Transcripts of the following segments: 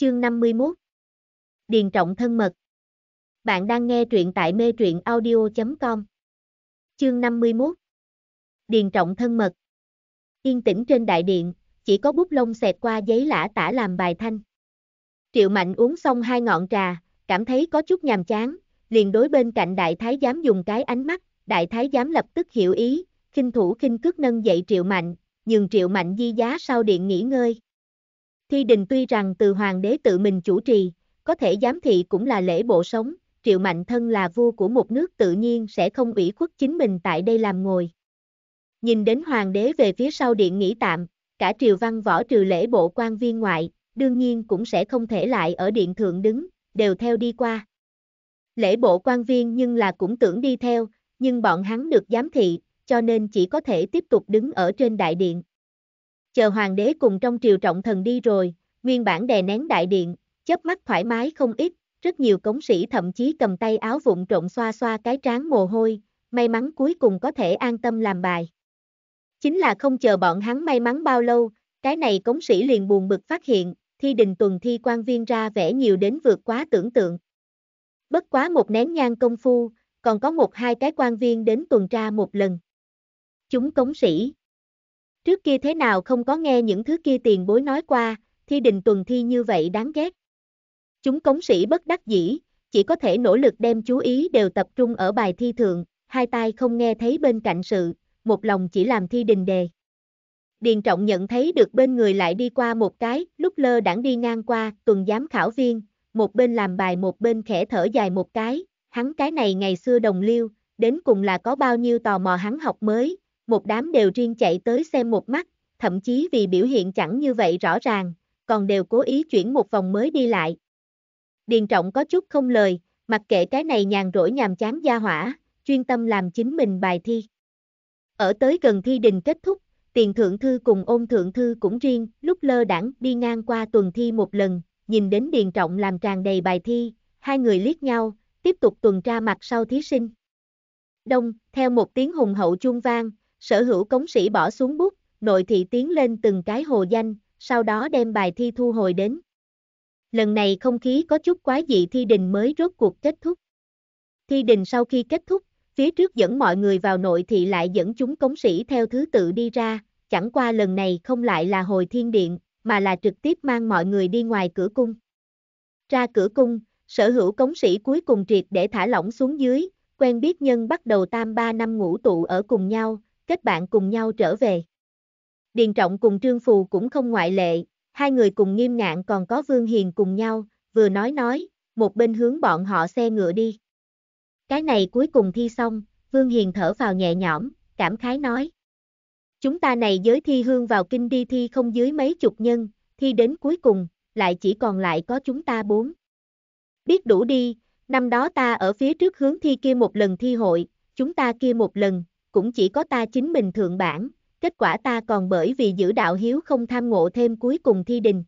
chương 51. Điền trọng thân mật. Bạn đang nghe truyện tại mê truyện audio.com. Chương 51. Điền trọng thân mật. Yên tĩnh trên đại điện, chỉ có bút lông xẹt qua giấy lã tả làm bài thanh. Triệu Mạnh uống xong hai ngọn trà, cảm thấy có chút nhàm chán, liền đối bên cạnh đại thái giám dùng cái ánh mắt, đại thái giám lập tức hiểu ý, khinh thủ khinh cước nâng dậy Triệu Mạnh, nhường Triệu Mạnh di giá sau điện nghỉ ngơi, Thi đình tuy rằng từ hoàng đế tự mình chủ trì, có thể giám thị cũng là lễ bộ sống, triệu mạnh thân là vua của một nước tự nhiên sẽ không ủy khuất chính mình tại đây làm ngồi. Nhìn đến hoàng đế về phía sau điện nghỉ tạm, cả triều văn võ trừ lễ bộ quan viên ngoại, đương nhiên cũng sẽ không thể lại ở điện thượng đứng, đều theo đi qua. Lễ bộ quan viên nhưng là cũng tưởng đi theo, nhưng bọn hắn được giám thị, cho nên chỉ có thể tiếp tục đứng ở trên đại điện. Chờ hoàng đế cùng trong triều trọng thần đi rồi, nguyên bản đè nén đại điện, chớp mắt thoải mái không ít, rất nhiều cống sĩ thậm chí cầm tay áo vụn trộn xoa xoa cái trán mồ hôi, may mắn cuối cùng có thể an tâm làm bài. Chính là không chờ bọn hắn may mắn bao lâu, cái này cống sĩ liền buồn bực phát hiện, thi đình tuần thi quan viên ra vẽ nhiều đến vượt quá tưởng tượng. Bất quá một nén nhang công phu, còn có một hai cái quan viên đến tuần tra một lần. Chúng cống sĩ. Trước kia thế nào không có nghe những thứ kia tiền bối nói qua, thi đình tuần thi như vậy đáng ghét. Chúng cống sĩ bất đắc dĩ, chỉ có thể nỗ lực đem chú ý đều tập trung ở bài thi thượng, hai tai không nghe thấy bên cạnh sự, một lòng chỉ làm thi đình đề. Điền trọng nhận thấy được bên người lại đi qua một cái, lúc lơ đãng đi ngang qua, tuần giám khảo viên, một bên làm bài một bên khẽ thở dài một cái, hắn cái này ngày xưa đồng liêu, đến cùng là có bao nhiêu tò mò hắn học mới, một đám đều riêng chạy tới xem một mắt, thậm chí vì biểu hiện chẳng như vậy rõ ràng, còn đều cố ý chuyển một vòng mới đi lại. Điền trọng có chút không lời, mặc kệ cái này nhàn rỗi nhàm chán gia hỏa, chuyên tâm làm chính mình bài thi. Ở tới gần thi đình kết thúc, tiền thượng thư cùng ôn thượng thư cũng riêng, lúc lơ đảng đi ngang qua tuần thi một lần, nhìn đến điền trọng làm tràn đầy bài thi, hai người liếc nhau, tiếp tục tuần tra mặt sau thí sinh. Đông, theo một tiếng hùng hậu chuông vang, sở hữu cống sĩ bỏ xuống bút, nội thị tiến lên từng cái hồ danh, sau đó đem bài thi thu hồi đến. Lần này không khí có chút quái dị thi đình mới rốt cuộc kết thúc. Thi đình sau khi kết thúc, phía trước dẫn mọi người vào nội thị lại dẫn chúng cống sĩ theo thứ tự đi ra, chẳng qua lần này không lại là hồi thiên điện, mà là trực tiếp mang mọi người đi ngoài cửa cung. Ra cửa cung, sở hữu cống sĩ cuối cùng triệt để thả lỏng xuống dưới, quen biết nhân bắt đầu tam ba năm ngủ tụ ở cùng nhau, kết bạn cùng nhau trở về. Điền Trọng cùng Trương Phù cũng không ngoại lệ, hai người cùng nghiêm ngạn còn có Vương Hiền cùng nhau, vừa nói nói, một bên hướng bọn họ xe ngựa đi. Cái này cuối cùng thi xong, Vương Hiền thở vào nhẹ nhõm, cảm khái nói. Chúng ta này giới thi hương vào kinh đi thi không dưới mấy chục nhân, thi đến cuối cùng, lại chỉ còn lại có chúng ta bốn. Biết đủ đi, năm đó ta ở phía trước hướng thi kia một lần thi hội, chúng ta kia một lần, cũng chỉ có ta chính mình thượng bản, kết quả ta còn bởi vì giữ đạo hiếu không tham ngộ thêm cuối cùng thi đình.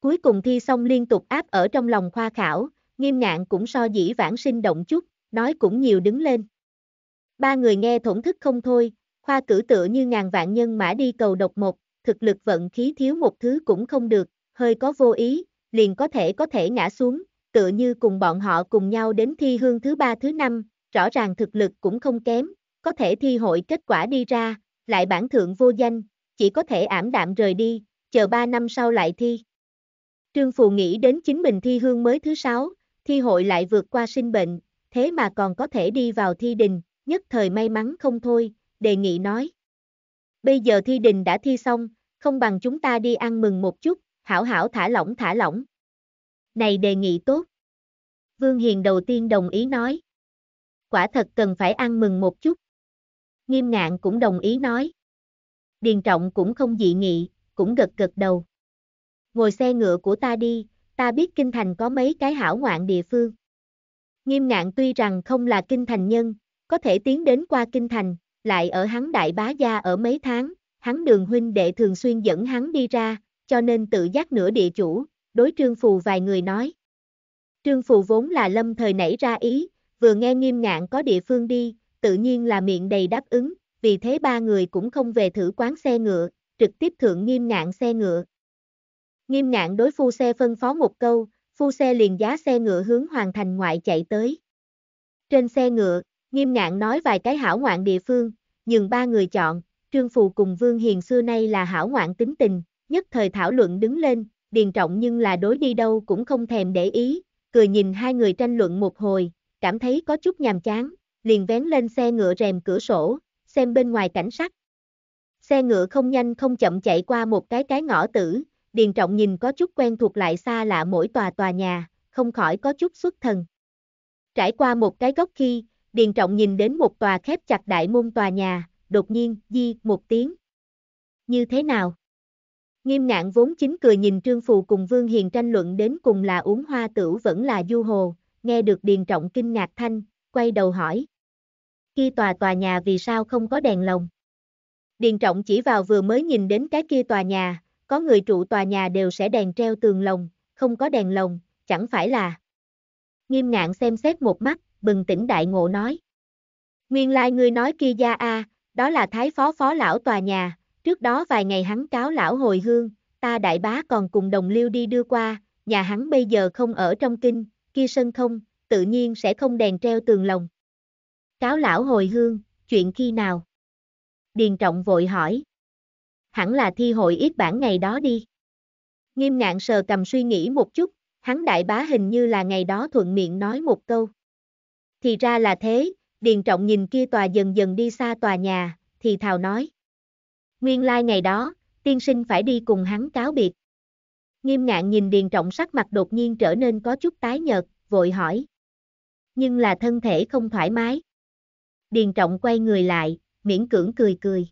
Cuối cùng thi xong liên tục áp ở trong lòng khoa khảo, nghiêm ngạn cũng so dĩ vãng sinh động chút, nói cũng nhiều đứng lên. Ba người nghe thổn thức không thôi, khoa cử tựa như ngàn vạn nhân mã đi cầu độc một, thực lực vận khí thiếu một thứ cũng không được, hơi có vô ý, liền có thể có thể ngã xuống, tựa như cùng bọn họ cùng nhau đến thi hương thứ ba thứ năm, rõ ràng thực lực cũng không kém, có thể thi hội kết quả đi ra, lại bản thượng vô danh, chỉ có thể ảm đạm rời đi, chờ 3 năm sau lại thi. Trương Phù nghĩ đến chính mình thi hương mới thứ 6, thi hội lại vượt qua sinh bệnh, thế mà còn có thể đi vào thi đình, nhất thời may mắn không thôi, đề nghị nói. Bây giờ thi đình đã thi xong, không bằng chúng ta đi ăn mừng một chút, hảo hảo thả lỏng thả lỏng. Này đề nghị tốt. Vương Hiền đầu tiên đồng ý nói. Quả thật cần phải ăn mừng một chút. Nghiêm ngạn cũng đồng ý nói. Điền trọng cũng không dị nghị, cũng gật gật đầu. Ngồi xe ngựa của ta đi, ta biết kinh thành có mấy cái hảo ngoạn địa phương. Nghiêm ngạn tuy rằng không là kinh thành nhân, có thể tiến đến qua kinh thành, lại ở hắn đại bá gia ở mấy tháng, hắn đường huynh đệ thường xuyên dẫn hắn đi ra, cho nên tự giác nửa địa chủ, đối trương phù vài người nói. Trương phù vốn là lâm thời nảy ra ý, vừa nghe nghiêm ngạn có địa phương đi, tự nhiên là miệng đầy đáp ứng, vì thế ba người cũng không về thử quán xe ngựa, trực tiếp thượng nghiêm ngạn xe ngựa. Nghiêm ngạn đối phu xe phân phó một câu, phu xe liền giá xe ngựa hướng hoàng thành ngoại chạy tới. Trên xe ngựa, nghiêm ngạn nói vài cái hảo ngoạn địa phương, nhường ba người chọn, Trương Phù cùng Vương Hiền xưa nay là hảo ngoạn tính tình, nhất thời thảo luận đứng lên, điền trọng nhưng là đối đi đâu cũng không thèm để ý, cười nhìn hai người tranh luận một hồi, cảm thấy có chút nhàm chán, liền vén lên xe ngựa rèm cửa sổ, xem bên ngoài cảnh sắc. Xe ngựa không nhanh không chậm chạy qua một cái cái ngõ tử, Điền Trọng nhìn có chút quen thuộc lại xa lạ mỗi tòa tòa nhà, không khỏi có chút xuất thần. Trải qua một cái góc khi, Điền Trọng nhìn đến một tòa khép chặt đại môn tòa nhà, đột nhiên, di, một tiếng. Như thế nào? Nghiêm ngạn vốn chính cười nhìn Trương Phù cùng Vương Hiền tranh luận đến cùng là uống hoa tửu vẫn là du hồ, nghe được Điền Trọng kinh ngạc thanh, quay đầu hỏi kia tòa tòa nhà vì sao không có đèn lồng. Điền trọng chỉ vào vừa mới nhìn đến cái kia tòa nhà, có người trụ tòa nhà đều sẽ đèn treo tường lồng, không có đèn lồng, chẳng phải là. Nghiêm ngạn xem xét một mắt, bừng tỉnh đại ngộ nói. Nguyên lai like ngươi nói kia gia a, đó là thái phó phó lão tòa nhà, trước đó vài ngày hắn cáo lão hồi hương, ta đại bá còn cùng đồng liêu đi đưa qua, nhà hắn bây giờ không ở trong kinh, kia sân không, tự nhiên sẽ không đèn treo tường lồng. Cáo lão hồi hương, chuyện khi nào? Điền trọng vội hỏi. Hẳn là thi hội ít bản ngày đó đi. Nghiêm ngạn sờ cầm suy nghĩ một chút, hắn đại bá hình như là ngày đó thuận miệng nói một câu. Thì ra là thế, điền trọng nhìn kia tòa dần dần đi xa tòa nhà, thì thào nói. Nguyên lai like ngày đó, tiên sinh phải đi cùng hắn cáo biệt. Nghiêm ngạn nhìn điền trọng sắc mặt đột nhiên trở nên có chút tái nhợt, vội hỏi. Nhưng là thân thể không thoải mái. Điền Trọng quay người lại, miễn cưỡng cười cười.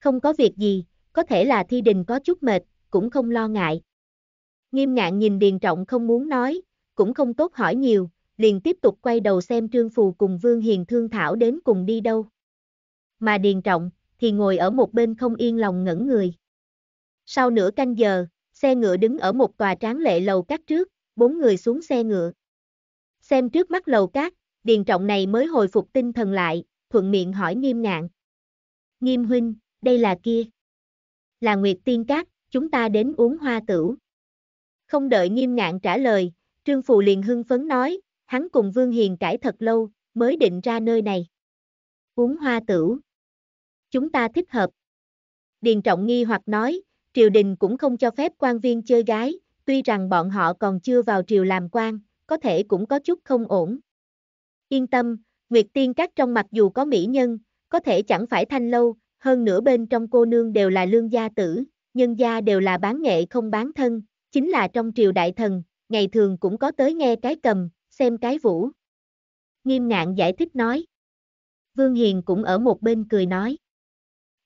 Không có việc gì, có thể là thi đình có chút mệt, cũng không lo ngại. Nghiêm ngạn nhìn Điền Trọng không muốn nói, cũng không tốt hỏi nhiều, liền tiếp tục quay đầu xem Trương Phù cùng Vương Hiền Thương Thảo đến cùng đi đâu. Mà Điền Trọng, thì ngồi ở một bên không yên lòng ngẩn người. Sau nửa canh giờ, xe ngựa đứng ở một tòa tráng lệ lầu cát trước, bốn người xuống xe ngựa. Xem trước mắt lầu cát, Điền trọng này mới hồi phục tinh thần lại, thuận miệng hỏi nghiêm ngạn. Nghiêm huynh, đây là kia. Là Nguyệt Tiên Cát, chúng ta đến uống hoa tửu. Không đợi nghiêm ngạn trả lời, Trương Phù liền hưng phấn nói, hắn cùng Vương Hiền cãi thật lâu, mới định ra nơi này. Uống hoa tửu. Chúng ta thích hợp. Điền trọng nghi hoặc nói, triều đình cũng không cho phép quan viên chơi gái, tuy rằng bọn họ còn chưa vào triều làm quan, có thể cũng có chút không ổn. Yên tâm, Nguyệt Tiên Các trong mặt dù có mỹ nhân, có thể chẳng phải thanh lâu, hơn nữa bên trong cô nương đều là lương gia tử, nhân gia đều là bán nghệ không bán thân, chính là trong triều đại thần, ngày thường cũng có tới nghe cái cầm, xem cái vũ. Nghiêm ngạn giải thích nói. Vương Hiền cũng ở một bên cười nói.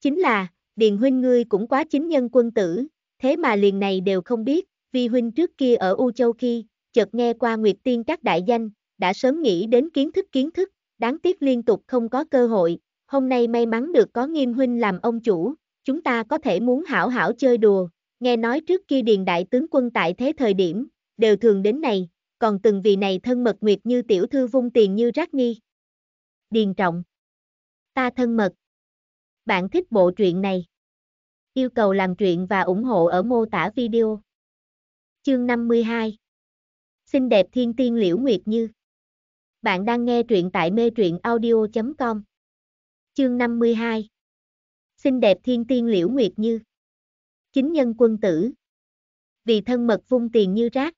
Chính là, Điền huynh ngươi cũng quá chính nhân quân tử, thế mà liền này đều không biết, vì huynh trước kia ở U Châu khi, chợt nghe qua Nguyệt Tiên các đại danh, đã sớm nghĩ đến kiến thức kiến thức, đáng tiếc liên tục không có cơ hội, hôm nay may mắn được có nghiêm huynh làm ông chủ, chúng ta có thể muốn hảo hảo chơi đùa, nghe nói trước kia điền đại tướng quân tại thế thời điểm, đều thường đến này, còn từng vị này thân mật nguyệt như tiểu thư vung tiền như rác nghi. Điền trọng. Ta thân mật. Bạn thích bộ truyện này. Yêu cầu làm truyện và ủng hộ ở mô tả video. Chương 52 Xinh đẹp thiên tiên liễu nguyệt như bạn đang nghe truyện tại mê truyện audio.com. Chương 52 Xinh đẹp thiên tiên liễu nguyệt như Chính nhân quân tử Vì thân mật vung tiền như rác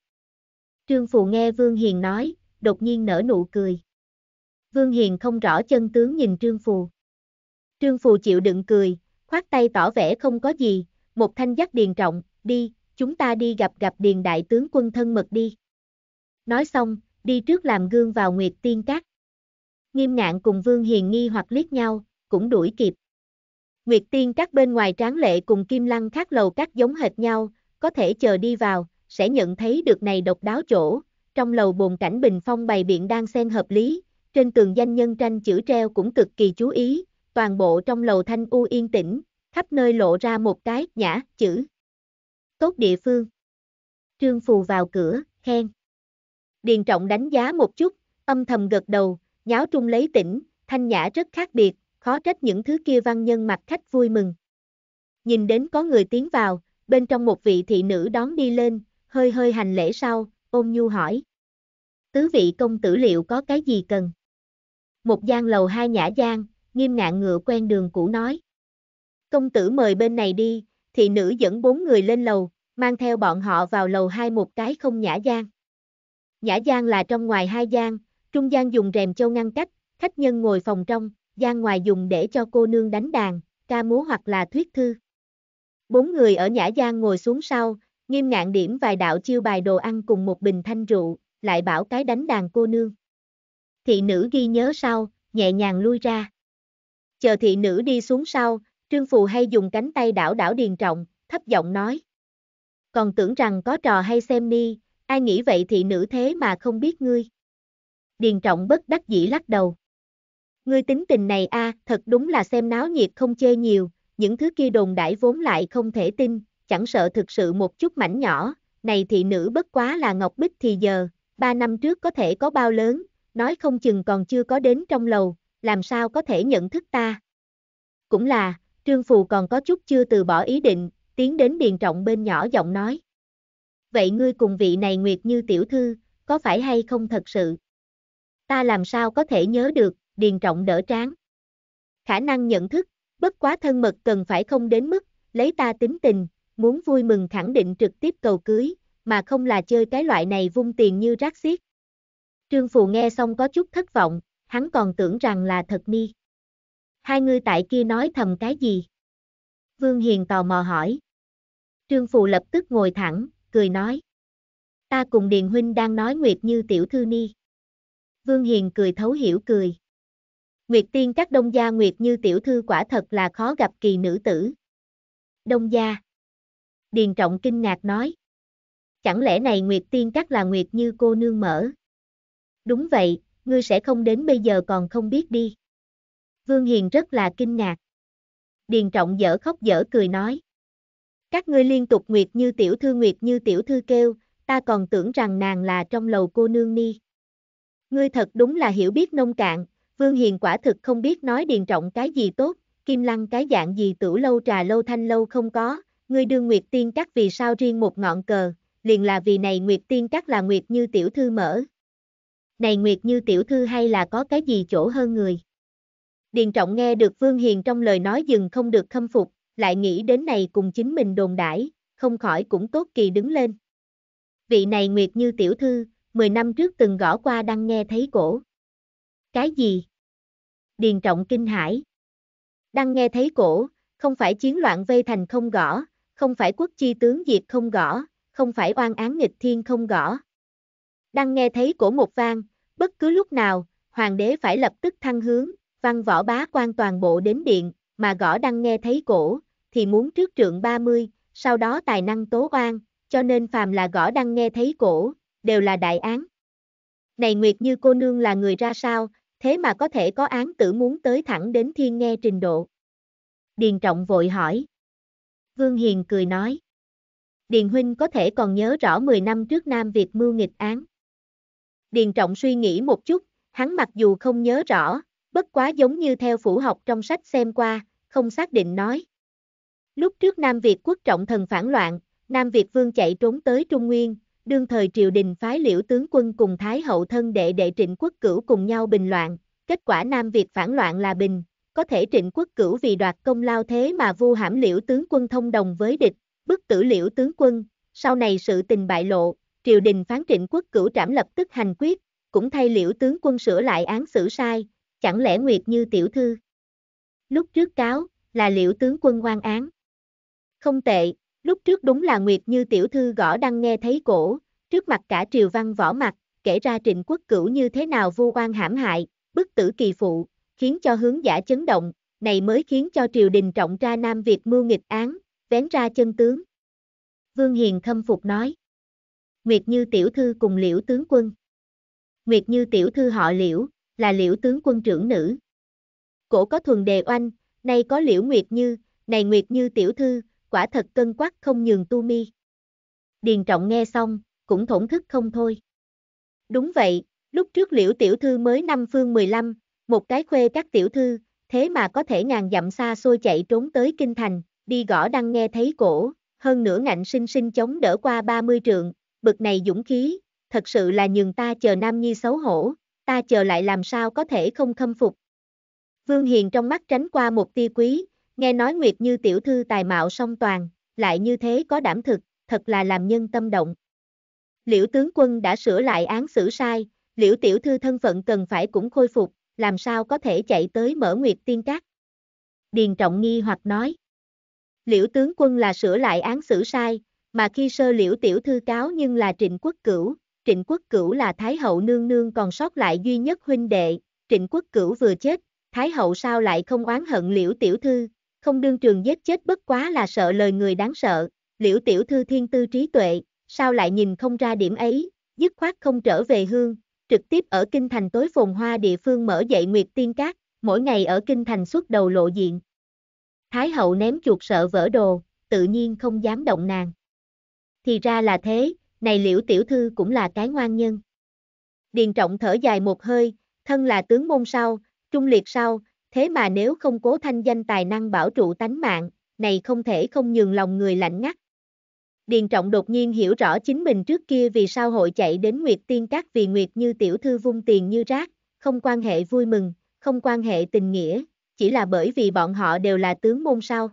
Trương Phù nghe Vương Hiền nói, đột nhiên nở nụ cười. Vương Hiền không rõ chân tướng nhìn Trương Phù. Trương Phù chịu đựng cười, khoát tay tỏ vẻ không có gì, một thanh dắt Điền Trọng, đi, chúng ta đi gặp gặp Điền Đại tướng quân thân mật đi. Nói xong, đi trước làm gương vào Nguyệt Tiên Các. Nghiêm ngạn cùng Vương Hiền nghi hoặc liếc nhau, cũng đuổi kịp. Nguyệt Tiên Các bên ngoài tráng lệ cùng Kim Lăng các lầu các giống hệt nhau, có thể chờ đi vào, sẽ nhận thấy được này độc đáo chỗ, trong lầu bồn cảnh bình phong bày biện đang xen hợp lý, trên tường danh nhân tranh chữ treo cũng cực kỳ chú ý, toàn bộ trong lầu thanh u yên tĩnh, khắp nơi lộ ra một cái nhã chữ. Tốt địa phương. Trương Phù vào cửa, khen. Điền Trọng đánh giá một chút, âm thầm gật đầu, nháo trung lấy tỉnh, thanh nhã rất khác biệt, khó trách những thứ kia văn nhân mặt khách vui mừng. Nhìn đến có người tiến vào, bên trong một vị thị nữ đón đi lên, hơi hơi hành lễ sau, ôm nhu hỏi. Tứ vị công tử liệu có cái gì cần? Một gian lầu hai nhã gian, nghiêm ngạn ngựa quen đường cũ nói. Công tử mời bên này đi, thị nữ dẫn bốn người lên lầu, mang theo bọn họ vào lầu hai một cái không nhã gian. Nhã gian là trong ngoài hai gian, trung gian dùng rèm châu ngăn cách, khách nhân ngồi phòng trong, gian ngoài dùng để cho cô nương đánh đàn, ca múa hoặc là thuyết thư. Bốn người ở nhã gian ngồi xuống sau, nghiêm ngạn điểm vài đạo chiêu bài đồ ăn cùng một bình thanh rượu, lại bảo cái đánh đàn cô nương. Thị nữ ghi nhớ sau, nhẹ nhàng lui ra. Chờ thị nữ đi xuống sau, Trương Phù hay dùng cánh tay đảo đảo điền trọng, thấp giọng nói. Còn tưởng rằng có trò hay xem ni, Ai nghĩ vậy thì nữ thế mà không biết ngươi. Điền trọng bất đắc dĩ lắc đầu. Ngươi tính tình này a, à, thật đúng là xem náo nhiệt không chê nhiều, những thứ kia đồn đãi vốn lại không thể tin, chẳng sợ thực sự một chút mảnh nhỏ, này thị nữ bất quá là Ngọc Bích thì giờ, ba năm trước có thể có bao lớn, nói không chừng còn chưa có đến trong lầu, làm sao có thể nhận thức ta. Cũng là, Trương Phù còn có chút chưa từ bỏ ý định, tiến đến Điền Trọng bên nhỏ giọng nói vậy ngươi cùng vị này Nguyệt Như tiểu thư, có phải hay không thật sự? Ta làm sao có thể nhớ được, điền trọng đỡ tráng. Khả năng nhận thức, bất quá thân mật cần phải không đến mức, lấy ta tính tình, muốn vui mừng khẳng định trực tiếp cầu cưới, mà không là chơi cái loại này vung tiền như rác xiết. Trương Phù nghe xong có chút thất vọng, hắn còn tưởng rằng là thật mi Hai người tại kia nói thầm cái gì? Vương Hiền tò mò hỏi. Trương Phù lập tức ngồi thẳng, cười nói. Ta cùng Điền Huynh đang nói Nguyệt Như tiểu thư ni. Vương Hiền cười thấu hiểu cười. Nguyệt tiên các đông gia Nguyệt Như tiểu thư quả thật là khó gặp kỳ nữ tử. Đông gia. Điền Trọng kinh ngạc nói. Chẳng lẽ này Nguyệt tiên các là Nguyệt Như cô nương mở? Đúng vậy, ngươi sẽ không đến bây giờ còn không biết đi. Vương Hiền rất là kinh ngạc. Điền Trọng dở khóc dở cười nói. Các ngươi liên tục nguyệt như tiểu thư nguyệt như tiểu thư kêu, ta còn tưởng rằng nàng là trong lầu cô nương ni. Ngươi thật đúng là hiểu biết nông cạn, Vương Hiền quả thực không biết nói điền trọng cái gì tốt, kim lăng cái dạng gì tử lâu trà lâu thanh lâu không có, ngươi đương Nguyệt Tiên Các vì sao riêng một ngọn cờ, liền là vì này Nguyệt Tiên Các là Nguyệt Như Tiểu Thư mở. Này Nguyệt Như Tiểu Thư hay là có cái gì chỗ hơn người? Điền trọng nghe được Vương Hiền trong lời nói dừng không được khâm phục, lại nghĩ đến này cùng chính mình đồn đãi, không khỏi cũng tốt kỳ đứng lên. Vị này Nguyệt Như tiểu thư, 10 năm trước từng gõ qua đang nghe thấy cổ. Cái gì? Điền trọng kinh hải. Đang nghe thấy cổ, không phải chiến loạn vây thành không gõ, không phải quốc chi tướng diệt không gõ, không phải oan án nghịch thiên không gõ. Đang nghe thấy cổ một vang, bất cứ lúc nào, hoàng đế phải lập tức thăng hướng, văn võ bá quan toàn bộ đến điện, mà gõ đăng nghe thấy cổ, thì muốn trước trượng 30, sau đó tài năng tố oan, cho nên phàm là gõ đăng nghe thấy cổ, đều là đại án. Này Nguyệt Như cô nương là người ra sao, thế mà có thể có án tử muốn tới thẳng đến thiên nghe trình độ. Điền Trọng vội hỏi. Vương Hiền cười nói. Điền Huynh có thể còn nhớ rõ 10 năm trước Nam Việt mưu nghịch án. Điền Trọng suy nghĩ một chút, hắn mặc dù không nhớ rõ, bất quá giống như theo phủ học trong sách xem qua, không xác định nói. Lúc trước Nam Việt quốc trọng thần phản loạn, Nam Việt vương chạy trốn tới Trung Nguyên, đương thời triều đình phái liễu tướng quân cùng Thái hậu thân đệ đệ trịnh quốc cửu cùng nhau bình loạn, kết quả Nam Việt phản loạn là bình, có thể trịnh quốc cửu vì đoạt công lao thế mà vu hãm liễu tướng quân thông đồng với địch, bức tử liễu tướng quân, sau này sự tình bại lộ, triều đình phán trịnh quốc cửu trảm lập tức hành quyết, cũng thay liễu tướng quân sửa lại án xử sai, chẳng lẽ Nguyệt Như tiểu thư lúc trước cáo, là liễu tướng quân quan án. Không tệ, lúc trước đúng là Nguyệt Như tiểu thư gõ đang nghe thấy cổ, trước mặt cả triều văn võ mặt, kể ra trịnh quốc cửu như thế nào vu oan hãm hại, bức tử kỳ phụ, khiến cho hướng giả chấn động, này mới khiến cho triều đình trọng ra Nam Việt mưu nghịch án, vén ra chân tướng. Vương Hiền khâm phục nói. Nguyệt Như tiểu thư cùng liễu tướng quân. Nguyệt Như tiểu thư họ liễu, là liễu tướng quân trưởng nữ, cổ có thuần đề oanh, nay có liễu nguyệt như, này nguyệt như tiểu thư, quả thật cân quắc không nhường tu mi. Điền trọng nghe xong, cũng thổn thức không thôi. Đúng vậy, lúc trước liễu tiểu thư mới năm phương 15, một cái khuê các tiểu thư, thế mà có thể ngàn dặm xa xôi chạy trốn tới kinh thành, đi gõ đăng nghe thấy cổ, hơn nửa ngạnh sinh sinh chống đỡ qua 30 trượng, bực này dũng khí, thật sự là nhường ta chờ nam nhi xấu hổ, ta chờ lại làm sao có thể không khâm phục, Vương Hiền trong mắt tránh qua một tia quý, nghe nói Nguyệt Như tiểu thư tài mạo song toàn, lại như thế có đảm thực, thật là làm nhân tâm động. Liễu tướng quân đã sửa lại án xử sai, liễu tiểu thư thân phận cần phải cũng khôi phục, làm sao có thể chạy tới mở Nguyệt tiên Các? Điền Trọng nghi hoặc nói. Liễu tướng quân là sửa lại án xử sai, mà khi sơ liễu tiểu thư cáo nhưng là trịnh quốc cửu, trịnh quốc cửu là thái hậu nương nương còn sót lại duy nhất huynh đệ, trịnh quốc cửu vừa chết, Thái hậu sao lại không oán hận liễu tiểu thư, không đương trường giết chết bất quá là sợ lời người đáng sợ, liễu tiểu thư thiên tư trí tuệ, sao lại nhìn không ra điểm ấy, dứt khoát không trở về hương, trực tiếp ở kinh thành tối phồn hoa địa phương mở dậy nguyệt tiên cát, mỗi ngày ở kinh thành xuất đầu lộ diện. Thái hậu ném chuột sợ vỡ đồ, tự nhiên không dám động nàng. Thì ra là thế, này liễu tiểu thư cũng là cái ngoan nhân. Điền trọng thở dài một hơi, thân là tướng môn sau, Trung liệt sao, thế mà nếu không cố thanh danh tài năng bảo trụ tánh mạng, này không thể không nhường lòng người lạnh ngắt. Điền Trọng đột nhiên hiểu rõ chính mình trước kia vì sao hội chạy đến Nguyệt Tiên Các vì Nguyệt như tiểu thư vung tiền như rác, không quan hệ vui mừng, không quan hệ tình nghĩa, chỉ là bởi vì bọn họ đều là tướng môn sao.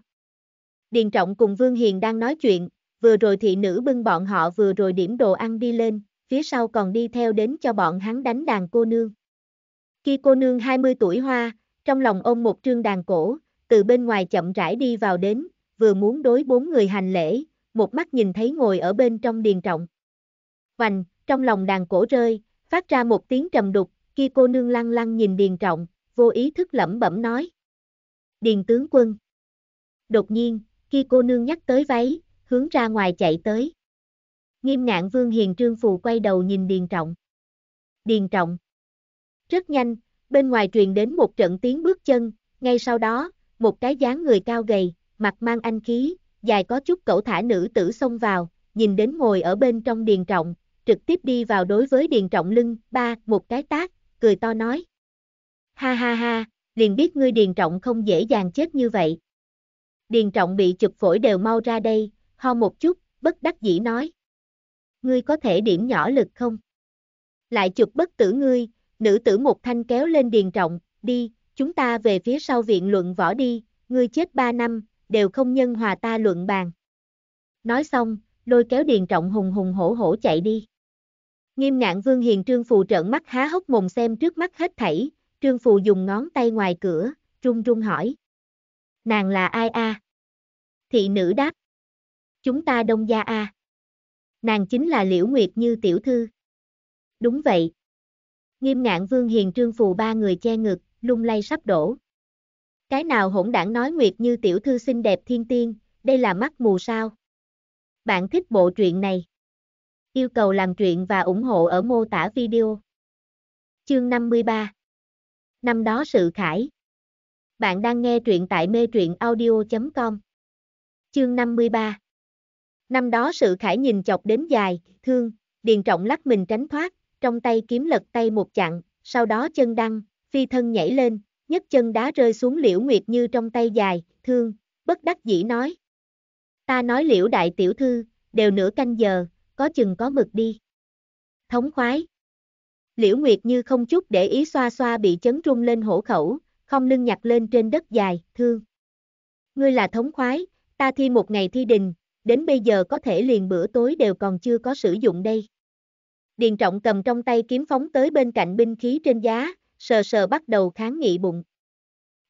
Điền Trọng cùng Vương Hiền đang nói chuyện, vừa rồi thị nữ bưng bọn họ vừa rồi điểm đồ ăn đi lên, phía sau còn đi theo đến cho bọn hắn đánh đàn cô nương. Khi cô nương 20 tuổi hoa, trong lòng ôm một trương đàn cổ, từ bên ngoài chậm rãi đi vào đến, vừa muốn đối bốn người hành lễ, một mắt nhìn thấy ngồi ở bên trong điền trọng. Hoành, trong lòng đàn cổ rơi, phát ra một tiếng trầm đục, khi cô nương lăng lăng nhìn điền trọng, vô ý thức lẩm bẩm nói. Điền tướng quân. Đột nhiên, khi cô nương nhắc tới váy, hướng ra ngoài chạy tới. Nghiêm ngạn vương hiền trương phù quay đầu nhìn điền trọng. Điền trọng. Rất nhanh, bên ngoài truyền đến một trận tiếng bước chân, ngay sau đó, một cái dáng người cao gầy, mặt mang anh khí, dài có chút cẩu thả nữ tử xông vào, nhìn đến ngồi ở bên trong điền trọng, trực tiếp đi vào đối với điền trọng lưng, ba, một cái tác, cười to nói. Ha ha ha, liền biết ngươi điền trọng không dễ dàng chết như vậy. Điền trọng bị chụp phổi đều mau ra đây, ho một chút, bất đắc dĩ nói. Ngươi có thể điểm nhỏ lực không? Lại chụp bất tử ngươi, nữ tử một thanh kéo lên điền trọng, đi, chúng ta về phía sau viện luận võ đi, ngươi chết ba năm, đều không nhân hòa ta luận bàn. Nói xong, lôi kéo điền trọng hùng hùng hổ hổ chạy đi. Nghiêm ngạn vương hiền trương phù trợn mắt há hốc mồm xem trước mắt hết thảy, trương phù dùng ngón tay ngoài cửa, run run hỏi. Nàng là ai a? Thị nữ đáp. Chúng ta đông gia a. Nàng chính là Liễu Nguyệt Như tiểu thư. Đúng vậy, Nghiêm ngạn vương hiền trương phù ba người che ngực, lung lay sắp đổ. Cái nào hỗn đảng nói nguyệt như tiểu thư xinh đẹp thiên tiên, đây là mắt mù sao. Bạn thích bộ truyện này. Yêu cầu làm truyện và ủng hộ ở mô tả video. Chương 53 Năm đó sự khải. Bạn đang nghe truyện tại mê truyện audio.com. Chương 53 Năm đó sự khải nhìn chọc đến dài, thương, điền trọng lắc mình tránh thoát, trong tay kiếm lật tay một chặn, sau đó chân đăng, phi thân nhảy lên, nhấc chân đá rơi xuống liễu nguyệt như trong tay dài, thương, bất đắc dĩ nói. Ta nói liễu đại tiểu thư, đều nửa canh giờ, có chừng có mực đi. Thống khoái. Liễu Nguyệt như không chút để ý xoa xoa bị chấn rung lên hổ khẩu, không lưng nhặt lên trên đất dài, thương. Ngươi là thống khoái, ta thi một ngày thi đình, đến bây giờ có thể liền bữa tối đều còn chưa có sử dụng đây. Điền trọng cầm trong tay kiếm phóng tới bên cạnh binh khí trên giá, sờ sờ bắt đầu kháng nghị bụng.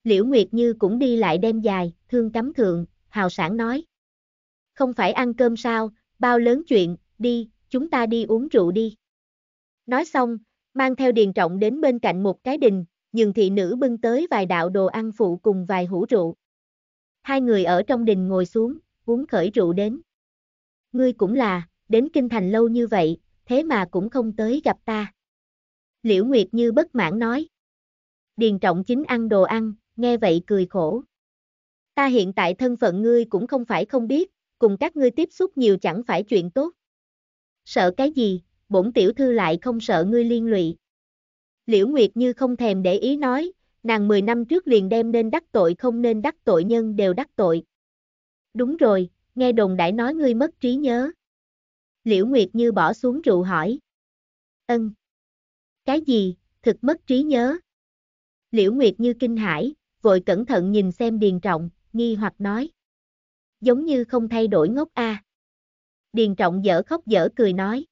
Liễu Nguyệt Như cũng đi lại đem dài, thương cắm thượng, hào sản nói. Không phải ăn cơm sao, bao lớn chuyện, đi, chúng ta đi uống rượu đi. Nói xong, mang theo điền trọng đến bên cạnh một cái đình, nhường thị nữ bưng tới vài đạo đồ ăn phụ cùng vài hũ rượu. Hai người ở trong đình ngồi xuống, uống khởi rượu đến. Ngươi cũng là, đến kinh thành lâu như vậy, thế mà cũng không tới gặp ta. Liễu Nguyệt như bất mãn nói. Điền trọng chính ăn đồ ăn, nghe vậy cười khổ. Ta hiện tại thân phận ngươi cũng không phải không biết, cùng các ngươi tiếp xúc nhiều chẳng phải chuyện tốt. Sợ cái gì, bổn tiểu thư lại không sợ ngươi liên lụy. Liễu Nguyệt như không thèm để ý nói, nàng 10 năm trước liền đem nên đắc tội không nên đắc tội nhân đều đắc tội. Đúng rồi, nghe đồn đại nói ngươi mất trí nhớ. Liễu Nguyệt như bỏ xuống rượu hỏi. Ân. Cái gì, thực mất trí nhớ. Liễu Nguyệt như kinh hãi, vội cẩn thận nhìn xem Điền Trọng, nghi hoặc nói. Giống như không thay đổi ngốc a. À. Điền Trọng dở khóc dở cười nói.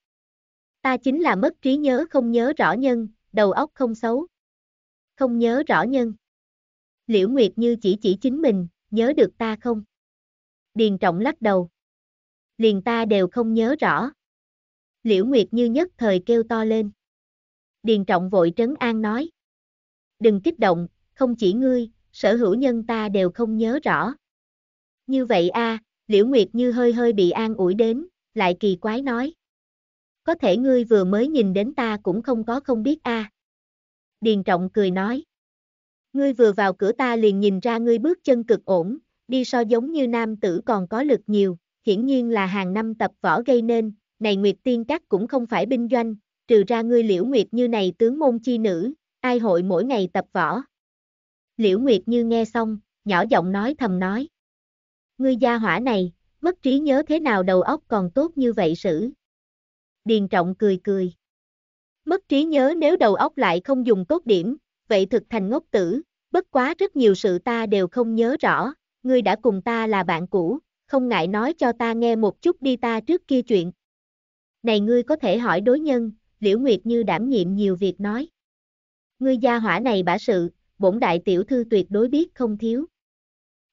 Ta chính là mất trí nhớ không nhớ rõ nhân, đầu óc không xấu. Không nhớ rõ nhân. Liễu Nguyệt như chỉ chỉ chính mình, nhớ được ta không? Điền Trọng lắc đầu liền ta đều không nhớ rõ. Liễu Nguyệt như nhất thời kêu to lên. Điền trọng vội trấn an nói. Đừng kích động, không chỉ ngươi, sở hữu nhân ta đều không nhớ rõ. Như vậy a, Liễu Nguyệt như hơi hơi bị an ủi đến, lại kỳ quái nói. Có thể ngươi vừa mới nhìn đến ta cũng không có không biết a. Điền trọng cười nói. Ngươi vừa vào cửa ta liền nhìn ra ngươi bước chân cực ổn, đi so giống như nam tử còn có lực nhiều hiển nhiên là hàng năm tập võ gây nên, này Nguyệt Tiên Các cũng không phải binh doanh, trừ ra ngươi Liễu Nguyệt như này tướng môn chi nữ, ai hội mỗi ngày tập võ. Liễu Nguyệt như nghe xong, nhỏ giọng nói thầm nói. Ngươi gia hỏa này, mất trí nhớ thế nào đầu óc còn tốt như vậy sử. Điền trọng cười cười. Mất trí nhớ nếu đầu óc lại không dùng tốt điểm, vậy thực thành ngốc tử, bất quá rất nhiều sự ta đều không nhớ rõ, ngươi đã cùng ta là bạn cũ, không ngại nói cho ta nghe một chút đi ta trước kia chuyện. Này ngươi có thể hỏi đối nhân, Liễu Nguyệt Như đảm nhiệm nhiều việc nói. Ngươi gia hỏa này bả sự, bổn đại tiểu thư tuyệt đối biết không thiếu.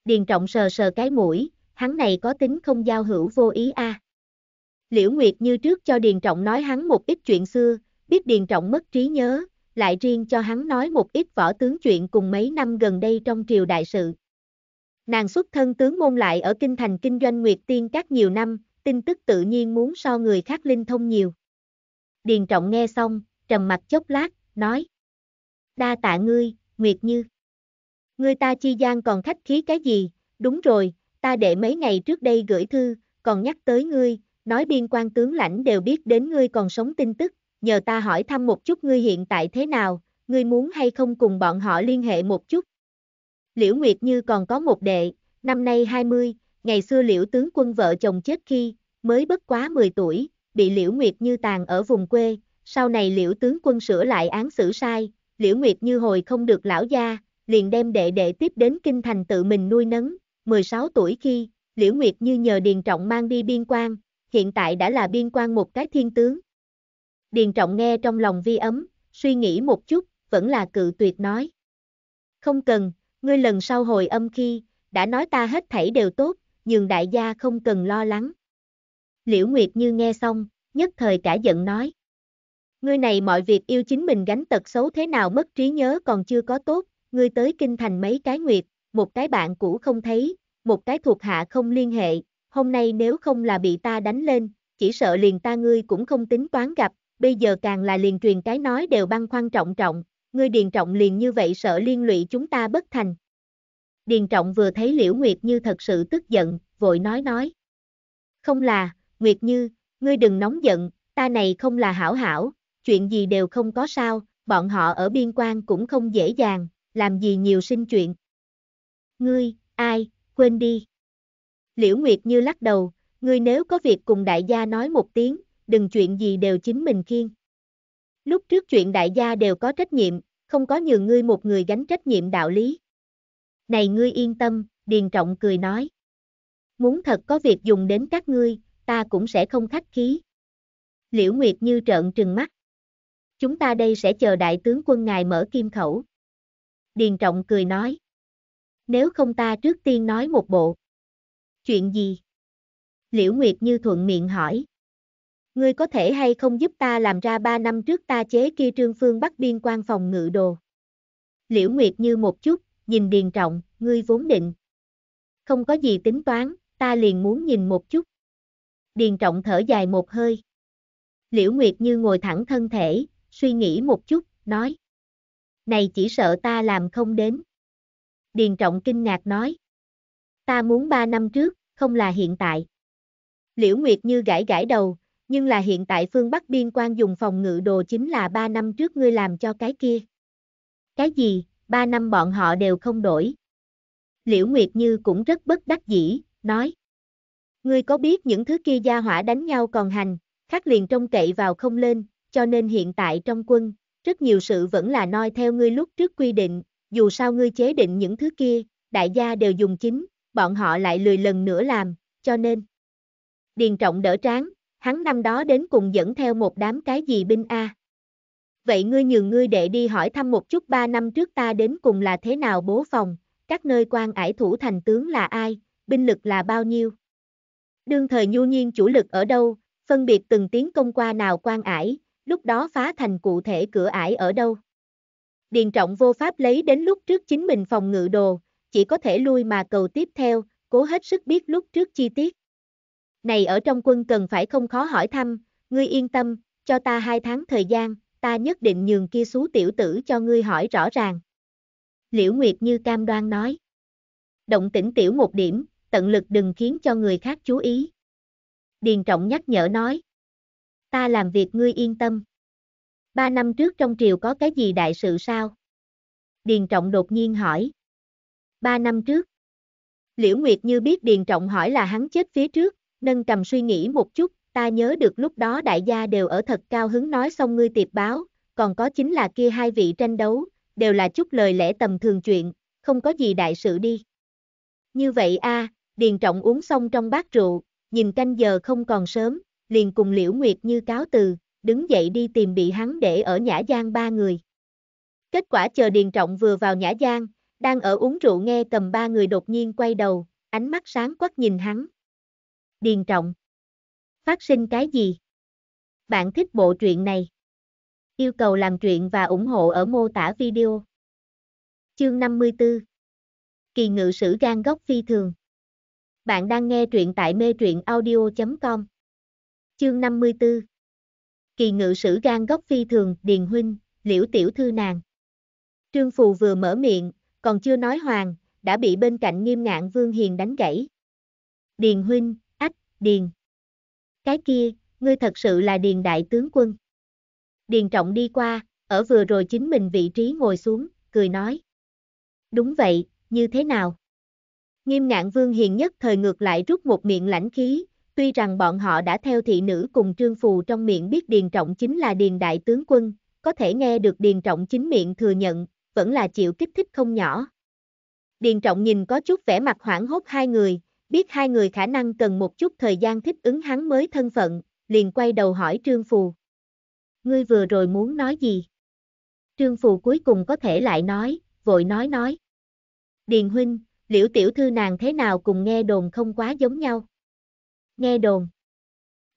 Điền trọng sờ sờ cái mũi, hắn này có tính không giao hữu vô ý a. À. Liễu Nguyệt Như trước cho Điền trọng nói hắn một ít chuyện xưa, biết Điền trọng mất trí nhớ, lại riêng cho hắn nói một ít võ tướng chuyện cùng mấy năm gần đây trong triều đại sự. Nàng xuất thân tướng môn lại ở kinh thành kinh doanh Nguyệt Tiên các nhiều năm, tin tức tự nhiên muốn so người khác linh thông nhiều. Điền trọng nghe xong, trầm mặt chốc lát, nói. Đa tạ ngươi, Nguyệt Như. Ngươi ta chi gian còn khách khí cái gì, đúng rồi, ta để mấy ngày trước đây gửi thư, còn nhắc tới ngươi, nói biên quan tướng lãnh đều biết đến ngươi còn sống tin tức, nhờ ta hỏi thăm một chút ngươi hiện tại thế nào, ngươi muốn hay không cùng bọn họ liên hệ một chút. Liễu Nguyệt Như còn có một đệ, năm nay 20, ngày xưa Liễu tướng quân vợ chồng chết khi, mới bất quá 10 tuổi, bị Liễu Nguyệt Như tàn ở vùng quê, sau này Liễu tướng quân sửa lại án xử sai, Liễu Nguyệt Như hồi không được lão gia, liền đem đệ đệ tiếp đến kinh thành tự mình nuôi nấng, 16 tuổi khi, Liễu Nguyệt Như nhờ Điền Trọng mang đi biên quan, hiện tại đã là biên quan một cái thiên tướng. Điền Trọng nghe trong lòng vi ấm, suy nghĩ một chút, vẫn là cự tuyệt nói. Không cần, ngươi lần sau hồi âm khi, đã nói ta hết thảy đều tốt, nhường đại gia không cần lo lắng. Liễu Nguyệt Như nghe xong, nhất thời cả giận nói. Ngươi này mọi việc yêu chính mình gánh tật xấu thế nào mất trí nhớ còn chưa có tốt, ngươi tới kinh thành mấy cái nguyệt, một cái bạn cũ không thấy, một cái thuộc hạ không liên hệ, hôm nay nếu không là bị ta đánh lên, chỉ sợ liền ta ngươi cũng không tính toán gặp, bây giờ càng là liền truyền cái nói đều băng khoăn trọng trọng, ngươi Điền Trọng liền như vậy sợ liên lụy chúng ta bất thành. Điền Trọng vừa thấy Liễu Nguyệt Như thật sự tức giận, vội nói nói. Không là, Nguyệt Như, ngươi đừng nóng giận, ta này không là hảo hảo, chuyện gì đều không có sao, bọn họ ở biên quan cũng không dễ dàng, làm gì nhiều sinh chuyện. Ngươi, ai, quên đi. Liễu Nguyệt Như lắc đầu, ngươi nếu có việc cùng đại gia nói một tiếng, đừng chuyện gì đều chính mình kiên. Lúc trước chuyện đại gia đều có trách nhiệm, không có nhường ngươi một người gánh trách nhiệm đạo lý. Này ngươi yên tâm, Điền Trọng cười nói. Muốn thật có việc dùng đến các ngươi, ta cũng sẽ không khách khí. Liễu Nguyệt như trợn trừng mắt. Chúng ta đây sẽ chờ đại tướng quân ngài mở kim khẩu. Điền Trọng cười nói. Nếu không ta trước tiên nói một bộ. Chuyện gì? Liễu Nguyệt như thuận miệng hỏi. Ngươi có thể hay không giúp ta làm ra ba năm trước ta chế kia trương phương bắc biên quan phòng ngự đồ. Liễu Nguyệt như một chút, nhìn điền trọng, ngươi vốn định. Không có gì tính toán, ta liền muốn nhìn một chút. Điền trọng thở dài một hơi. Liễu Nguyệt như ngồi thẳng thân thể, suy nghĩ một chút, nói. Này chỉ sợ ta làm không đến. Điền trọng kinh ngạc nói. Ta muốn ba năm trước, không là hiện tại. Liễu Nguyệt như gãi gãi đầu, nhưng là hiện tại phương Bắc biên quan dùng phòng ngự đồ chính là 3 năm trước ngươi làm cho cái kia. Cái gì, 3 năm bọn họ đều không đổi. Liễu Nguyệt Như cũng rất bất đắc dĩ, nói. Ngươi có biết những thứ kia gia hỏa đánh nhau còn hành, khắc liền trông cậy vào không lên, cho nên hiện tại trong quân, rất nhiều sự vẫn là noi theo ngươi lúc trước quy định, dù sao ngươi chế định những thứ kia, đại gia đều dùng chính, bọn họ lại lười lần nữa làm, cho nên. Điền trọng đỡ tráng, hắn năm đó đến cùng dẫn theo một đám cái gì binh a. Vậy ngươi nhường ngươi đệ đi hỏi thăm một chút ba năm trước ta đến cùng là thế nào bố phòng, các nơi quan ải thủ thành tướng là ai, binh lực là bao nhiêu. Đương thời nhu nhiên chủ lực ở đâu, phân biệt từng tiếng công qua nào quan ải, lúc đó phá thành cụ thể cửa ải ở đâu. Điền trọng vô pháp lấy đến lúc trước chính mình phòng ngự đồ, chỉ có thể lui mà cầu tiếp theo, cố hết sức biết lúc trước chi tiết này ở trong quân cần phải không khó hỏi thăm, ngươi yên tâm, cho ta hai tháng thời gian, ta nhất định nhường kia xú tiểu tử cho ngươi hỏi rõ ràng. Liễu Nguyệt như cam đoan nói. Động tĩnh tiểu một điểm, tận lực đừng khiến cho người khác chú ý. Điền Trọng nhắc nhở nói. Ta làm việc ngươi yên tâm. Ba năm trước trong triều có cái gì đại sự sao? Điền Trọng đột nhiên hỏi. Ba năm trước. Liễu Nguyệt như biết Điền Trọng hỏi là hắn chết phía trước, nâng cầm suy nghĩ một chút, ta nhớ được lúc đó đại gia đều ở thật cao hứng nói xong ngươi tiệp báo, còn có chính là kia hai vị tranh đấu, đều là chút lời lẽ tầm thường chuyện, không có gì đại sự đi. Như vậy a, Điền Trọng uống xong trong bát rượu, nhìn canh giờ không còn sớm, liền cùng Liễu Nguyệt như cáo từ, đứng dậy đi tìm bị hắn để ở Nhã Giang ba người. Kết quả chờ Điền Trọng vừa vào Nhã Giang, đang ở uống rượu nghe cầm ba người đột nhiên quay đầu, ánh mắt sáng quắc nhìn hắn, điền trọng. Phát sinh cái gì? Bạn thích bộ truyện này? Yêu cầu làm truyện và ủng hộ ở mô tả video. Chương 54 Kỳ ngự sử gan gốc phi thường Bạn đang nghe truyện tại mê truyện audio.com Chương 54 Kỳ ngự sử gan gốc phi thường Điền Huynh, Liễu Tiểu Thư Nàng Trương Phù vừa mở miệng, còn chưa nói hoàng, đã bị bên cạnh nghiêm ngạn Vương Hiền đánh gãy. Điền Huynh, Điền. Cái kia, ngươi thật sự là Điền đại tướng quân. Điền trọng đi qua, ở vừa rồi chính mình vị trí ngồi xuống, cười nói. Đúng vậy, như thế nào? Nghiêm ngạn vương hiền nhất thời ngược lại rút một miệng lãnh khí, tuy rằng bọn họ đã theo thị nữ cùng trương phù trong miệng biết Điền Trọng chính là Điền Đại Tướng Quân, có thể nghe được Điền Trọng chính miệng thừa nhận, vẫn là chịu kích thích không nhỏ. Điền Trọng nhìn có chút vẻ mặt hoảng hốt hai người, biết hai người khả năng cần một chút thời gian thích ứng hắn mới thân phận, liền quay đầu hỏi Trương Phù. Ngươi vừa rồi muốn nói gì? Trương Phù cuối cùng có thể lại nói, vội nói nói. Điền huynh, liễu tiểu thư nàng thế nào cùng nghe đồn không quá giống nhau? Nghe đồn.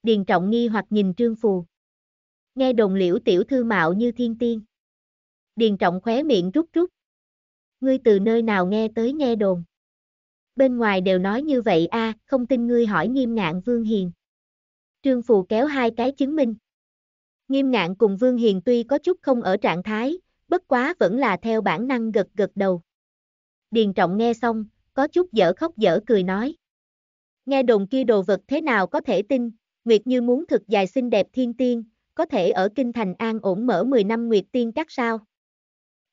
Điền trọng nghi hoặc nhìn Trương Phù. Nghe đồn liễu tiểu thư mạo như thiên tiên. Điền trọng khóe miệng rút rút. Ngươi từ nơi nào nghe tới nghe đồn? bên ngoài đều nói như vậy a, à, không tin ngươi hỏi nghiêm ngạn Vương Hiền. Trương Phù kéo hai cái chứng minh. Nghiêm ngạn cùng Vương Hiền tuy có chút không ở trạng thái, bất quá vẫn là theo bản năng gật gật đầu. Điền trọng nghe xong, có chút dở khóc dở cười nói. Nghe đồn kia đồ vật thế nào có thể tin, Nguyệt Như muốn thực dài xinh đẹp thiên tiên, có thể ở Kinh Thành An ổn mở 10 năm Nguyệt Tiên các sao.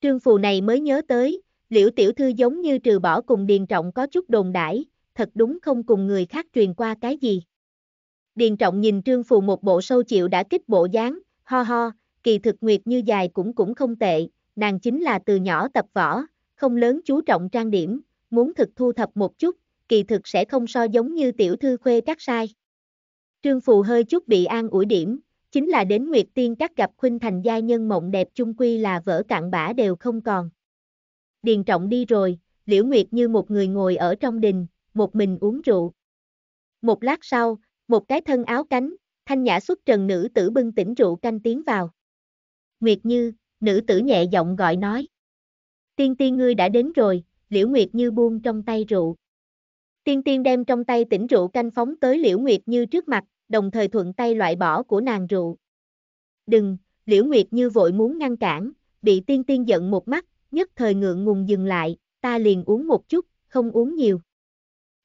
Trương Phù này mới nhớ tới, liễu tiểu thư giống như trừ bỏ cùng điền trọng có chút đồn đãi, thật đúng không cùng người khác truyền qua cái gì. Điền trọng nhìn trương phù một bộ sâu chịu đã kích bộ dáng, ho ho, kỳ thực nguyệt như dài cũng cũng không tệ, nàng chính là từ nhỏ tập võ, không lớn chú trọng trang điểm, muốn thực thu thập một chút, kỳ thực sẽ không so giống như tiểu thư khuê các sai. Trương phù hơi chút bị an ủi điểm, chính là đến nguyệt tiên các gặp khuynh thành gia nhân mộng đẹp chung quy là vỡ cạn bã đều không còn. Điền Trọng đi rồi, Liễu Nguyệt như một người ngồi ở trong đình, một mình uống rượu. Một lát sau, một cái thân áo cánh, thanh nhã xuất trần nữ tử bưng tỉnh rượu canh tiến vào. Nguyệt Như, nữ tử nhẹ giọng gọi nói. Tiên tiên ngươi đã đến rồi, Liễu Nguyệt Như buông trong tay rượu. Tiên tiên đem trong tay tỉnh rượu canh phóng tới Liễu Nguyệt Như trước mặt, đồng thời thuận tay loại bỏ của nàng rượu. Đừng, Liễu Nguyệt Như vội muốn ngăn cản, bị tiên tiên giận một mắt, nhất thời ngượng ngùng dừng lại, ta liền uống một chút, không uống nhiều.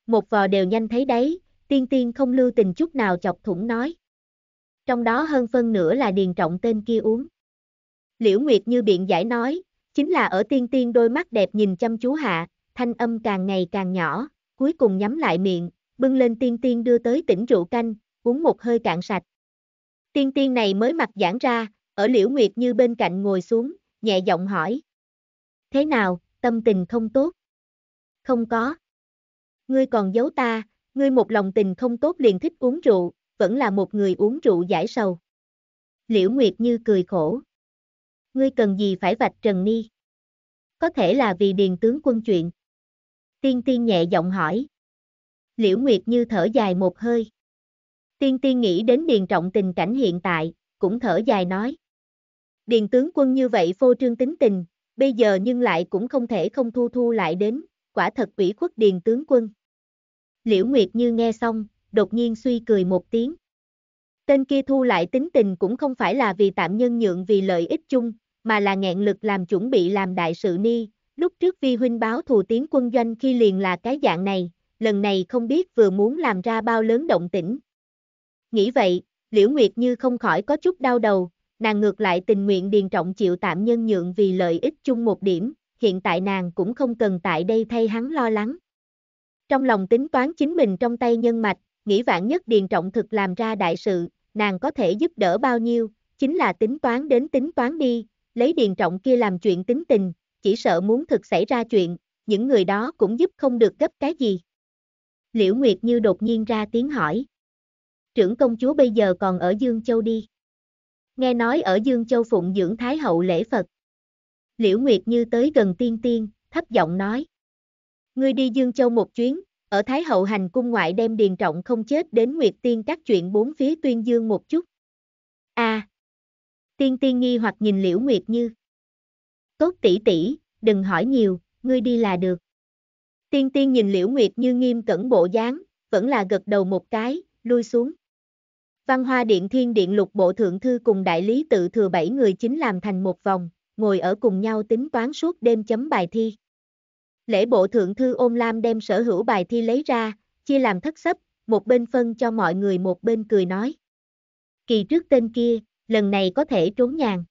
Một vò đều nhanh thấy đấy, tiên tiên không lưu tình chút nào chọc thủng nói. Trong đó hơn phân nửa là điền trọng tên kia uống. Liễu Nguyệt như biện giải nói, chính là ở tiên tiên đôi mắt đẹp nhìn chăm chú hạ, thanh âm càng ngày càng nhỏ, cuối cùng nhắm lại miệng, bưng lên tiên tiên đưa tới tỉnh rượu canh, uống một hơi cạn sạch. Tiên tiên này mới mặt giãn ra, ở liễu nguyệt như bên cạnh ngồi xuống, nhẹ giọng hỏi. Thế nào, tâm tình không tốt? Không có. Ngươi còn giấu ta, ngươi một lòng tình không tốt liền thích uống rượu, vẫn là một người uống rượu giải sầu. Liễu Nguyệt Như cười khổ. Ngươi cần gì phải vạch Trần Ni? Có thể là vì điền tướng quân chuyện. Tiên tiên nhẹ giọng hỏi. Liễu Nguyệt Như thở dài một hơi. Tiên tiên nghĩ đến điền trọng tình cảnh hiện tại, cũng thở dài nói. Điền tướng quân như vậy phô trương tính tình, bây giờ nhưng lại cũng không thể không thu thu lại đến, quả thật ủy khuất điền tướng quân. Liễu Nguyệt như nghe xong, đột nhiên suy cười một tiếng. Tên kia thu lại tính tình cũng không phải là vì tạm nhân nhượng vì lợi ích chung, mà là nghẹn lực làm chuẩn bị làm đại sự ni, lúc trước vi huynh báo thù tiến quân doanh khi liền là cái dạng này, lần này không biết vừa muốn làm ra bao lớn động tĩnh. Nghĩ vậy, Liễu Nguyệt Như không khỏi có chút đau đầu, nàng ngược lại tình nguyện điền trọng chịu tạm nhân nhượng vì lợi ích chung một điểm, hiện tại nàng cũng không cần tại đây thay hắn lo lắng. Trong lòng tính toán chính mình trong tay nhân mạch, nghĩ vạn nhất điền trọng thực làm ra đại sự, nàng có thể giúp đỡ bao nhiêu, chính là tính toán đến tính toán đi, lấy điền trọng kia làm chuyện tính tình, chỉ sợ muốn thực xảy ra chuyện, những người đó cũng giúp không được gấp cái gì. Liễu Nguyệt Như đột nhiên ra tiếng hỏi. Trưởng công chúa bây giờ còn ở Dương Châu đi nghe nói ở Dương Châu phụng dưỡng Thái Hậu lễ Phật. Liễu Nguyệt Như tới gần tiên tiên, thấp giọng nói. Ngươi đi Dương Châu một chuyến, ở Thái Hậu hành cung ngoại đem điền trọng không chết đến Nguyệt Tiên các chuyện bốn phía tuyên dương một chút. a à, Tiên tiên nghi hoặc nhìn Liễu Nguyệt Như. Tốt tỷ tỷ, đừng hỏi nhiều, ngươi đi là được. Tiên tiên nhìn Liễu Nguyệt Như nghiêm cẩn bộ dáng, vẫn là gật đầu một cái, lui xuống. Văn Hoa Điện Thiên Điện Lục Bộ Thượng Thư cùng Đại Lý Tự Thừa bảy người chính làm thành một vòng, ngồi ở cùng nhau tính toán suốt đêm chấm bài thi. Lễ Bộ Thượng Thư ôm Lam đem sở hữu bài thi lấy ra, chia làm thất sấp, một bên phân cho mọi người một bên cười nói. Kỳ trước tên kia, lần này có thể trốn nhàn.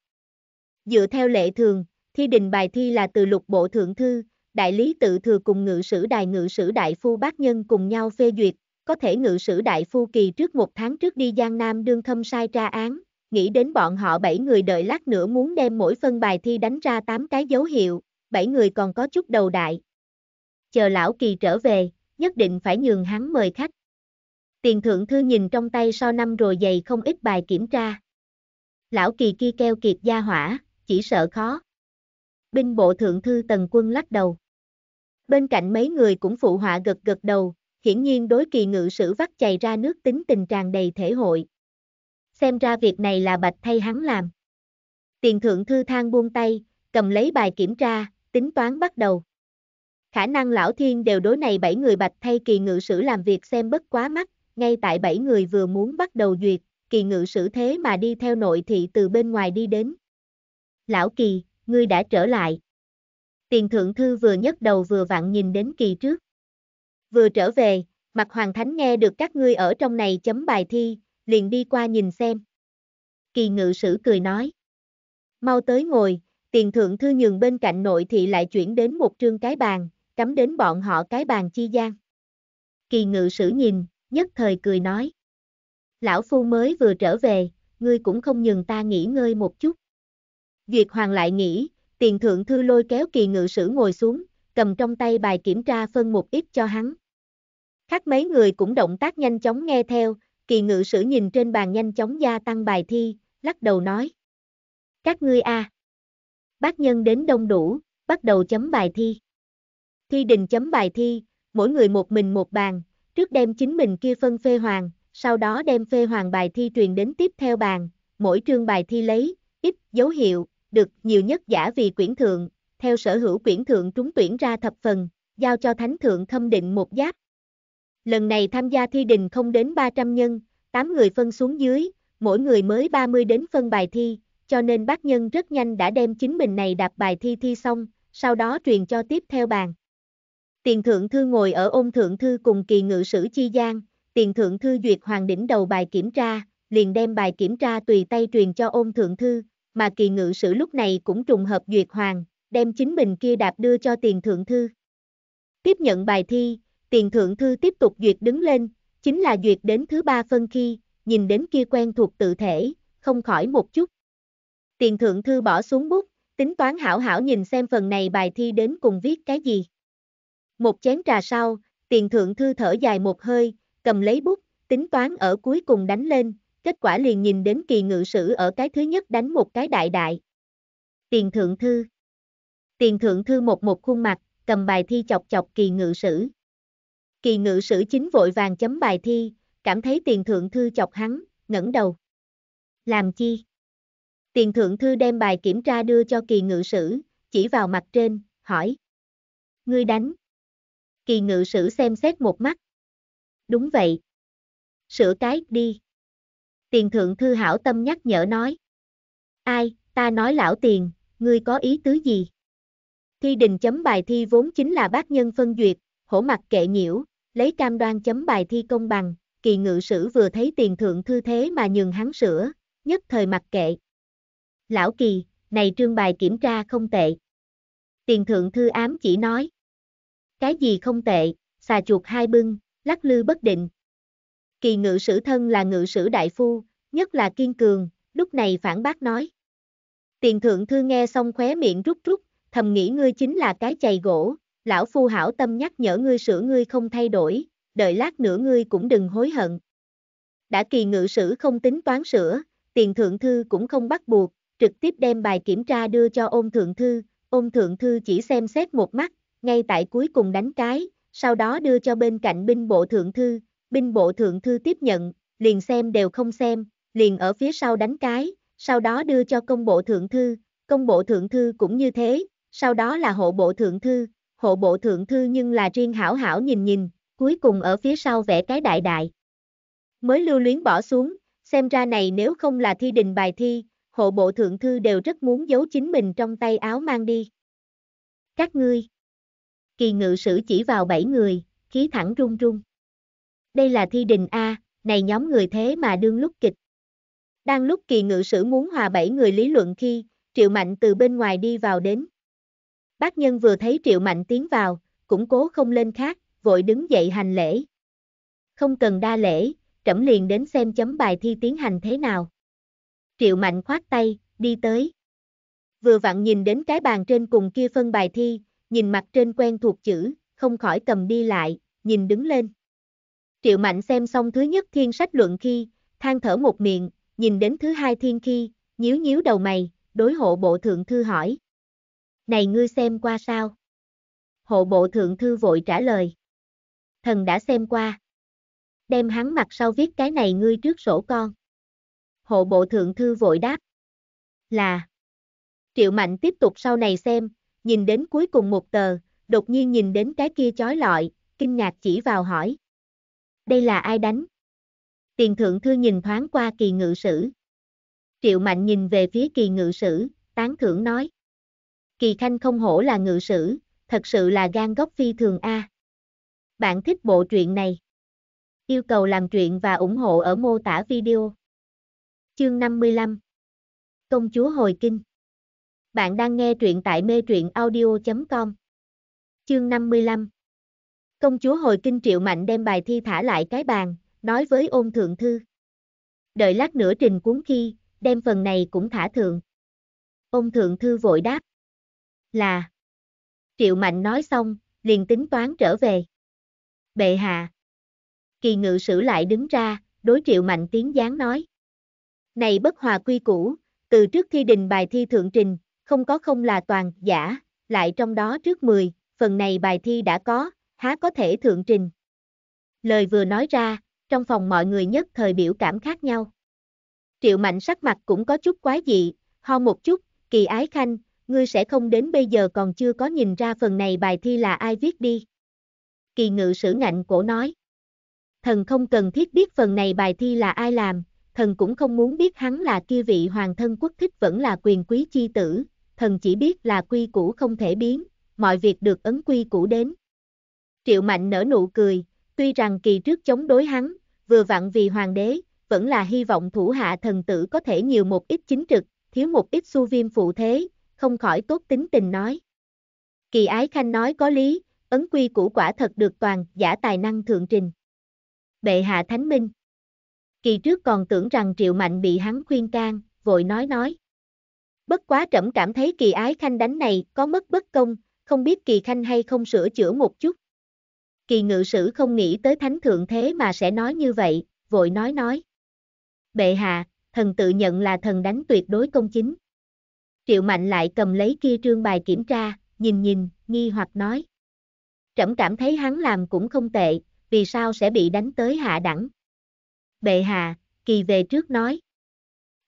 Dựa theo lệ thường, thi đình bài thi là từ lục bộ thượng thư, đại lý tự thừa cùng ngự sử đài ngự sử đại phu bác nhân cùng nhau phê duyệt, có thể ngự sử đại phu kỳ trước một tháng trước đi Giang Nam đương thâm sai tra án, nghĩ đến bọn họ bảy người đợi lát nữa muốn đem mỗi phân bài thi đánh ra tám cái dấu hiệu, bảy người còn có chút đầu đại. Chờ lão kỳ trở về, nhất định phải nhường hắn mời khách. Tiền thượng thư nhìn trong tay so năm rồi dày không ít bài kiểm tra. Lão kỳ kia keo kiệt gia hỏa, chỉ sợ khó. Binh bộ thượng thư tần quân lắc đầu. Bên cạnh mấy người cũng phụ họa gật gật đầu, hiển nhiên đối kỳ ngự sử vắt chày ra nước tính tình tràn đầy thể hội. Xem ra việc này là bạch thay hắn làm. Tiền thượng thư thang buông tay, cầm lấy bài kiểm tra, tính toán bắt đầu. Khả năng lão thiên đều đối này bảy người bạch thay kỳ ngự sử làm việc xem bất quá mắt, ngay tại bảy người vừa muốn bắt đầu duyệt, kỳ ngự sử thế mà đi theo nội thị từ bên ngoài đi đến. Lão kỳ, ngươi đã trở lại. Tiền thượng thư vừa nhấc đầu vừa vặn nhìn đến kỳ trước. Vừa trở về, mặt hoàng thánh nghe được các ngươi ở trong này chấm bài thi, liền đi qua nhìn xem. Kỳ ngự sử cười nói. Mau tới ngồi, tiền thượng thư nhường bên cạnh nội thị lại chuyển đến một trương cái bàn, cắm đến bọn họ cái bàn chi gian. Kỳ ngự sử nhìn, nhất thời cười nói. Lão phu mới vừa trở về, ngươi cũng không nhường ta nghỉ ngơi một chút. Duyệt hoàng lại nghĩ, tiền thượng thư lôi kéo kỳ ngự sử ngồi xuống, cầm trong tay bài kiểm tra phân một ít cho hắn. Khác mấy người cũng động tác nhanh chóng nghe theo, kỳ ngự sử nhìn trên bàn nhanh chóng gia tăng bài thi, lắc đầu nói. Các ngươi a à. Bác nhân đến đông đủ, bắt đầu chấm bài thi. Thi đình chấm bài thi, mỗi người một mình một bàn, trước đem chính mình kia phân phê hoàng, sau đó đem phê hoàng bài thi truyền đến tiếp theo bàn, mỗi trương bài thi lấy, ít, dấu hiệu, được nhiều nhất giả vì quyển thượng, theo sở hữu quyển thượng trúng tuyển ra thập phần, giao cho thánh thượng thâm định một giáp. Lần này tham gia thi đình không đến 300 nhân, 8 người phân xuống dưới, mỗi người mới 30 đến phân bài thi, cho nên bác nhân rất nhanh đã đem chính mình này đạp bài thi thi xong, sau đó truyền cho tiếp theo bàn. Tiền thượng thư ngồi ở ôn thượng thư cùng kỳ ngự sử chi giang, tiền thượng thư duyệt hoàng đỉnh đầu bài kiểm tra, liền đem bài kiểm tra tùy tay truyền cho ôn thượng thư, mà kỳ ngự sử lúc này cũng trùng hợp duyệt hoàng, đem chính mình kia đạp đưa cho tiền thượng thư. Tiếp nhận bài thi, tiền thượng thư tiếp tục duyệt đứng lên, chính là duyệt đến thứ ba phân khi, nhìn đến kia quen thuộc tự thể, không khỏi một chút. Tiền thượng thư bỏ xuống bút, tính toán hảo hảo nhìn xem phần này bài thi đến cùng viết cái gì. Một chén trà sau, tiền thượng thư thở dài một hơi, cầm lấy bút, tính toán ở cuối cùng đánh lên, kết quả liền nhìn đến kỳ ngự sử ở cái thứ nhất đánh một cái đại đại. Tiền thượng thư Tiền thượng thư một một khuôn mặt, cầm bài thi chọc chọc kỳ ngự sử. Kỳ ngự sử chính vội vàng chấm bài thi, cảm thấy tiền thượng thư chọc hắn, ngẩng đầu. Làm chi? Tiền thượng thư đem bài kiểm tra đưa cho kỳ ngự sử, chỉ vào mặt trên, hỏi. Ngươi đánh. Kỳ ngự sử xem xét một mắt. Đúng vậy. Sửa cái đi. Tiền thượng thư hảo tâm nhắc nhở nói. Ai, ta nói lão tiền, ngươi có ý tứ gì? Thi đình chấm bài thi vốn chính là bác nhân phân duyệt, hổ mặt kệ nhiễu, lấy cam đoan chấm bài thi công bằng, kỳ ngự sử vừa thấy tiền thượng thư thế mà nhường hắn sửa, nhất thời mặt kệ. Lão kỳ, này trương bài kiểm tra không tệ. Tiền thượng thư ám chỉ nói. Cái gì không tệ, xà chuột hai bưng, lắc lư bất định. Kỳ ngự sử thân là ngự sử đại phu, nhất là kiên cường, lúc này phản bác nói. Tiền thượng thư nghe xong khóe miệng rút rút, thầm nghĩ ngươi chính là cái chày gỗ, lão phu hảo tâm nhắc nhở ngươi sửa ngươi không thay đổi, đợi lát nữa ngươi cũng đừng hối hận. Đã kỳ ngự sử không tính toán sửa, tiền thượng thư cũng không bắt buộc, trực tiếp đem bài kiểm tra đưa cho ôn thượng thư, ôn thượng thư chỉ xem xét một mắt, ngay tại cuối cùng đánh cái, sau đó đưa cho bên cạnh binh bộ thượng thư, binh bộ thượng thư tiếp nhận, liền xem đều không xem, liền ở phía sau đánh cái, sau đó đưa cho công bộ thượng thư, công bộ thượng thư cũng như thế, sau đó là hộ bộ thượng thư, hộ bộ thượng thư nhưng là riêng hảo hảo nhìn nhìn, cuối cùng ở phía sau vẽ cái đại đại. Mới lưu luyến bỏ xuống, xem ra này nếu không là thi đình bài thi, hộ bộ thượng thư đều rất muốn giấu chính mình trong tay áo mang đi. Các ngươi. Kỳ ngự sử chỉ vào bảy người, khí thẳng run run. Đây là thi đình A, này nhóm người thế mà đương lúc kịch. Đang lúc kỳ ngự sử muốn hòa bảy người lý luận khi, triệu mạnh từ bên ngoài đi vào đến. Bác nhân vừa thấy Triệu Mạnh tiến vào, cũng cố không lên khác, vội đứng dậy hành lễ. Không cần đa lễ, trẫm liền đến xem chấm bài thi tiến hành thế nào. Triệu Mạnh khoát tay, đi tới. Vừa vặn nhìn đến cái bàn trên cùng kia phân bài thi, nhìn mặt trên quen thuộc chữ, không khỏi cầm đi lại, nhìn đứng lên. Triệu Mạnh xem xong thứ nhất thiên sách luận khi, than thở một miệng, nhìn đến thứ hai thiên khi, nhíu nhíu đầu mày, đối hộ bộ thượng thư hỏi. Này ngươi xem qua sao? Hộ bộ thượng thư vội trả lời. Thần đã xem qua. Đem hắn mặt sau viết cái này ngươi trước sổ con. Hộ bộ thượng thư vội đáp. Là. Triệu Mạnh tiếp tục sau này xem, nhìn đến cuối cùng một tờ, đột nhiên nhìn đến cái kia chói lọi, kinh ngạc chỉ vào hỏi. Đây là ai đánh? Tiền thượng thư nhìn thoáng qua kỳ ngự sử. Triệu Mạnh nhìn về phía kỳ ngự sử, tán thưởng nói. Kỳ Khanh không hổ là ngự sử, thật sự là gan góc phi thường A. Bạn thích bộ truyện này? Yêu cầu làm truyện và ủng hộ ở mô tả video. Chương 55 Công chúa Hồi Kinh Bạn đang nghe truyện tại mê truyện audio.com Chương 55 Công chúa Hồi Kinh Triệu Mạnh đem bài thi thả lại cái bàn, nói với ôn thượng thư. Đợi lát nữa trình cuốn khi, đem phần này cũng thả thượng. Ôn thượng thư vội đáp là. Triệu Mạnh nói xong, liền tính toán trở về. Bệ hạ. Kỳ ngự sử lại đứng ra, đối Triệu Mạnh tiếng gián nói. Này bất hòa quy cũ từ trước thi đình bài thi thượng trình, không có không là toàn, giả, lại trong đó trước 10, phần này bài thi đã có, há có thể thượng trình. Lời vừa nói ra, trong phòng mọi người nhất thời biểu cảm khác nhau. Triệu Mạnh sắc mặt cũng có chút quái dị, ho một chút, kỳ ái khanh, ngươi sẽ không đến bây giờ còn chưa có nhìn ra phần này bài thi là ai viết đi. Kỳ ngự sử ngạnh cổ nói. Thần không cần thiết biết phần này bài thi là ai làm, thần cũng không muốn biết hắn là kia vị hoàng thân quốc thích vẫn là quyền quý chi tử, thần chỉ biết là quy củ không thể biến, mọi việc được ấn quy củ đến. Triệu Mạnh nở nụ cười, tuy rằng kỳ trước chống đối hắn, vừa vặn vì hoàng đế, vẫn là hy vọng thủ hạ thần tử có thể nhiều một ít chính trực, thiếu một ít su viêm phụ thế, không khỏi tốt tính tình nói. Kỳ ái khanh nói có lý, ấn quy củ quả thật được toàn giả tài năng thượng trình. Bệ hạ thánh minh. Kỳ trước còn tưởng rằng Triệu Mạnh bị hắn khuyên can, vội nói nói. Bất quá trẫm cảm thấy kỳ ái khanh đánh này có mất bất công, không biết kỳ khanh hay không sửa chữa một chút. Kỳ ngự sử không nghĩ tới thánh thượng thế mà sẽ nói như vậy, vội nói nói. Bệ hạ, thần tự nhận là thần đánh tuyệt đối công chính. Triệu Mạnh lại cầm lấy kia trương bài kiểm tra, nhìn nhìn, nghi hoặc nói. Trẫm cảm thấy hắn làm cũng không tệ, vì sao sẽ bị đánh tới hạ đẳng. Bệ hạ, kỳ về trước nói.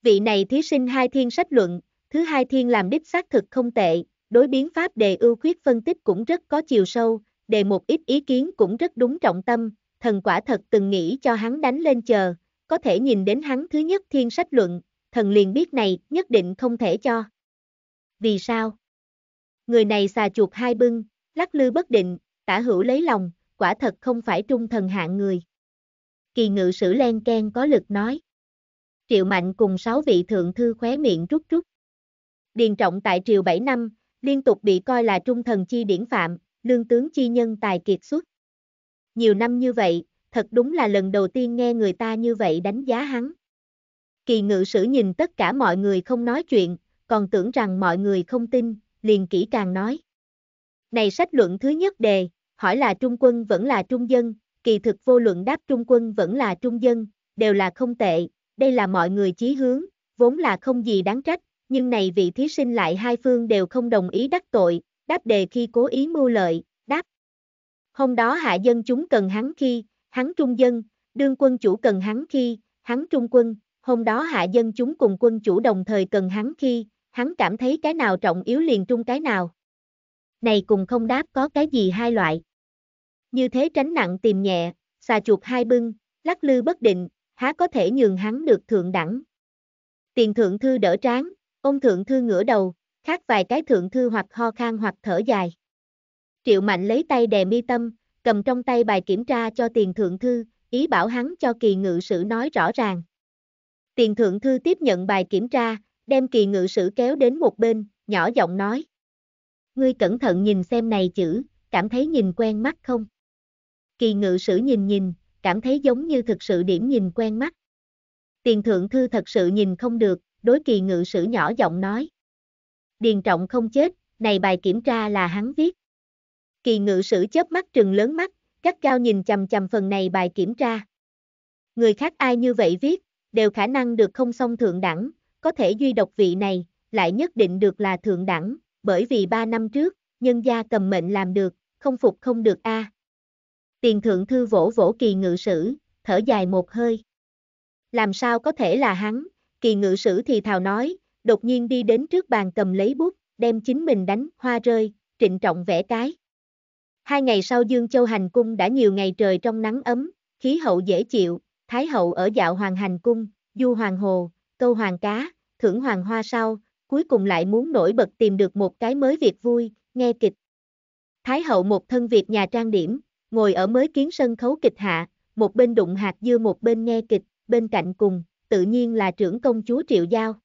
Vị này thí sinh hai thiên sách luận, thứ hai thiên làm đích xác thực không tệ, đối biến pháp đề ưu khuyết phân tích cũng rất có chiều sâu, đề một ít ý kiến cũng rất đúng trọng tâm, thần quả thật từng nghĩ cho hắn đánh lên chờ, có thể nhìn đến hắn thứ nhất thiên sách luận, thần liền biết này nhất định không thể cho vì sao? Người này xà chuột hai bưng, lắc lư bất định, tả hữu lấy lòng, quả thật không phải trung thần hạng người. Kỳ ngự sử len ken có lực nói. Triệu Mạnh cùng sáu vị thượng thư khóe miệng rút rút. Điền trọng tại triều 7 năm, liên tục bị coi là trung thần chi điển phạm, lương tướng chi nhân tài kiệt xuất. Nhiều năm như vậy, thật đúng là lần đầu tiên nghe người ta như vậy đánh giá hắn. Kỳ ngự sử nhìn tất cả mọi người không nói chuyện, còn tưởng rằng mọi người không tin, liền kỹ càng nói. Này sách luận thứ nhất đề, hỏi là trung quân vẫn là trung dân, kỳ thực vô luận đáp trung quân vẫn là trung dân, đều là không tệ, đây là mọi người chí hướng, vốn là không gì đáng trách, nhưng này vị thí sinh lại hai phương đều không đồng ý đắc tội, đáp đề khi cố ý mưu lợi, đáp. Hôm đó hạ dân chúng cần hắn khi, hắn trung dân, đương quân chủ cần hắn khi, hắn trung quân, hôm đó hạ dân chúng cùng quân chủ đồng thời cần hắn khi, hắn cảm thấy cái nào trọng yếu liền trung cái nào. Này cùng không đáp có cái gì hai loại. Như thế tránh nặng tìm nhẹ, xà chuột hai bưng, lắc lư bất định, há có thể nhường hắn được thượng đẳng. Tiền thượng thư đỡ tráng, ông thượng thư ngửa đầu, khác vài cái thượng thư hoặc ho khang hoặc thở dài. Triệu Mạnh lấy tay đè mi tâm, cầm trong tay bài kiểm tra cho tiền thượng thư, ý bảo hắn cho kỳ ngự sử nói rõ ràng. Tiền thượng thư tiếp nhận bài kiểm tra, đem kỳ ngự sử kéo đến một bên, nhỏ giọng nói. Ngươi cẩn thận nhìn xem này chữ, cảm thấy nhìn quen mắt không? Kỳ ngự sử nhìn nhìn, cảm thấy giống như thực sự điểm nhìn quen mắt. Tiền thượng thư thật sự nhìn không được, đối kỳ ngự sử nhỏ giọng nói. Điền trọng không chết, này bài kiểm tra là hắn viết. Kỳ ngự sử chớp mắt trừng lớn mắt, cắt cao nhìn chầm chầm phần này bài kiểm tra. Người khác ai như vậy viết, đều khả năng được không xong thượng đẳng, có thể duy độc vị này, lại nhất định được là thượng đẳng, bởi vì 3 năm trước, nhân gia cầm mệnh làm được, không phục không được a. À. Tiền thượng thư vỗ vỗ kỳ ngự sử, thở dài một hơi. Làm sao có thể là hắn, kỳ ngự sử thì thào nói, đột nhiên đi đến trước bàn cầm lấy bút, đem chính mình đánh, hoa rơi, trịnh trọng vẽ cái. Hai ngày sau Dương Châu hành cung đã nhiều ngày trời trong nắng ấm, khí hậu dễ chịu, Thái hậu ở dạo hoàng hành cung, du hoàng hồ, câu hoàng cá, thưởng hoàng hoa sau, cuối cùng lại muốn nổi bật tìm được một cái mới việc vui, nghe kịch. Thái hậu một thân việc nhà trang điểm, ngồi ở mới kiến sân khấu kịch hạ, một bên đụng hạt dưa một bên nghe kịch, bên cạnh cùng, tự nhiên là trưởng công chúa Triệu Giao.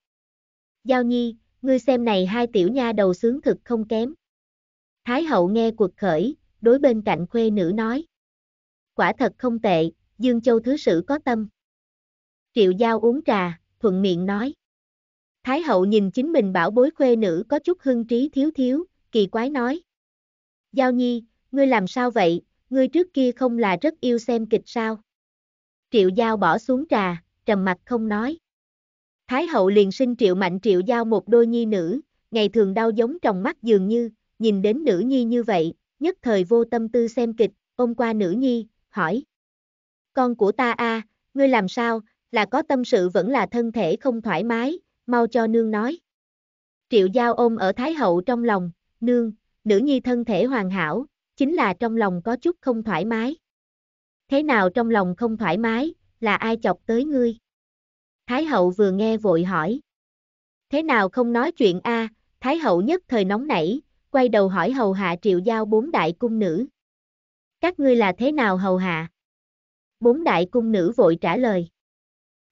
Giao Nhi, ngươi xem này hai tiểu nha đầu sướng thực không kém. Thái hậu nghe cuộc khởi, đối bên cạnh khuê nữ nói. Quả thật không tệ, Dương Châu Thứ Sử có tâm. Triệu Giao uống trà, thuận miệng nói. Thái hậu nhìn chính mình bảo bối khuê nữ có chút hưng trí thiếu thiếu, kỳ quái nói. Giao nhi, ngươi làm sao vậy, ngươi trước kia không là rất yêu xem kịch sao? Triệu Giao bỏ xuống trà, trầm mặt không nói. Thái hậu liền sinh Triệu Mạnh Triệu Giao một đôi nhi nữ, ngày thường đau giống trong mắt dường như, nhìn đến nữ nhi như vậy, nhất thời vô tâm tư xem kịch, ôm qua nữ nhi, hỏi. Con của ta a, ngươi làm sao, là có tâm sự vẫn là thân thể không thoải mái, mau cho nương nói. Triệu Giao ôm ở Thái Hậu trong lòng, nương, nữ nhi thân thể hoàn hảo, chính là trong lòng có chút không thoải mái. Thế nào trong lòng không thoải mái, là ai chọc tới ngươi? Thái Hậu vừa nghe vội hỏi. Thế nào không nói chuyện a? À? Thái Hậu nhất thời nóng nảy, quay đầu hỏi hầu hạ triệu giao bốn đại cung nữ. Các ngươi là thế nào hầu hạ? Bốn đại cung nữ vội trả lời.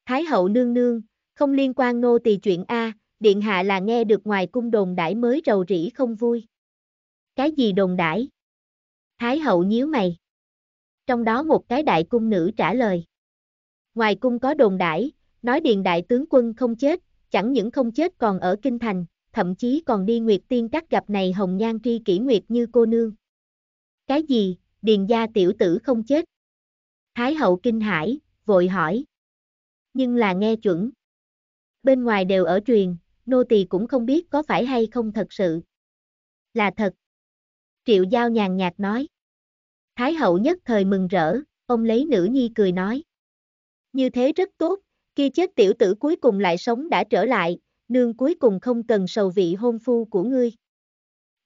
Thái hậu nương nương, không liên quan nô tỳ chuyện A, điện hạ là nghe được ngoài cung đồn đãi mới rầu rĩ không vui. Cái gì đồn đãi? Thái hậu nhíu mày. Trong đó một cái đại cung nữ trả lời. Ngoài cung có đồn đãi, nói điện đại tướng quân không chết, chẳng những không chết còn ở kinh thành, thậm chí còn đi nguyệt tiên các gặp này hồng nhan tri kỷ nguyệt như cô nương. Cái gì, điền gia tiểu tử không chết? Thái hậu kinh hãi, vội hỏi nhưng là nghe chuẩn. Bên ngoài đều ở truyền, nô tỳ cũng không biết có phải hay không thật sự. Là thật. Triệu Giao nhàn nhạt nói. Thái hậu nhất thời mừng rỡ, ông lấy nữ nhi cười nói. Như thế rất tốt, kia chết tiểu tử cuối cùng lại sống đã trở lại, nương cuối cùng không cần sầu vị hôn phu của ngươi.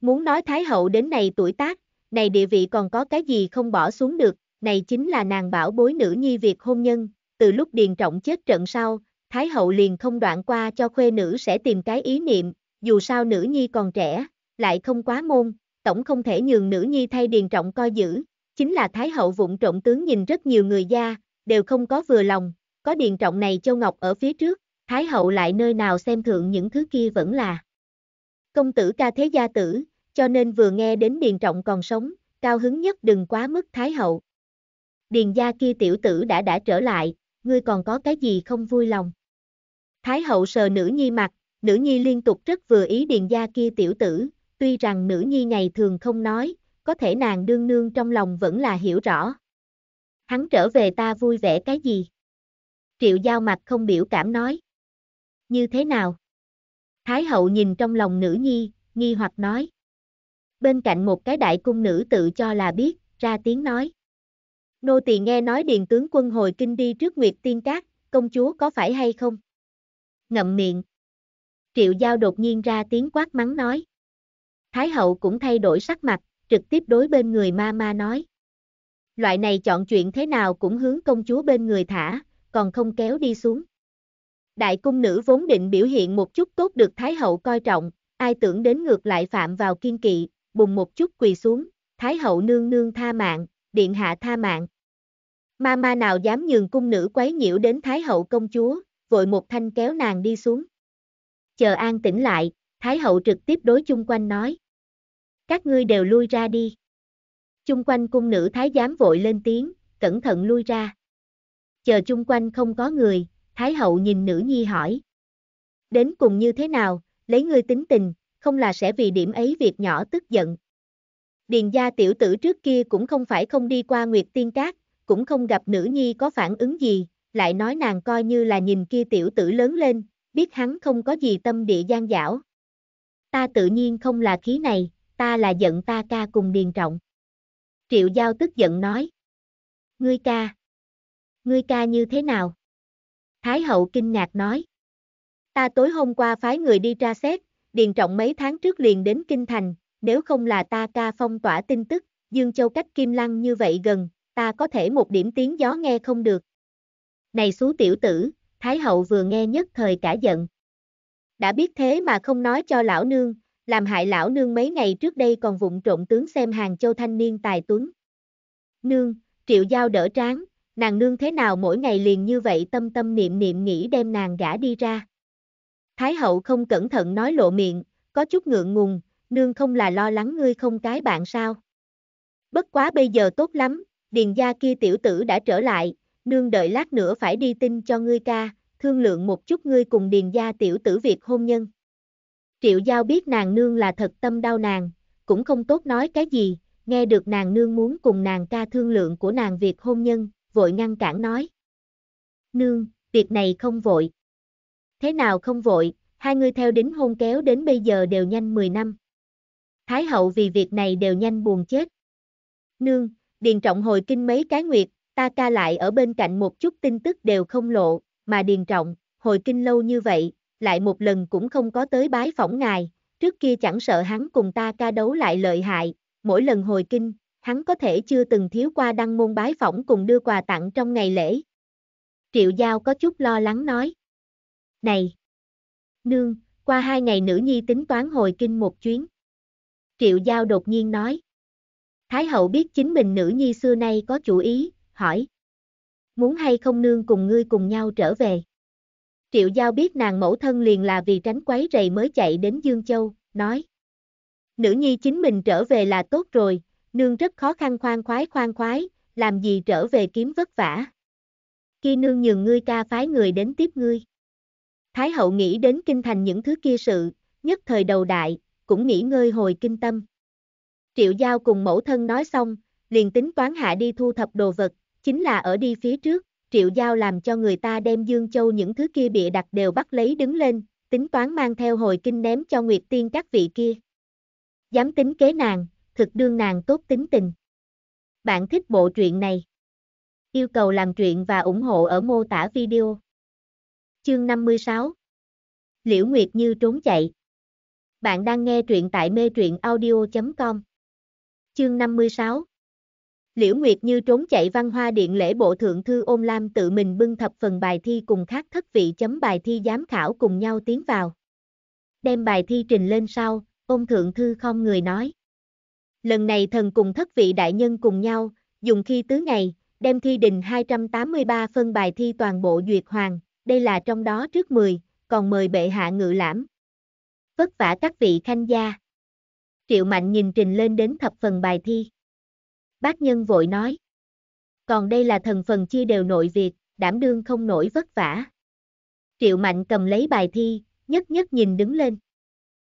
Muốn nói Thái hậu đến này tuổi tác, này địa vị còn có cái gì không bỏ xuống được, này chính là nàng bảo bối nữ nhi việc hôn nhân, từ lúc Điền Trọng chết trận sau, Thái hậu liền không đoạn qua cho khuê nữ sẽ tìm cái ý niệm, dù sao nữ nhi còn trẻ, lại không quá môn, tổng không thể nhường nữ nhi thay Điền Trọng coi giữ, chính là Thái hậu vụng trộm tướng nhìn rất nhiều người gia, đều không có vừa lòng, có Điền Trọng này Châu Ngọc ở phía trước, Thái hậu lại nơi nào xem thượng những thứ kia vẫn là công tử ca thế gia tử, cho nên vừa nghe đến Điền Trọng còn sống, cao hứng nhất đừng quá mức Thái hậu. Điền gia kia tiểu tử đã đã trở lại, ngươi còn có cái gì không vui lòng. Thái hậu sờ nữ nhi mặt, nữ nhi liên tục rất vừa ý điền gia kia tiểu tử, tuy rằng nữ nhi ngày thường không nói, có thể nàng đương nương trong lòng vẫn là hiểu rõ. Hắn trở về ta vui vẻ cái gì? Triệu giao mặt không biểu cảm nói. Như thế nào? Thái hậu nhìn trong lòng nữ nhi, nghi hoặc nói. Bên cạnh một cái đại cung nữ tự cho là biết, ra tiếng nói. Nô tỳ nghe nói Điền tướng quân hồi kinh đi trước Nguyệt Tiên Cát, công chúa có phải hay không? Ngậm miệng. Triệu Giao đột nhiên ra tiếng quát mắng nói. Thái hậu cũng thay đổi sắc mặt, trực tiếp đối bên người ma ma nói. Loại này chọn chuyện thế nào cũng hướng công chúa bên người thả, còn không kéo đi xuống. Đại cung nữ vốn định biểu hiện một chút tốt được Thái hậu coi trọng, ai tưởng đến ngược lại phạm vào kiên kỵ, bùng một chút quỳ xuống, Thái hậu nương nương tha mạng, điện hạ tha mạng. Ma ma nào dám nhường cung nữ quấy nhiễu đến Thái hậu công chúa, vội một thanh kéo nàng đi xuống. Chờ an tỉnh lại, Thái hậu trực tiếp đối chung quanh nói. Các ngươi đều lui ra đi. Chung quanh cung nữ thái giám vội lên tiếng, cẩn thận lui ra. Chờ chung quanh không có người, Thái hậu nhìn nữ nhi hỏi. Đến cùng như thế nào, lấy ngươi tính tình, không là sẽ vì điểm ấy việc nhỏ tức giận. Điền gia tiểu tử trước kia cũng không phải không đi qua Nguyệt Tiên Cát, cũng không gặp nữ nhi có phản ứng gì, lại nói nàng coi như là nhìn kia tiểu tử lớn lên, biết hắn không có gì tâm địa gian dảo. Ta tự nhiên không là khí này, ta là giận ta ca cùng điền trọng. Triệu Giao tức giận nói. Ngươi ca. Ngươi ca như thế nào? Thái hậu kinh ngạc nói. Ta tối hôm qua phái người đi tra xét, điền trọng mấy tháng trước liền đến Kinh Thành, nếu không là ta ca phong tỏa tin tức, Dương Châu cách Kim Lăng như vậy gần, ta có thể một điểm tiếng gió nghe không được. Này xú tiểu tử, Thái hậu vừa nghe nhất thời cả giận. Đã biết thế mà không nói cho lão nương, làm hại lão nương mấy ngày trước đây còn vụng trộn tướng xem hàng châu thanh niên tài tuấn. Nương, triệu giao đỡ tráng, nàng nương thế nào mỗi ngày liền như vậy tâm tâm niệm niệm nghĩ đem nàng gã đi ra. Thái hậu không cẩn thận nói lộ miệng, có chút ngượng ngùng, nương không là lo lắng ngươi không cái bạn sao. Bất quá bây giờ tốt lắm, điền gia kia tiểu tử đã trở lại, nương đợi lát nữa phải đi tin cho ngươi ca, thương lượng một chút ngươi cùng điền gia tiểu tử việc hôn nhân. Triệu Giao biết nàng nương là thật tâm đau nàng, cũng không tốt nói cái gì, nghe được nàng nương muốn cùng nàng ca thương lượng của nàng việc hôn nhân, vội ngăn cản nói. Nương, việc này không vội. Thế nào không vội, hai người theo đính hôn kéo đến bây giờ đều nhanh 10 năm. Thái hậu vì việc này đều nhanh buồn chết. Nương, Điền Trọng hồi kinh mấy cái nguyệt, ta ca lại ở bên cạnh một chút tin tức đều không lộ, mà Điền Trọng, hồi kinh lâu như vậy, lại một lần cũng không có tới bái phỏng ngài, trước kia chẳng sợ hắn cùng ta ca đấu lại lợi hại, mỗi lần hồi kinh, hắn có thể chưa từng thiếu qua đăng môn bái phỏng cùng đưa quà tặng trong ngày lễ. Triệu Giao có chút lo lắng nói. Này! Nương, qua hai ngày nữ nhi tính toán hồi kinh một chuyến. Triệu Giao đột nhiên nói. Thái hậu biết chính mình nữ nhi xưa nay có chủ ý, hỏi. Muốn hay không nương cùng ngươi cùng nhau trở về. Triệu Giao biết nàng mẫu thân liền là vì tránh quấy rầy mới chạy đến Dương Châu, nói. Nữ nhi chính mình trở về là tốt rồi, nương rất khó khăn khoan khoái khoan khoái, làm gì trở về kiếm vất vả. Khi nương nhường ngươi ca phái người đến tiếp ngươi. Thái hậu nghĩ đến kinh thành những thứ kia sự, nhất thời đầu đại, cũng nghĩ ngơi hồi kinh tâm. Triệu Giao cùng mẫu thân nói xong, liền tính toán hạ đi thu thập đồ vật, chính là ở đi phía trước, Triệu Giao làm cho người ta đem Dương Châu những thứ kia bịa đặt đều bắt lấy đứng lên, tính toán mang theo hồi kinh ném cho Nguyệt Tiên các vị kia. Dám tính kế nàng, thực đương nàng tốt tính tình. Bạn thích bộ truyện này? Yêu cầu làm truyện và ủng hộ ở mô tả video. Chương 56 Liễu Nguyệt Như trốn chạy. Bạn đang nghe truyện tại mê truyện audio.com chương 56 Liễu Nguyệt như trốn chạy văn hoa điện lễ bộ thượng thư ôm lam tự mình bưng thập phần bài thi cùng khác thất vị chấm bài thi giám khảo cùng nhau tiến vào. Đem bài thi trình lên sau, ôm thượng thư không người nói. Lần này thần cùng thất vị đại nhân cùng nhau, dùng khi tứ ngày, đem thi đình 283 phân bài thi toàn bộ duyệt hoàng, đây là trong đó trước 10, còn mời bệ hạ ngự lãm. Vất vả các vị khanh gia. Triệu Mạnh nhìn trình lên đến thập phần bài thi. Bác nhân vội nói. Còn đây là thần phần chia đều nội việc, đảm đương không nổi vất vả. Triệu Mạnh cầm lấy bài thi, nhất nhất nhìn đứng lên.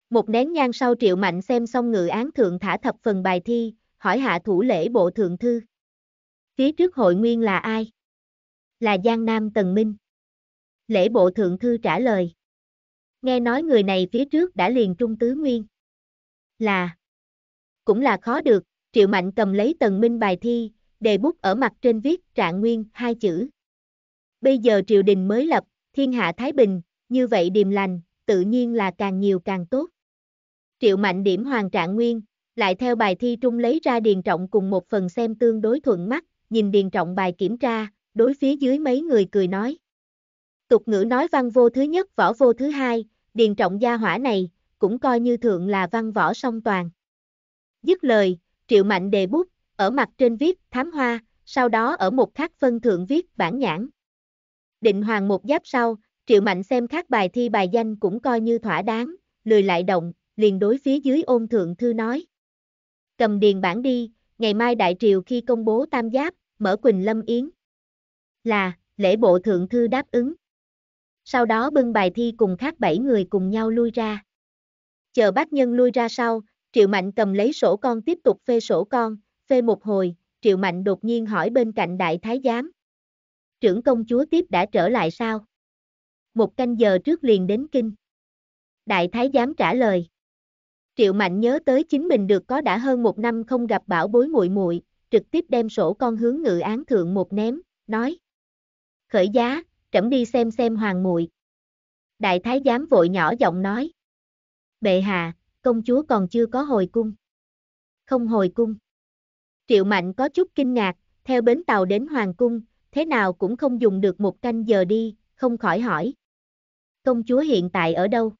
Một nén nhang sau Triệu Mạnh xem xong ngự án thượng thả thập phần bài thi, hỏi hạ thủ lễ bộ thượng thư. Phía trước hội nguyên là ai? Là Giang Nam Tần Minh. Lễ bộ thượng thư trả lời. Nghe nói người này phía trước đã liền trung tứ nguyên là cũng là khó được, Triệu Mạnh cầm lấy tần minh bài thi, đề bút ở mặt trên viết trạng nguyên hai chữ. Bây giờ triều đình mới lập, thiên hạ thái bình, như vậy điềm lành, tự nhiên là càng nhiều càng tốt. Triệu Mạnh điểm hoàng trạng nguyên, lại theo bài thi trung lấy ra điền trọng cùng một phần xem tương đối thuận mắt, nhìn điền trọng bài kiểm tra, đối phía dưới mấy người cười nói. Tục ngữ nói văn vô thứ nhất võ vô thứ hai, điền trọng gia hỏa này, cũng coi như thượng là văn võ song toàn. Dứt lời, Triệu Mạnh đề bút, ở mặt trên viết thám hoa, sau đó ở một khắc phân thượng viết bản nhãn. Định hoàng một giáp sau, Triệu Mạnh xem khác bài thi bài danh cũng coi như thỏa đáng, lười lại động, liền đối phía dưới ôn thượng thư nói. Cầm điền bản đi, ngày mai đại triều khi công bố tam giáp, mở Quỳnh Lâm Yến. Là, lễ bộ thượng thư đáp ứng. Sau đó bưng bài thi cùng khác bảy người cùng nhau lui ra. Chờ bác nhân lui ra sau, Triệu Mạnh cầm lấy sổ con tiếp tục phê sổ con, phê một hồi, Triệu Mạnh đột nhiên hỏi bên cạnh đại thái giám. Trưởng công chúa tiếp đã trở lại sao? Một canh giờ trước liền đến kinh. Đại thái giám trả lời. Triệu Mạnh nhớ tới chính mình được có đã hơn một năm không gặp bảo bối muội muội, trực tiếp đem sổ con hướng ngự án thượng một ném, nói. Khởi giá, trẫm đi xem xem hoàng muội. Đại thái giám vội nhỏ giọng nói bệ hạ, công chúa còn chưa có hồi cung. Không hồi cung. Triệu Mạnh có chút kinh ngạc, theo bến tàu đến Hoàng cung, thế nào cũng không dùng được một canh giờ đi, không khỏi hỏi. Công chúa hiện tại ở đâu?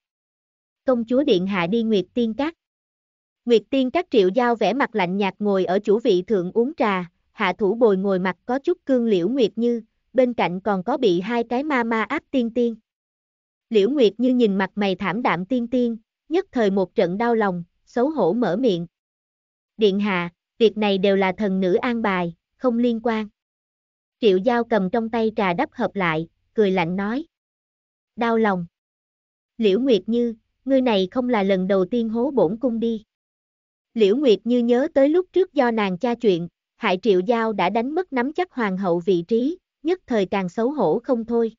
Công chúa điện hạ đi Nguyệt Tiên Các. Nguyệt Tiên Các triệu giao vẻ mặt lạnh nhạt ngồi ở chủ vị thượng uống trà, hạ thủ bồi ngồi mặt có chút cương liễu Nguyệt Như, bên cạnh còn có bị hai cái ma ma áp tiên tiên. Liễu Nguyệt Như nhìn mặt mày thảm đạm tiên tiên, nhất thời một trận đau lòng, xấu hổ mở miệng. Điện hạ, việc này đều là thần nữ an bài, không liên quan. Triệu Giao cầm trong tay trà đắp hợp lại, cười lạnh nói. Đau lòng. Liễu Nguyệt Như, ngươi này không là lần đầu tiên hố bổn cung đi. Liễu Nguyệt Như nhớ tới lúc trước do nàng cha chuyện, hại Triệu Giao đã đánh mất nắm chắc hoàng hậu vị trí, nhất thời càng xấu hổ không thôi.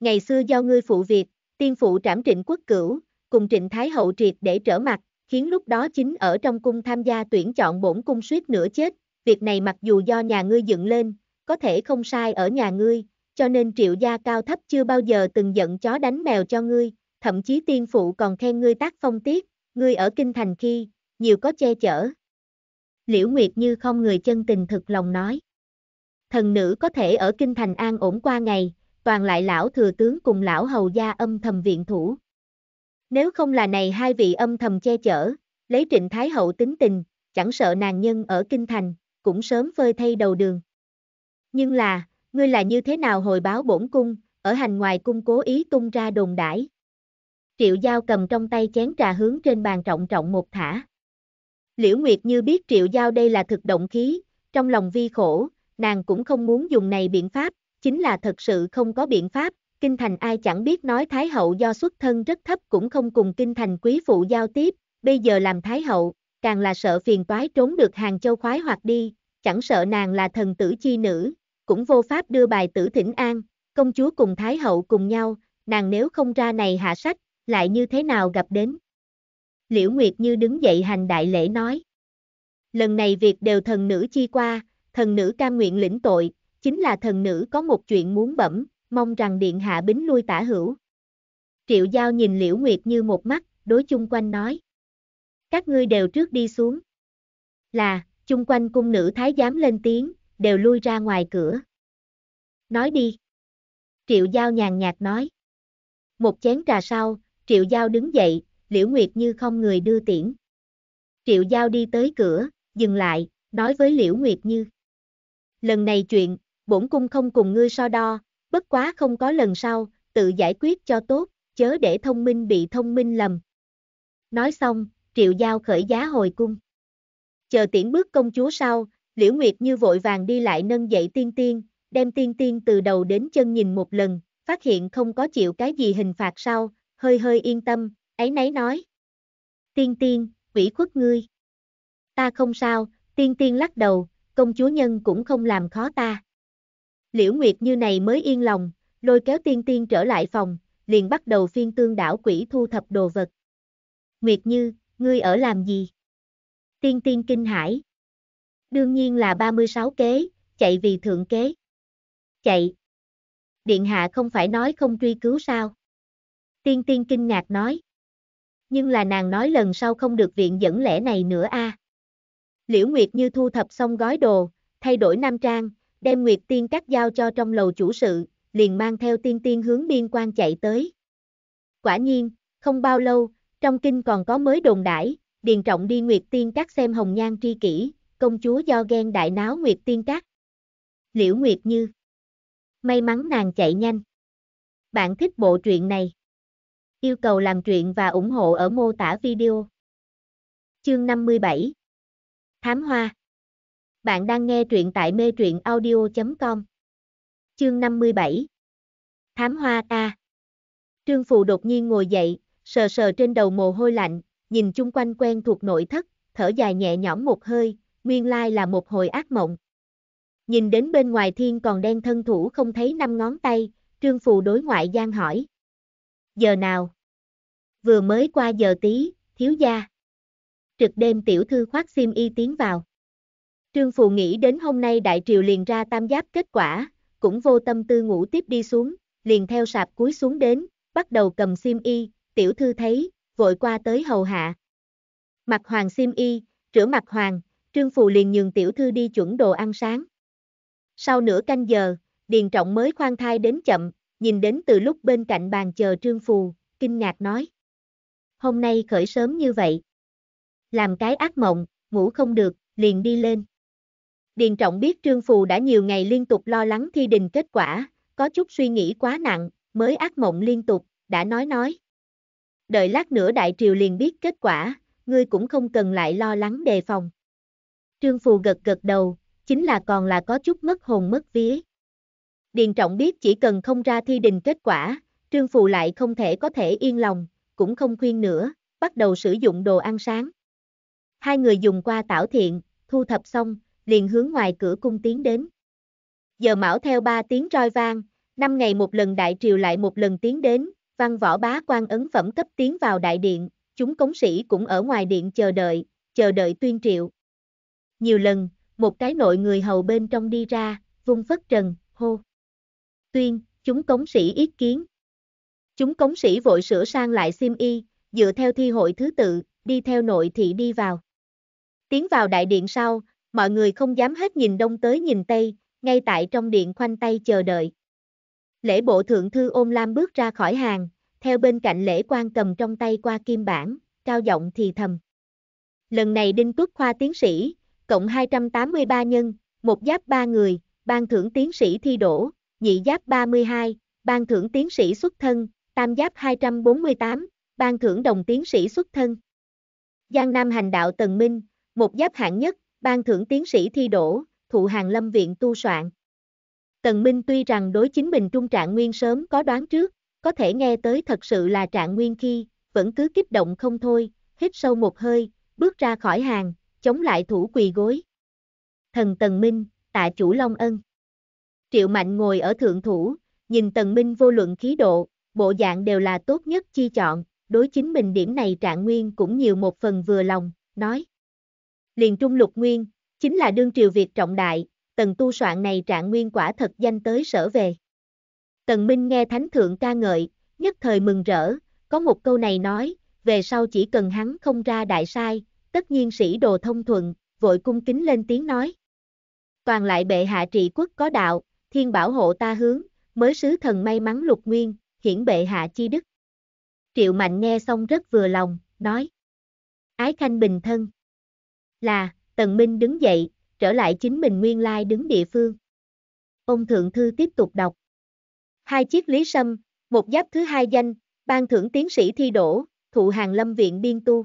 Ngày xưa do ngươi phụ việc, tiên phụ trảm trịnh quốc cửu, cùng Trịnh Thái Hậu triệt để trở mặt, khiến lúc đó chính ở trong cung tham gia tuyển chọn bổn cung suýt nửa chết, việc này mặc dù do nhà ngươi dựng lên, có thể không sai ở nhà ngươi, cho nên triệu gia cao thấp chưa bao giờ từng giận chó đánh mèo cho ngươi, thậm chí tiên phụ còn khen ngươi tác phong tiết, ngươi ở kinh thành khi, nhiều có che chở. Liễu Nguyệt như không người chân tình thực lòng nói. Thần nữ có thể ở kinh thành an ổn qua ngày, toàn lại lão thừa tướng cùng lão hầu gia âm thầm viện thủ, nếu không là này hai vị âm thầm che chở, lấy trịnh Thái Hậu tính tình, chẳng sợ nàng nhân ở Kinh Thành, cũng sớm phơi thay đầu đường. Nhưng là, ngươi là như thế nào hồi báo bổn cung, ở hành ngoài cung cố ý tung ra đồn đãi. Triệu Giao cầm trong tay chén trà hướng trên bàn trọng trọng một thả. Liễu Nguyệt như biết Triệu Giao đây là thực động khí, trong lòng vi khổ, nàng cũng không muốn dùng này biện pháp, chính là thật sự không có biện pháp, kinh thành ai chẳng biết nói Thái hậu do xuất thân rất thấp cũng không cùng kinh thành quý phụ giao tiếp, bây giờ làm Thái hậu, càng là sợ phiền toái trốn được hàng châu khoái hoặc đi, chẳng sợ nàng là thần tử chi nữ, cũng vô pháp đưa bài tử thỉnh an, công chúa cùng Thái hậu cùng nhau, nàng nếu không ra này hạ sách, lại như thế nào gặp đến. Liễu Nguyệt Như đứng dậy hành đại lễ nói. Lần này việc đều thần nữ chi qua, thần nữ cam nguyện lĩnh tội, chính là thần nữ có một chuyện muốn bẩm, mong rằng điện hạ bính lui tả hữu. Triệu Giao nhìn Liễu Nguyệt như một mắt, đối chung quanh nói. Các ngươi đều trước đi xuống. Là, chung quanh cung nữ thái giám lên tiếng, đều lui ra ngoài cửa. Nói đi. Triệu Giao nhàn nhạt nói. Một chén trà sau, Triệu Giao đứng dậy, Liễu Nguyệt như không người đưa tiễn. Triệu Giao đi tới cửa, dừng lại, nói với Liễu Nguyệt như. Lần này chuyện, bổn cung không cùng ngươi so đo, bất quá không có lần sau, tự giải quyết cho tốt, chớ để thông minh bị thông minh lầm. Nói xong, triệu giao khởi giá hồi cung. Chờ tiễn bước công chúa sau, liễu nguyệt như vội vàng đi lại nâng dậy tiên tiên, đem tiên tiên từ đầu đến chân nhìn một lần, phát hiện không có chịu cái gì hình phạt sau, hơi hơi yên tâm, ấy nấy nói. Tiên tiên, quỷ khuất ngươi. Ta không sao, tiên tiên lắc đầu, công chúa nhân cũng không làm khó ta. Liễu Nguyệt như này mới yên lòng, lôi kéo tiên tiên trở lại phòng, liền bắt đầu phiên tương đảo quỷ thu thập đồ vật. Nguyệt như, ngươi ở làm gì? Tiên tiên kinh hải. Đương nhiên là 36 kế, chạy vì thượng kế. Chạy. Điện hạ không phải nói không truy cứu sao? Tiên tiên kinh ngạc nói. Nhưng là nàng nói lần sau không được viện dẫn lẽ này nữa a. À. Liễu Nguyệt như thu thập xong gói đồ, thay đổi nam trang, đem Nguyệt Tiên cắt giao cho trong lầu chủ sự, liền mang theo tiên tiên hướng biên quan chạy tới. Quả nhiên, không bao lâu, trong kinh còn có mới đồn đãi, điền trọng đi Nguyệt Tiên cắt xem hồng nhan tri kỷ, công chúa do ghen đại náo Nguyệt Tiên cắt. Liễu Nguyệt Như May mắn nàng chạy nhanh. Bạn thích bộ truyện này. Yêu cầu làm truyện và ủng hộ ở mô tả video. Chương 57 Thám Hoa bạn đang nghe truyện tại mê truyện audio.com. Chương 57 Thám hoa ta Trương Phù đột nhiên ngồi dậy, sờ sờ trên đầu mồ hôi lạnh, nhìn chung quanh quen thuộc nội thất, thở dài nhẹ nhõm một hơi, nguyên lai là một hồi ác mộng. Nhìn đến bên ngoài thiên còn đen thân thủ không thấy năm ngón tay, Trương Phù đối ngoại gian hỏi. Giờ nào? Vừa mới qua giờ tí, thiếu gia. Trực đêm tiểu thư khoác sim y tiến vào. Trương Phù nghĩ đến hôm nay đại triều liền ra tam giáp kết quả, cũng vô tâm tư ngủ tiếp đi xuống, liền theo sạp cuối xuống đến, bắt đầu cầm sim y, tiểu thư thấy, vội qua tới hầu hạ. Mặt hoàng sim y, rửa mặt hoàng, Trương Phù liền nhường tiểu thư đi chuẩn đồ ăn sáng. Sau nửa canh giờ, Điền Trọng mới khoan thai đến chậm, nhìn đến từ lúc bên cạnh bàn chờ Trương Phù, kinh ngạc nói. Hôm nay khởi sớm như vậy. Làm cái ác mộng, ngủ không được, liền đi lên. Điền Trọng biết Trương Phù đã nhiều ngày liên tục lo lắng thi đình kết quả, có chút suy nghĩ quá nặng, mới ác mộng liên tục, đã nói nói. Đợi lát nữa đại triều liền biết kết quả, ngươi cũng không cần lại lo lắng đề phòng. Trương Phù gật gật đầu, chính là còn là có chút mất hồn mất vía. Điền Trọng biết chỉ cần không ra thi đình kết quả, Trương Phù lại không thể có thể yên lòng, cũng không khuyên nữa, bắt đầu sử dụng đồ ăn sáng. Hai người dùng qua tảo thiện, thu thập xong, liền hướng ngoài cửa cung tiến đến. Giờ mão theo ba tiếng roi vang, năm ngày một lần đại triều lại một lần tiến đến, văn võ bá quan ấn phẩm cấp tiến vào đại điện, chúng cống sĩ cũng ở ngoài điện chờ đợi, chờ đợi tuyên triệu. Nhiều lần, một cái nội người hầu bên trong đi ra, vung phất trần, hô. Tuyên, chúng cống sĩ ý kiến. Chúng cống sĩ vội sửa sang lại sim y, dựa theo thi hội thứ tự, đi theo nội thị đi vào. Tiến vào đại điện sau, mọi người không dám hết nhìn đông tới nhìn tây, ngay tại trong điện khoanh tay chờ đợi. Lễ bộ thượng thư ôm lam bước ra khỏi hàng, theo bên cạnh lễ quan cầm trong tay qua kim bản, cao giọng thì thầm. Lần này Đinh Tuất Khoa tiến sĩ, cộng 283 nhân, một giáp ba người, ban thưởng tiến sĩ thi đổ, nhị giáp 32, ban thưởng tiến sĩ xuất thân, tam giáp 248, ban thưởng đồng tiến sĩ xuất thân. Giang Nam hành đạo Tần Minh, một giáp hạng nhất, ban thưởng tiến sĩ thi đổ thụ hàng lâm viện tu soạn. Tần Minh tuy rằng đối chính mình trung trạng nguyên sớm có đoán trước, có thể nghe tới thật sự là trạng nguyên khi, vẫn cứ kích động không thôi, hít sâu một hơi, bước ra khỏi hàng, chống lại thủ quỳ gối. Thần Tần Minh, tạ chủ Long Ân. Triệu Mạnh ngồi ở thượng thủ, nhìn Tần Minh vô luận khí độ, bộ dạng đều là tốt nhất chi chọn, đối chính mình điểm này trạng nguyên cũng nhiều một phần vừa lòng, nói liền trung lục nguyên, chính là đương triều Việt trọng đại, tần tu soạn này trạng nguyên quả thật danh tới sở về. Tần Minh nghe thánh thượng ca ngợi, nhất thời mừng rỡ, có một câu này nói, về sau chỉ cần hắn không ra đại sai, tất nhiên sĩ đồ thông thuận, vội cung kính lên tiếng nói. Toàn lại bệ hạ trị quốc có đạo, thiên bảo hộ ta hướng, mới sứ thần may mắn lục nguyên, hiển bệ hạ chi đức. Triệu Mạnh nghe xong rất vừa lòng, nói. Ái khanh bình thân là, Tần Minh đứng dậy, trở lại chính mình nguyên lai đứng địa phương. Ông Thượng Thư tiếp tục đọc. Hai chiếc lý sâm, một giáp thứ hai danh, ban thưởng tiến sĩ thi đổ, thụ hàng lâm viện biên tu.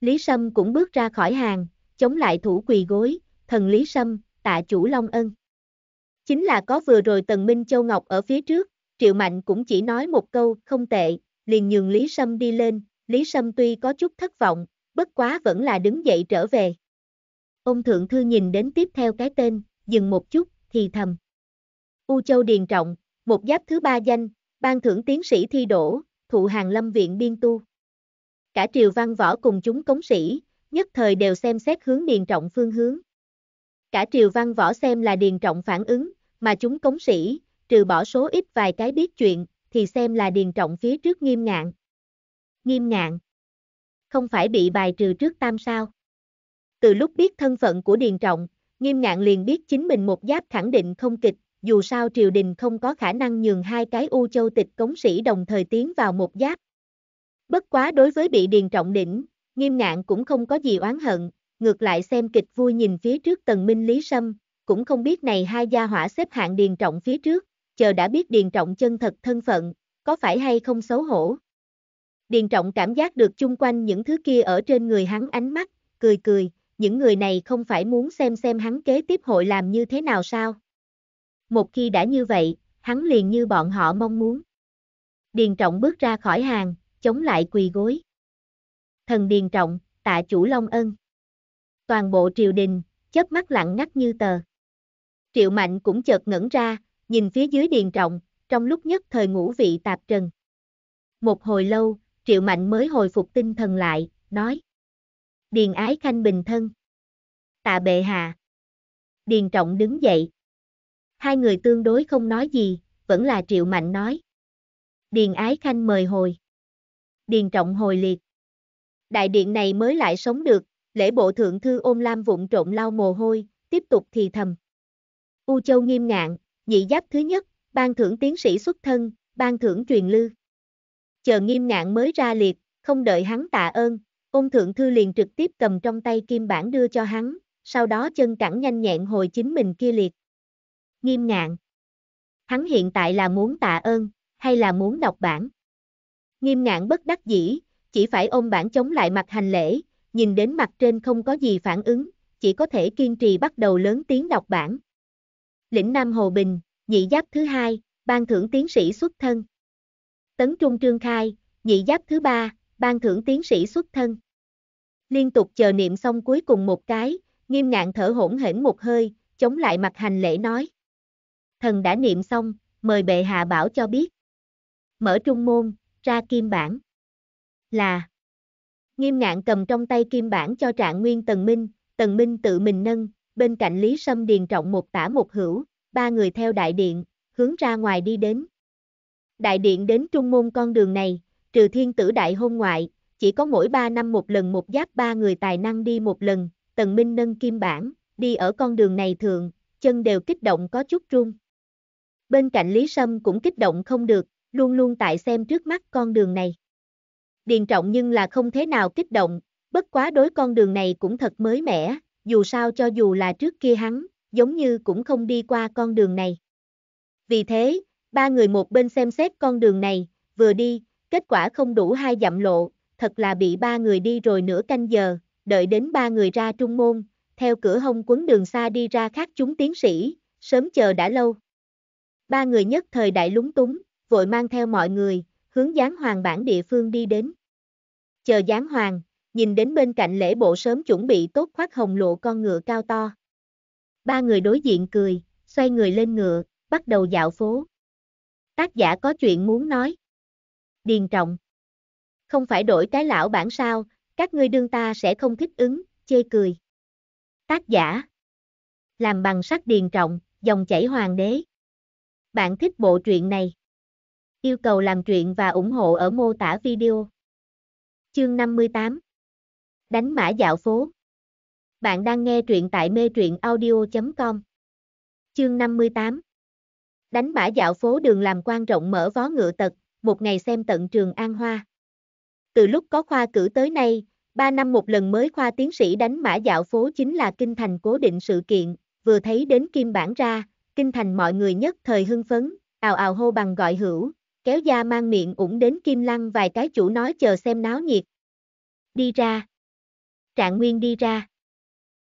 Lý Sâm cũng bước ra khỏi hàng, chống lại thủ quỳ gối, thần Lý Sâm, tạ chủ Long Ân. Chính là có vừa rồi Tần Minh Châu Ngọc ở phía trước, Triệu Mạnh cũng chỉ nói một câu, không tệ, liền nhường Lý Sâm đi lên, Lý Sâm tuy có chút thất vọng, bất quá vẫn là đứng dậy trở về. Ông Thượng Thư nhìn đến tiếp theo cái tên, dừng một chút, thì thầm. U Châu Điền Trọng, một giáp thứ ba danh, ban thưởng tiến sĩ thi đổ, thụ hàng lâm viện biên tu. Cả triều văn võ cùng chúng cống sĩ, nhất thời đều xem xét hướng Điền Trọng phương hướng. Cả triều văn võ xem là Điền Trọng phản ứng, mà chúng cống sĩ, trừ bỏ số ít vài cái biết chuyện, thì xem là Điền Trọng phía trước nghiêm ngạn. Nghiêm ngạn không phải bị bài trừ trước tam sao. Từ lúc biết thân phận của Điền Trọng, nghiêm ngạn liền biết chính mình một giáp khẳng định không kịch, dù sao triều đình không có khả năng nhường hai cái U Châu tịch cống sĩ đồng thời tiến vào một giáp. Bất quá đối với bị Điền Trọng đỉnh, nghiêm ngạn cũng không có gì oán hận, ngược lại xem kịch vui nhìn phía trước tần minh Lý Sâm, cũng không biết này hai gia hỏa xếp hạng Điền Trọng phía trước, chờ đã biết Điền Trọng chân thật thân phận, có phải hay không xấu hổ. Điền trọng cảm giác được chung quanh những thứ kia ở trên người hắn ánh mắt, cười cười, những người này không phải muốn xem xem hắn kế tiếp hội làm như thế nào sao. Một khi đã như vậy, hắn liền như bọn họ mong muốn. Điền trọng bước ra khỏi hàng, chống lại quỳ gối. Thần điền trọng, tạ chủ Long Ân. Toàn bộ triều đình, chớp mắt lặng ngắt như tờ. Triệu Mạnh cũng chợt ngẩn ra, nhìn phía dưới điền trọng, trong lúc nhất thời ngũ vị tạp trần. Một hồi lâu, Triệu Mạnh mới hồi phục tinh thần lại, nói. Điền ái khanh bình thân. Tạ bệ hạ. Điền trọng đứng dậy. Hai người tương đối không nói gì, vẫn là Triệu Mạnh nói. Điền ái khanh mời hồi. Điền trọng hồi liệt. Đại điện này mới lại sống được, lễ bộ thượng thư ôm lam vụn trộn lau mồ hôi, tiếp tục thì thầm. U Châu nghiêm ngạn, nhị giáp thứ nhất, ban thưởng tiến sĩ xuất thân, ban thưởng truyền lưu chờ nghiêm ngạn mới ra liệt, không đợi hắn tạ ơn, ôn thượng thư liền trực tiếp cầm trong tay kim bản đưa cho hắn, sau đó chân cẳng nhanh nhẹn hồi chính mình kia liệt. Nghiêm ngạn. Hắn hiện tại là muốn tạ ơn, hay là muốn đọc bản? Nghiêm ngạn bất đắc dĩ, chỉ phải ôm bản chống lại mặt hành lễ, nhìn đến mặt trên không có gì phản ứng, chỉ có thể kiên trì bắt đầu lớn tiếng đọc bản. Lĩnh Nam Hồ Bình, nhị giáp thứ hai, ban thưởng tiến sĩ xuất thân. Tấn Trung Trương Khai, nhị giáp thứ ba, ban thưởng tiến sĩ xuất thân. Liên tục chờ niệm xong cuối cùng một cái, nghiêm ngạn thở hổn hển một hơi, chống lại mặt hành lễ nói. Thần đã niệm xong, mời bệ hạ bảo cho biết. Mở trung môn, ra kim bản. Là. Nghiêm ngạn cầm trong tay kim bản cho trạng nguyên Tần Minh, Tần Minh tự mình nâng, bên cạnh Lý Sâm điền trọng một tả một hữu, ba người theo đại điện, hướng ra ngoài đi đến. Đại điện đến trung môn con đường này, trừ thiên tử đại hôn ngoại, chỉ có mỗi 3 năm một lần một giáp ba người tài năng đi một lần, tần minh nâng kim bản, đi ở con đường này thường, chân đều kích động có chút run. Bên cạnh Lý Sâm cũng kích động không được, luôn luôn tại xem trước mắt con đường này. Điền trọng nhưng là không thế nào kích động, bất quá đối con đường này cũng thật mới mẻ, dù sao cho dù là trước kia hắn, giống như cũng không đi qua con đường này. Vì thế, Ba người một bên xem xét con đường này, vừa đi, kết quả không đủ hai dặm lộ, thật là bị ba người đi rồi nửa canh giờ, đợi đến ba người ra trung môn, theo cửa hông quấn đường xa đi ra khác chúng tiến sĩ, sớm chờ đã lâu. Ba người nhất thời đại lúng túng, vội mang theo mọi người, hướng gián hoàng bản địa phương đi đến. Chờ gián hoàng, nhìn đến bên cạnh lễ bộ sớm chuẩn bị tốt khoác hồng lộ con ngựa cao to. Ba người đối diện cười, xoay người lên ngựa, bắt đầu dạo phố. Tác giả có chuyện muốn nói. Điền trọng. Không phải đổi cái lão bản sao, các ngươi đương ta sẽ không thích ứng, chê cười. Tác giả. Làm bằng sắt điền trọng, dòng chảy hoàng đế. Bạn thích bộ truyện này. Yêu cầu làm truyện và ủng hộ ở mô tả video. Chương 58. Đánh mã dạo phố. Bạn đang nghe truyện tại mê truyện audio.com. Chương 58 đánh mã dạo phố đường làm quan rộng mở vó ngựa tật, một ngày xem tận trường An Hoa. Từ lúc có khoa cử tới nay, 3 năm một lần mới khoa tiến sĩ đánh mã dạo phố chính là kinh thành cố định sự kiện, vừa thấy đến kim bản ra, kinh thành mọi người nhất thời hưng phấn, ào ào hô bằng gọi hữu, kéo da mang miệng ủng đến kim lăng vài cái chủ nói chờ xem náo nhiệt. Đi ra. Trạng Nguyên đi ra.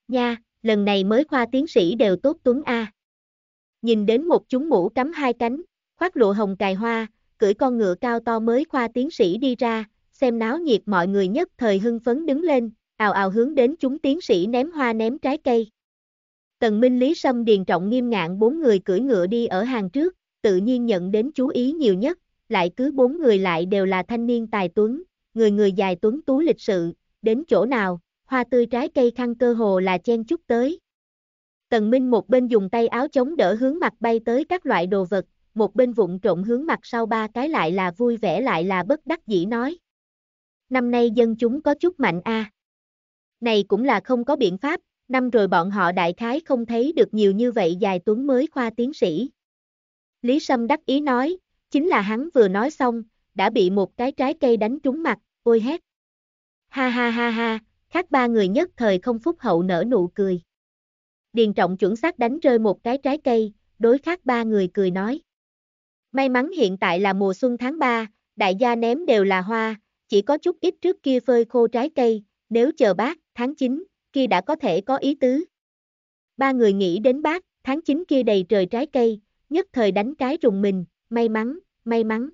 Nha, lần này mới khoa tiến sĩ đều tốt tuấn A nhìn đến một chúng mũ cắm hai cánh, khoác lụa hồng cài hoa, cưỡi con ngựa cao to mới khoa tiến sĩ đi ra, xem náo nhiệt mọi người nhất thời hưng phấn đứng lên, ào ào hướng đến chúng tiến sĩ ném hoa ném trái cây. Tần Minh Lý Sâm Điền Trọng nghiêm ngạn bốn người cưỡi ngựa đi ở hàng trước, tự nhiên nhận đến chú ý nhiều nhất, lại cứ bốn người lại đều là thanh niên tài tuấn, người người dài tuấn tú lịch sự, đến chỗ nào, hoa tươi trái cây khăn cơ hồ là chen chút tới, Tần Minh một bên dùng tay áo chống đỡ hướng mặt bay tới các loại đồ vật, một bên vụn trộn hướng mặt sau ba cái lại là vui vẻ lại là bất đắc dĩ nói. Năm nay dân chúng có chút mạnh a. À. Này cũng là không có biện pháp, năm rồi bọn họ đại khái không thấy được nhiều như vậy dài tuấn mới khoa tiến sĩ. Lý Sâm đắc ý nói, chính là hắn vừa nói xong, đã bị một cái trái cây đánh trúng mặt, ôi hét. Ha ha ha ha, khác ba người nhất thời không phúc hậu nở nụ cười. Điền Trọng chuẩn xác đánh rơi một cái trái cây, đối khác ba người cười nói. May mắn hiện tại là mùa xuân tháng 3, đại gia ném đều là hoa, chỉ có chút ít trước kia phơi khô trái cây, nếu chờ bác, tháng 9, kia đã có thể có ý tứ. Ba người nghĩ đến bác, tháng 9 kia đầy trời trái cây, nhất thời đánh cái rùng mình, may mắn, may mắn.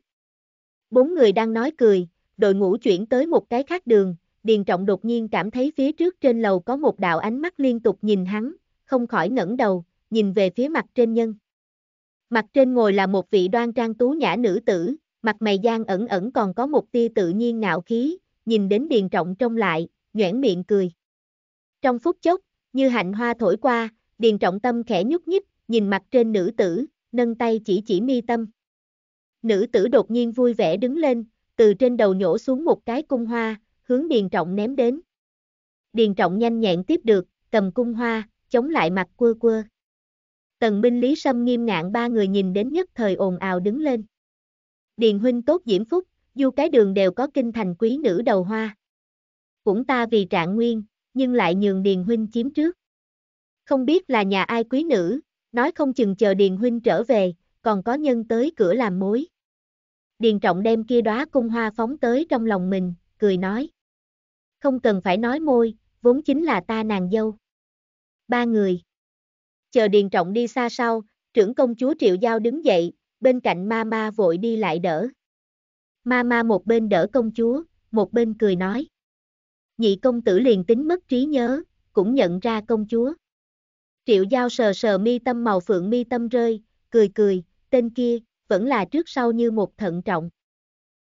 Bốn người đang nói cười, đội ngũ chuyển tới một cái khác đường, Điền Trọng đột nhiên cảm thấy phía trước trên lầu có một đạo ánh mắt liên tục nhìn hắn, không khỏi ngẩng đầu, nhìn về phía mặt trên nhân. Mặt trên ngồi là một vị đoan trang tú nhã nữ tử, mặt mày gian ẩn ẩn còn có một tia tự nhiên ngạo khí, nhìn đến điền trọng trông lại, nhoẻn miệng cười. Trong phút chốc, như hạnh hoa thổi qua, điền trọng tâm khẽ nhúc nhích, nhìn mặt trên nữ tử, nâng tay chỉ chỉ mi tâm. Nữ tử đột nhiên vui vẻ đứng lên, từ trên đầu nhổ xuống một cái cung hoa, hướng điền trọng ném đến. Điền trọng nhanh nhẹn tiếp được, cầm cung hoa, chống lại mặt quơ quơ. Tần Minh Lý Sâm nghiêm ngạn ba người nhìn đến nhất thời ồn ào đứng lên. Điền huynh tốt diễm phúc, dù cái đường đều có kinh thành quý nữ đầu hoa. Cũng ta vì trạng nguyên, nhưng lại nhường Điền huynh chiếm trước. Không biết là nhà ai quý nữ, nói không chừng chờ Điền huynh trở về, còn có nhân tới cửa làm mối. Điền trọng đem kia đóa cung hoa phóng tới trong lòng mình, cười nói. Không cần phải nói môi, vốn chính là ta nàng dâu ba người. Chờ Điền Trọng đi xa sau, trưởng công chúa Triệu Giao đứng dậy, bên cạnh ma ma vội đi lại đỡ. Ma ma một bên đỡ công chúa, một bên cười nói. Nhị công tử liền tính mất trí nhớ, cũng nhận ra công chúa. Triệu Giao sờ sờ mi tâm màu phượng mi tâm rơi, cười cười, tên kia, vẫn là trước sau như một thận trọng.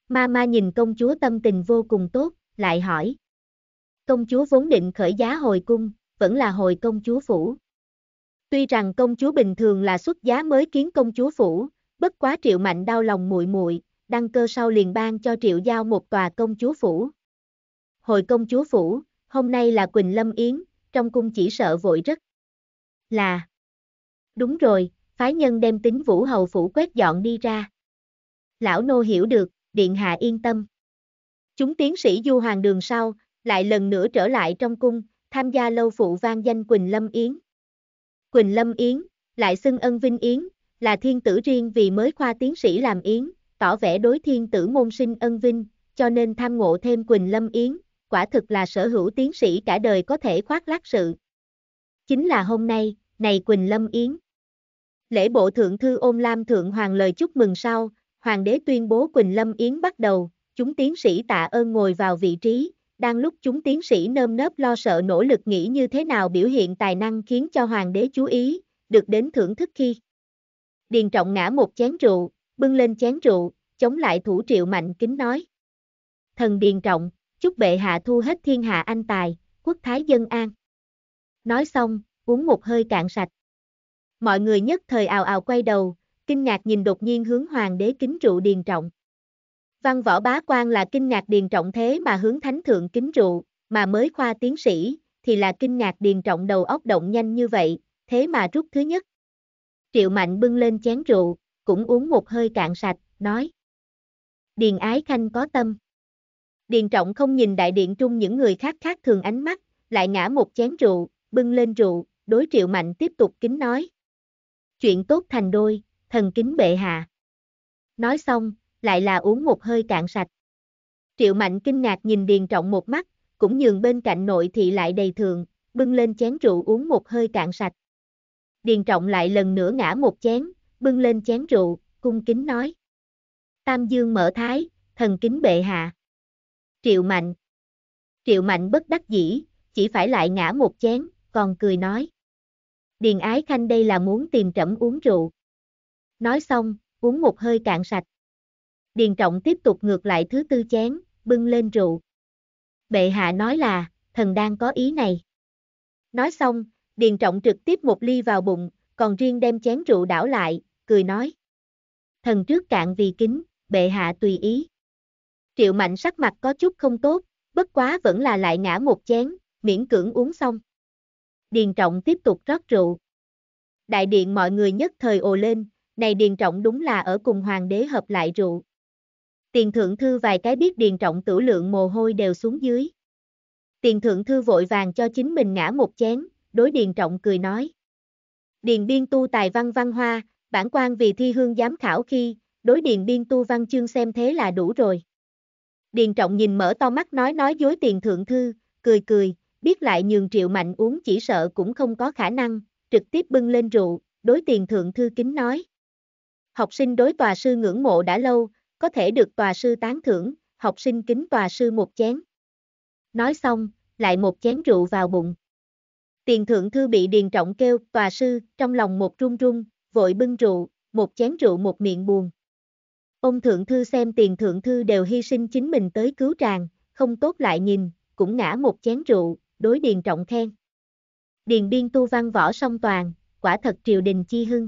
Ma ma nhìn công chúa tâm tình vô cùng tốt, lại hỏi. Công chúa vốn định khởi giá hồi cung, vẫn là hồi công chúa phủ. Tuy rằng công chúa bình thường là xuất giá mới kiến công chúa phủ, bất quá Triệu Mạnh đau lòng muội muội, đăng cơ sau liền ban cho Triệu Giao một tòa công chúa phủ. Hồi công chúa phủ, hôm nay là Quỳnh Lâm Yến, trong cung chỉ sợ vội rất. Là. Đúng rồi, phái nhân đem tính vũ hầu phủ quét dọn đi ra. Lão nô hiểu được, điện hạ yên tâm. Chúng tiến sĩ du hoàng đường sau, lại lần nữa trở lại trong cung, tham gia lâu phụ vang danh Quỳnh Lâm Yến. Quỳnh Lâm Yến, lại xưng ân vinh Yến, là thiên tử riêng vì mới khoa tiến sĩ làm Yến, tỏ vẻ đối thiên tử môn sinh ân vinh, cho nên tham ngộ thêm Quỳnh Lâm Yến, quả thực là sở hữu tiến sĩ cả đời có thể khoác lác sự. Chính là hôm nay, này Quỳnh Lâm Yến. Lễ bộ thượng thư ôm lam thượng hoàng lời chúc mừng sau, hoàng đế tuyên bố Quỳnh Lâm Yến bắt đầu, chúng tiến sĩ tạ ơn ngồi vào vị trí, đang lúc chúng tiến sĩ nơm nớp lo sợ nỗ lực nghĩ như thế nào biểu hiện tài năng khiến cho hoàng đế chú ý, được đến thưởng thức khi. Điền trọng ngã một chén rượu, bưng lên chén rượu, chống lại thủ triệu mạnh kính nói. Thần điền trọng, chúc bệ hạ thu hết thiên hạ anh tài, quốc thái dân an. Nói xong, uống một hơi cạn sạch. Mọi người nhất thời ào ào quay đầu, kinh ngạc nhìn đột nhiên hướng hoàng đế kính rượu điền trọng. Văn võ bá quan là kinh ngạc điền trọng thế mà hướng thánh thượng kính rượu, mà mới khoa tiến sĩ, thì là kinh ngạc điền trọng đầu óc động nhanh như vậy, thế mà rút thứ nhất. Triệu Mạnh bưng lên chén rượu, cũng uống một hơi cạn sạch, nói. Điền ái khanh có tâm. Điền trọng không nhìn đại điện trung những người khác khác thường ánh mắt, lại ngã một chén rượu, bưng lên rượu, đối triệu mạnh tiếp tục kính nói. Chuyện tốt thành đôi, thần kính bệ hạ. Nói xong, lại là uống một hơi cạn sạch. Triệu Mạnh kinh ngạc nhìn Điền Trọng một mắt, cũng nhường bên cạnh nội thị lại đầy thường, bưng lên chén rượu uống một hơi cạn sạch. Điền Trọng lại lần nữa ngã một chén, bưng lên chén rượu, cung kính nói. Tam Dương mở thái, thần kính bệ hạ. Triệu Mạnh Triệu Mạnh bất đắc dĩ, chỉ phải lại ngã một chén, còn cười nói. Điền Ái Khanh đây là muốn tìm trẫm uống rượu. Nói xong, uống một hơi cạn sạch. Điền Trọng tiếp tục ngược lại thứ tư chén, bưng lên rượu. Bệ hạ nói là, thần đang có ý này. Nói xong, Điền Trọng trực tiếp một ly vào bụng, còn riêng đem chén rượu đảo lại, cười nói. Thần trước cạn vì kính, bệ hạ tùy ý. Triệu Mạnh sắc mặt có chút không tốt, bất quá vẫn là lại ngã một chén, miễn cưỡng uống xong. Điền Trọng tiếp tục rót rượu. Đại điện mọi người nhất thời ồ lên, này Điền Trọng đúng là ở cùng hoàng đế hợp lại rượu. Tiền thượng thư vài cái biết điền trọng tử lượng mồ hôi đều xuống dưới. Tiền thượng thư vội vàng cho chính mình ngã một chén, đối điền trọng cười nói. Điền biên tu tài văn văn hoa, bản quan vì thi hương giám khảo khi, đối điền biên tu văn chương xem thế là đủ rồi. Điền trọng nhìn mở to mắt nói nói dối tiền thượng thư, cười cười, biết lại nhường triệu mạnh uống chỉ sợ cũng không có khả năng, trực tiếp bưng lên rượu, đối tiền thượng thư kính nói. Học sinh đối tòa sư ngưỡng mộ đã lâu, có thể được tòa sư tán thưởng, học sinh kính tòa sư một chén. Nói xong, lại một chén rượu vào bụng. Tiền thượng thư bị điền trọng kêu, tòa sư, trong lòng một run run, vội bưng rượu, một chén rượu một miệng buồn. Ông thượng thư xem tiền thượng thư đều hy sinh chính mình tới cứu tràng, không tốt lại nhìn, cũng ngã một chén rượu, đối điền trọng khen. Điền biên tu văn võ song toàn, quả thật triều đình chi hưng.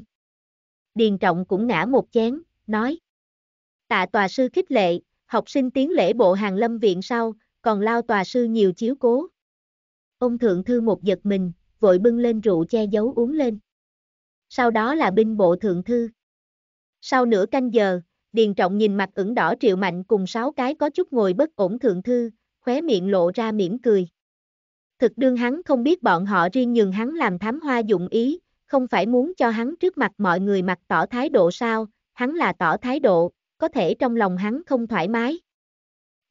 Điền trọng cũng ngã một chén, nói. Tạ tòa sư khích lệ, học sinh tiến lễ bộ hàng lâm viện sau, còn lao tòa sư nhiều chiếu cố. Ông thượng thư một giật mình, vội bưng lên rượu che giấu uống lên. Sau đó là binh bộ thượng thư. Sau nửa canh giờ, Điền Trọng nhìn mặt ửng đỏ triệu mạnh cùng sáu cái có chút ngồi bất ổn thượng thư, khóe miệng lộ ra mỉm cười. Thực đương hắn không biết bọn họ riêng nhường hắn làm thám hoa dụng ý, không phải muốn cho hắn trước mặt mọi người mặt tỏ thái độ sao, hắn là tỏ thái độ, có thể trong lòng hắn không thoải mái.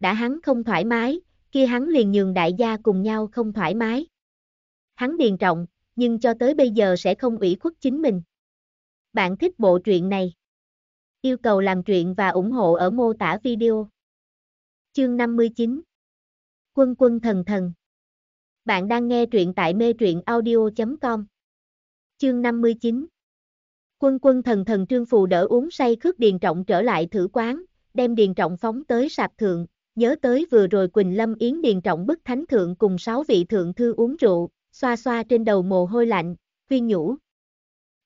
Đã hắn không thoải mái, kia hắn liền nhường đại gia cùng nhau không thoải mái. Hắn điền trọng, nhưng cho tới bây giờ sẽ không ủy khuất chính mình. Bạn thích bộ truyện này? Yêu cầu làm truyện và ủng hộ ở mô tả video. Chương 59 Quân quân thần thần Bạn đang nghe truyện tại mê truyện audio.com Chương 59 Quân quân thần thần trương phù đỡ uống say khước Điền Trọng trở lại thử quán, đem Điền Trọng phóng tới sạp thượng, nhớ tới vừa rồi Quỳnh Lâm Yến Điền Trọng bức thánh thượng cùng sáu vị thượng thư uống rượu, xoa xoa trên đầu mồ hôi lạnh, khuyên nhủ.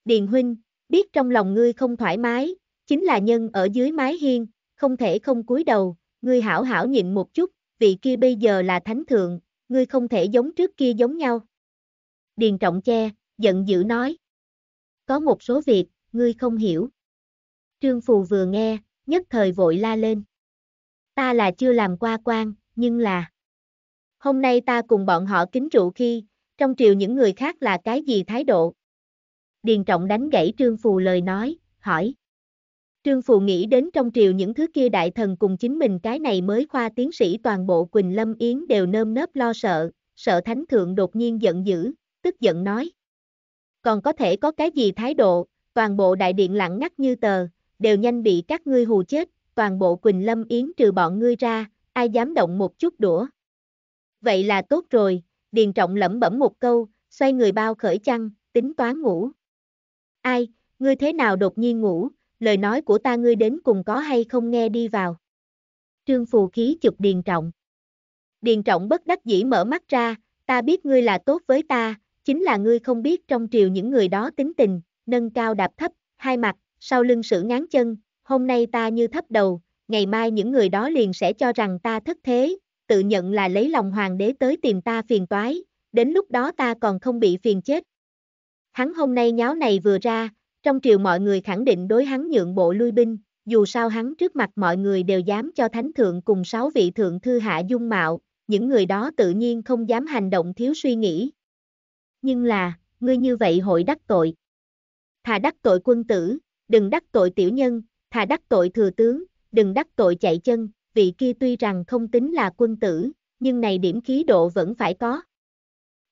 Điền Huynh, biết trong lòng ngươi không thoải mái, chính là nhân ở dưới mái hiên, không thể không cúi đầu, ngươi hảo hảo nhịn một chút, vị kia bây giờ là thánh thượng, ngươi không thể giống trước kia giống nhau. Điền Trọng che, giận dữ nói có một số việc, ngươi không hiểu. Trương Phù vừa nghe, nhất thời vội la lên. Ta là chưa làm qua quan, nhưng là... Hôm nay ta cùng bọn họ kính trụ khi, trong triều những người khác là cái gì thái độ? Điền Trọng đánh gãy Trương Phù lời nói, hỏi. Trương Phù nghĩ đến trong triều những thứ kia đại thần cùng chính mình cái này mới khoa tiến sĩ toàn bộ Quỳnh Lâm Yến đều nơm nớp lo sợ, sợ thánh thượng đột nhiên giận dữ, tức giận nói còn có thể có cái gì thái độ, toàn bộ đại điện lặng ngắt như tờ, đều nhanh bị các ngươi hù chết, toàn bộ Quỳnh Lâm Yến trừ bọn ngươi ra, ai dám động một chút đũa. Vậy là tốt rồi, Điền Trọng lẩm bẩm một câu, xoay người bao khởi chăn, tính toán ngủ. Ai, ngươi thế nào đột nhiên ngủ, lời nói của ta ngươi đến cùng có hay không nghe đi vào. Trương Phù khí chụp Điền Trọng. Điền Trọng bất đắc dĩ mở mắt ra, ta biết ngươi là tốt với ta, chính là ngươi không biết trong triều những người đó tính tình, nâng cao đạp thấp, hai mặt, sau lưng sử ngán chân, hôm nay ta như thấp đầu, ngày mai những người đó liền sẽ cho rằng ta thất thế, tự nhận là lấy lòng hoàng đế tới tìm ta phiền toái, đến lúc đó ta còn không bị phiền chết. Hắn hôm nay nháo này vừa ra, trong triều mọi người khẳng định đối hắn nhượng bộ lui binh, dù sao hắn trước mặt mọi người đều dám cho thánh thượng cùng sáu vị thượng thư hạ dung mạo, những người đó tự nhiên không dám hành động thiếu suy nghĩ, nhưng là, ngươi như vậy hội đắc tội. Thà đắc tội quân tử, đừng đắc tội tiểu nhân, thà đắc tội thừa tướng, đừng đắc tội chạy chân, vị kia tuy rằng không tính là quân tử, nhưng này điểm khí độ vẫn phải có.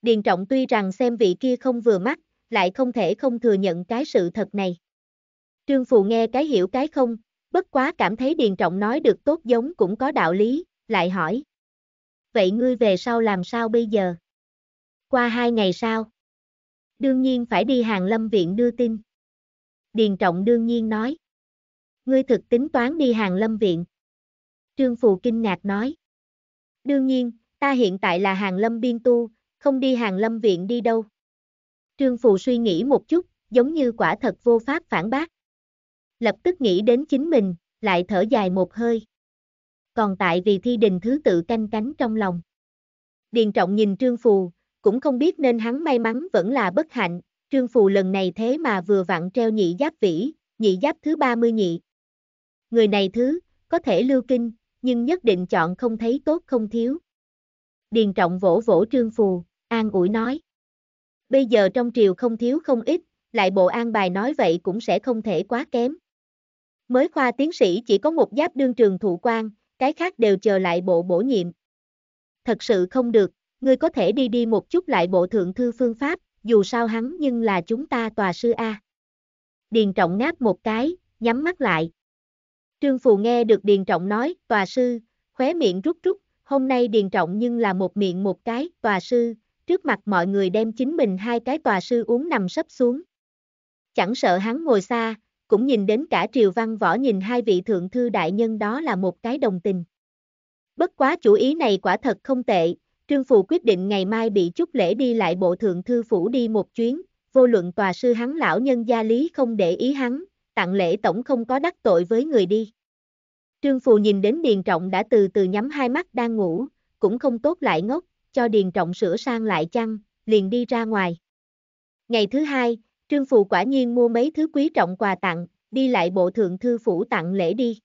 Điền trọng tuy rằng xem vị kia không vừa mắt, lại không thể không thừa nhận cái sự thật này. Trương Phù nghe cái hiểu cái không, bất quá cảm thấy Điền Trọng nói được tốt giống cũng có đạo lý, lại hỏi. Vậy ngươi về sau làm sao bây giờ? qua hai ngày sau. Đương nhiên phải đi hàng lâm viện đưa tin. Điền trọng đương nhiên nói. Ngươi thực tính toán đi hàng lâm viện. Trương Phù kinh ngạc nói. Đương nhiên, ta hiện tại là hàng lâm biên tu, không đi hàng lâm viện đi đâu. Trương Phù suy nghĩ một chút, giống như quả thật vô pháp phản bác. Lập tức nghĩ đến chính mình, lại thở dài một hơi. Còn tại vì thi đình thứ tự canh cánh trong lòng. Điền trọng nhìn Trương Phù, cũng không biết nên hắn may mắn vẫn là bất hạnh, trương phù lần này thế mà vừa vặn treo nhị giáp vĩ, nhị giáp thứ 30 nhị. Người này thứ, có thể lưu kinh, nhưng nhất định chọn không thấy tốt không thiếu. Điền trọng vỗ vỗ trương phù, an ủi nói. Bây giờ trong triều không thiếu không ít, lại bộ an bài nói vậy cũng sẽ không thể quá kém. Mới khoa tiến sĩ chỉ có một giáp đương trường thụ quan, cái khác đều chờ lại bộ bổ nhiệm. Thật sự không được, ngươi có thể đi đi một chút lại bộ thượng thư phương pháp, dù sao hắn nhưng là chúng ta tòa sư A. Điền Trọng ngáp một cái, nhắm mắt lại. Trương Phù nghe được Điền Trọng nói, tòa sư, khóe miệng rút rút, hôm nay Điền Trọng nhưng là một miệng một cái, tòa sư, trước mặt mọi người đem chính mình hai cái tòa sư uống nằm sấp xuống. Chẳng sợ hắn ngồi xa, cũng nhìn đến cả triều văn võ nhìn hai vị thượng thư đại nhân đó là một cái đồng tình. Bất quá chủ ý này quả thật không tệ, Trương Phù quyết định ngày mai bị chút lễ đi lại bộ thượng thư phủ đi một chuyến, vô luận tòa sư hắn lão nhân gia lý không để ý hắn, tặng lễ tổng không có đắc tội với người đi. Trương Phù nhìn đến Điền Trọng đã từ từ nhắm hai mắt đang ngủ, cũng không tốt lại ngốc, cho Điền Trọng sửa sang lại chăn, liền đi ra ngoài. Ngày thứ hai, Trương Phù quả nhiên mua mấy thứ quý trọng quà tặng, đi lại bộ thượng thư phủ tặng lễ đi.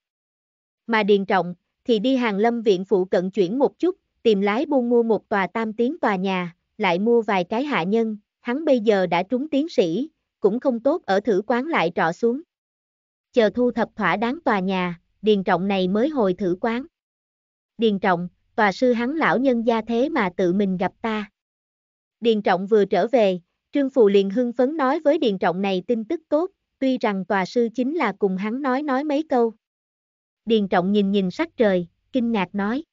Mà Điền Trọng, thì đi hàng lâm viện phụ cận chuyển một chút, tìm lái buôn mua một tòa tam tiến tòa nhà, lại mua vài cái hạ nhân, hắn bây giờ đã trúng tiến sĩ, cũng không tốt ở thử quán lại trọ xuống. Chờ thu thập thỏa đáng tòa nhà, Điền Trọng này mới hồi thử quán. Điền Trọng, tòa sư hắn lão nhân gia thế mà tự mình gặp ta. Điền Trọng vừa trở về, Trương Phù liền hưng phấn nói với Điền Trọng này tin tức tốt, tuy rằng tòa sư chính là cùng hắn nói nói mấy câu. Điền Trọng nhìn nhìn sắc trời, kinh ngạc nói.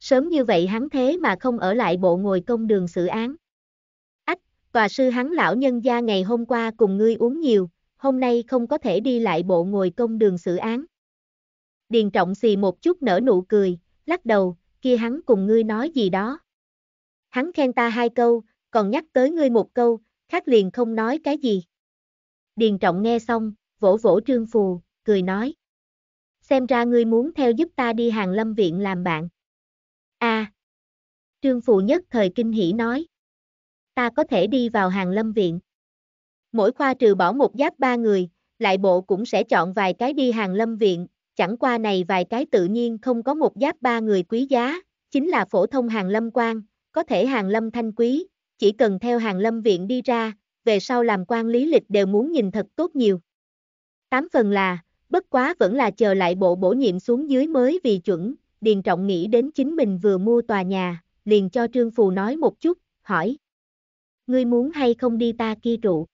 Sớm như vậy hắn thế mà không ở lại bộ ngồi công đường xử án. Ách, tòa sư hắn lão nhân gia ngày hôm qua cùng ngươi uống nhiều, hôm nay không có thể đi lại bộ ngồi công đường xử án. Điền trọng xì một chút nở nụ cười, lắc đầu, kia hắn cùng ngươi nói gì đó. Hắn khen ta hai câu, còn nhắc tới ngươi một câu, khác liền không nói cái gì. Điền trọng nghe xong, vỗ vỗ trương phù, cười nói. Xem ra ngươi muốn theo giúp ta đi hàng lâm viện làm bạn. A. À. Trương Phụ nhất thời kinh hỉ nói. Ta có thể đi vào hàng lâm viện. Mỗi khoa trừ bỏ một giáp ba người, lại bộ cũng sẽ chọn vài cái đi hàng lâm viện, chẳng qua này vài cái tự nhiên không có một giáp ba người quý giá, chính là phổ thông hàng lâm quan, có thể hàng lâm thanh quý, chỉ cần theo hàng lâm viện đi ra, về sau làm quan lý lịch đều muốn nhìn thật tốt nhiều. Tám phần là, bất quá vẫn là chờ lại bộ bổ nhiệm xuống dưới mới vì chuẩn, Điền Trọng nghĩ đến chính mình vừa mua tòa nhà, liền cho Trương Phù nói một chút, hỏi. Ngươi muốn hay không đi ta kia trụ?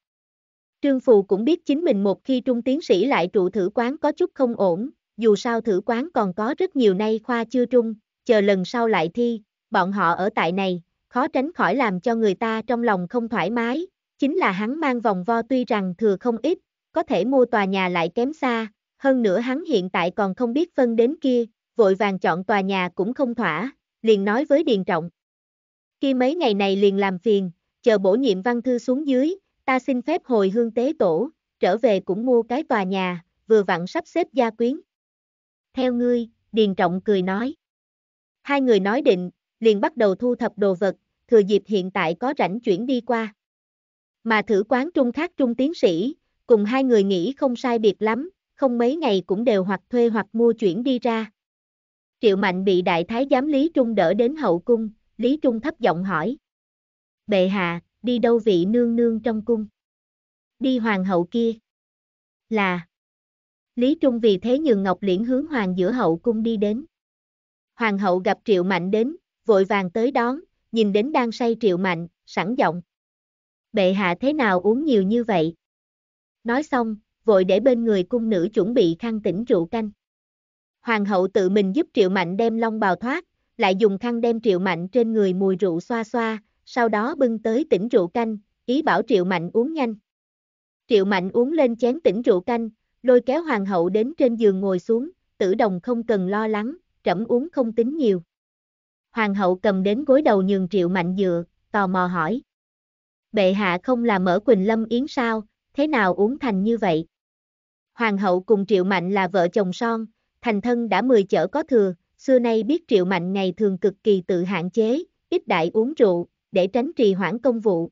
Trương Phù cũng biết chính mình một khi trung tiến sĩ lại trụ thử quán có chút không ổn, dù sao thử quán còn có rất nhiều nay khoa chưa trung, chờ lần sau lại thi, bọn họ ở tại này, khó tránh khỏi làm cho người ta trong lòng không thoải mái, chính là hắn mang vòng vo tuy rằng thừa không ít, có thể mua tòa nhà lại kém xa, hơn nữa hắn hiện tại còn không biết phân đến kia, vội vàng chọn tòa nhà cũng không thỏa, liền nói với Điền Trọng. Khi mấy ngày này liền làm phiền, chờ bổ nhiệm văn thư xuống dưới, ta xin phép hồi hương tế tổ, trở về cũng mua cái tòa nhà, vừa vặn sắp xếp gia quyến. Theo ngươi, Điền Trọng cười nói. Hai người nói định, liền bắt đầu thu thập đồ vật, thừa dịp hiện tại có rảnh chuyển đi qua. Mà thử quán trung khác trung tiến sĩ, cùng hai người nghĩ không sai biệt lắm, không mấy ngày cũng đều hoặc thuê hoặc mua chuyển đi ra. Triệu Mạnh bị đại thái giám Lý Trung đỡ đến hậu cung, Lý Trung thấp giọng hỏi. Bệ hạ, đi đâu vị nương nương trong cung? Đi hoàng hậu kia. Là. Lý Trung vì thế nhường Ngọc Liễn hướng hoàng giữa hậu cung đi đến. Hoàng hậu gặp Triệu Mạnh đến, vội vàng tới đón, nhìn đến đang say Triệu Mạnh, sẵn giọng. Bệ hạ thế nào uống nhiều như vậy? Nói xong, vội để bên người cung nữ chuẩn bị khăn tỉnh rượu canh hoàng hậu tự mình giúp Triệu Mạnh đem long bào thoát, lại dùng khăn đem Triệu Mạnh trên người mùi rượu xoa xoa, sau đó bưng tới tỉnh rượu canh, ý bảo Triệu Mạnh uống nhanh. Triệu Mạnh uống lên chén tỉnh rượu canh, lôi kéo hoàng hậu đến trên giường ngồi xuống, tử đồng không cần lo lắng, trẫm uống không tính nhiều. Hoàng hậu cầm đến gối đầu nhường Triệu Mạnh dựa, tò mò hỏi. Bệ hạ không là mở Quỳnh Lâm Yến sao, thế nào uống thành như vậy? Hoàng hậu cùng Triệu Mạnh là vợ chồng son, thành thân đã mười chở có thừa, xưa nay biết Triệu Mạnh ngày thường cực kỳ tự hạn chế, ít đại uống rượu, để tránh trì hoãn công vụ.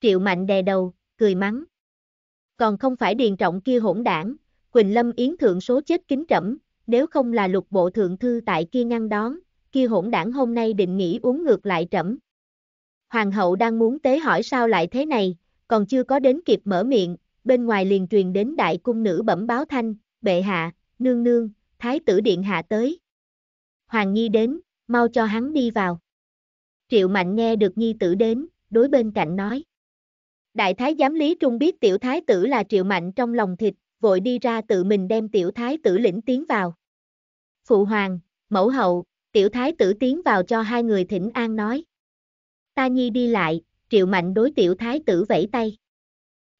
Triệu Mạnh đè đầu, cười mắng. Còn không phải điền trọng kia hỗn đảng, Quỳnh Lâm Yến thượng số chết kính trẫm, nếu không là lục bộ thượng thư tại kia ngăn đón, kia hỗn đảng hôm nay định nghỉ uống ngược lại trẫm. Hoàng hậu đang muốn tế hỏi sao lại thế này, còn chưa có đến kịp mở miệng, bên ngoài liền truyền đến đại cung nữ bẩm báo thanh, bệ hạ, nương nương, thái tử điện hạ tới. Hoàng Nhi đến, mau cho hắn đi vào. Triệu Mạnh nghe được Nhi tử đến, đối bên cạnh nói. Đại thái giám Lý Trung biết tiểu thái tử là Triệu Mạnh trong lòng thịt, vội đi ra tự mình đem tiểu thái tử lĩnh tiến vào. Phụ hoàng, mẫu hậu, tiểu thái tử tiến vào cho hai người thỉnh an nói. Ta Nhi đi lại, Triệu Mạnh đối tiểu thái tử vẫy tay.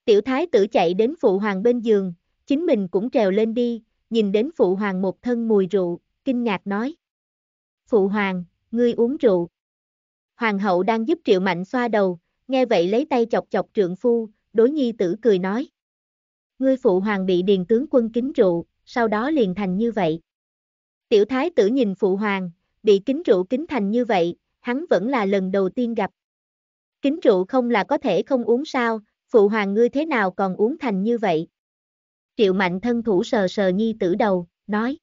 Tiểu thái tử chạy đến phụ hoàng bên giường, chính mình cũng trèo lên đi, nhìn đến phụ hoàng một thân mùi rượu, kinh ngạc nói. Phụ hoàng, ngươi uống rượu. Hoàng hậu đang giúp triệu mạnh xoa đầu, nghe vậy lấy tay chọc chọc trượng phu, đối nhi tử cười nói. Ngươi phụ hoàng bị điền tướng quân kính rượu, sau đó liền thành như vậy. Tiểu thái tử nhìn phụ hoàng, bị kính rượu kính thành như vậy, hắn vẫn là lần đầu tiên gặp. Kính rượu không là có thể không uống sao, phụ hoàng ngươi thế nào còn uống thành như vậy. Triệu Mạnh thân thủ sờ sờ nhi tử đầu, nói.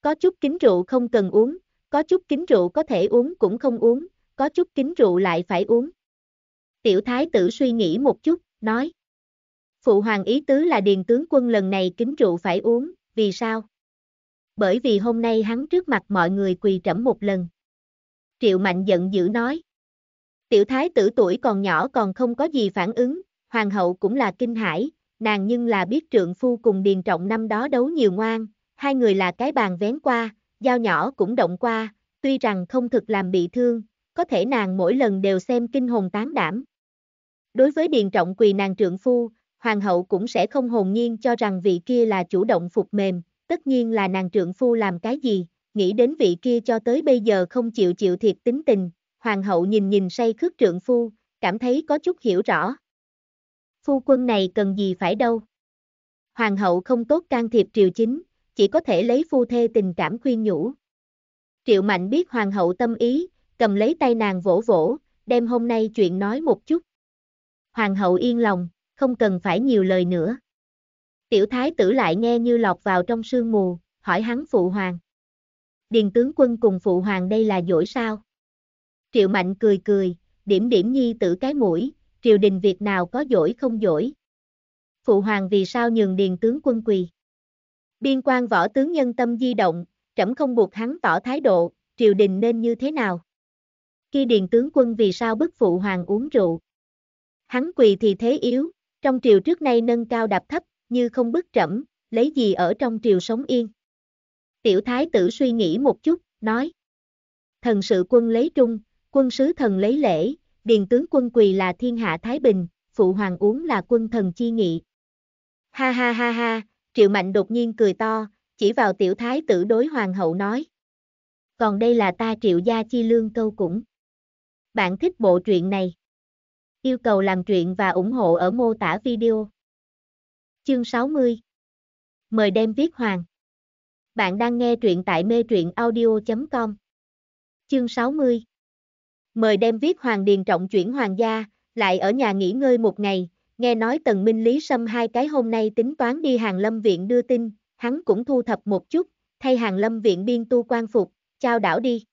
Có chút kính rượu không cần uống, có chút kính rượu có thể uống cũng không uống, có chút kính rượu lại phải uống. Tiểu thái tử suy nghĩ một chút, nói. Phụ hoàng ý tứ là điền tướng quân lần này kính rượu phải uống, vì sao? Bởi vì hôm nay hắn trước mặt mọi người quỳ trẫm một lần. Triệu Mạnh giận dữ nói. Tiểu thái tử tuổi còn nhỏ còn không có gì phản ứng, hoàng hậu cũng là kinh hãi, nàng nhưng là biết trượng phu cùng Điền Trọng năm đó đấu nhiều ngoan, hai người là cái bàn vén qua, dao nhỏ cũng động qua, tuy rằng không thực làm bị thương, có thể nàng mỗi lần đều xem kinh hồn tán đảm. Đối với Điền Trọng quỳ nàng trượng phu, hoàng hậu cũng sẽ không hồn nhiên cho rằng vị kia là chủ động phục mềm, tất nhiên là nàng trượng phu làm cái gì, nghĩ đến vị kia cho tới bây giờ không chịu chịu thiệt tính tình, hoàng hậu nhìn nhìn say khước trượng phu, cảm thấy có chút hiểu rõ phu quân này cần gì phải đâu. Hoàng hậu không tốt can thiệp triều chính, chỉ có thể lấy phu thê tình cảm khuyên nhủ. Triệu Mạnh biết hoàng hậu tâm ý, cầm lấy tay nàng vỗ vỗ, đem hôm nay chuyện nói một chút. Hoàng hậu yên lòng, không cần phải nhiều lời nữa. Tiểu thái tử lại nghe như lọt vào trong sương mù, hỏi hắn phụ hoàng. Điền tướng quân cùng phụ hoàng đây là dỗi sao? Triệu Mạnh cười cười, điểm điểm nhi tử cái mũi, triều đình việc nào có dỗi không dỗi. Phụ hoàng vì sao nhường điền tướng quân quỳ. Biên quan võ tướng nhân tâm di động, trẫm không buộc hắn tỏ thái độ, triều đình nên như thế nào? Khi điền tướng quân vì sao bức phụ hoàng uống rượu? Hắn quỳ thì thế yếu, trong triều trước nay nâng cao đạp thấp, như không bức trẫm, lấy gì ở trong triều sống yên? Tiểu thái tử suy nghĩ một chút, nói. Thần sự quân lấy trung, quân sứ thần lấy lễ, điền tướng quân quỳ là thiên hạ Thái Bình, phụ hoàng uống là quân thần chi nghị. Ha ha ha ha, triệu mạnh đột nhiên cười to, chỉ vào tiểu thái tử đối hoàng hậu nói. Còn đây là ta triệu gia chi lương câu cũng. Bạn thích bộ truyện này? Yêu cầu làm truyện và ủng hộ ở mô tả video. Chương 60 Mời đem viết hoàng. Bạn đang nghe truyện tại mê truyện audio.com Chương 60 mời đem viết Hoàng Điền trọng chuyển Hoàng gia, lại ở nhà nghỉ ngơi một ngày, nghe nói Tần Minh Lý Sâm hai cái hôm nay tính toán đi Hàng Lâm Viện đưa tin, hắn cũng thu thập một chút, thay Hàng Lâm Viện biên tu quan phục, trao đảo đi.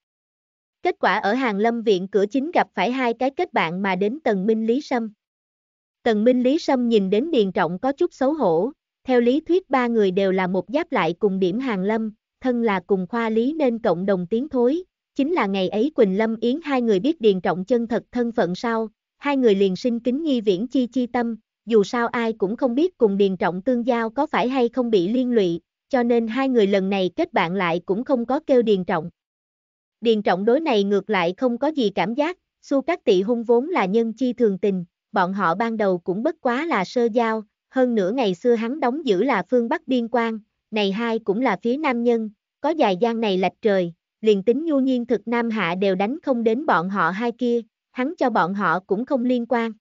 Kết quả ở Hàng Lâm Viện cửa chính gặp phải hai cái kết bạn mà đến Tần Minh Lý Sâm. Tần Minh Lý Sâm nhìn đến Điền Trọng có chút xấu hổ, theo lý thuyết ba người đều là một giáp lại cùng điểm Hàng Lâm, thân là cùng khoa lý nên cộng đồng tiến thối, chính là ngày ấy Quỳnh Lâm Yến hai người biết Điền Trọng chân thật thân phận sau, hai người liền sinh kính nghi viễn chi chi tâm, dù sao ai cũng không biết cùng Điền Trọng tương giao có phải hay không bị liên lụy, cho nên hai người lần này kết bạn lại cũng không có kêu Điền Trọng. Điền Trọng đối này ngược lại không có gì cảm giác, Su các Tị Hung vốn là nhân chi thường tình, bọn họ ban đầu cũng bất quá là sơ giao, hơn nửa ngày xưa hắn đóng giữ là phương Bắc biên quan, này hai cũng là phía nam nhân, có dài gian này lạch trời, liền tính nhu nhiên thực Nam Hạ đều đánh không đến bọn họ hai kia, hắn cho bọn họ cũng không liên quan.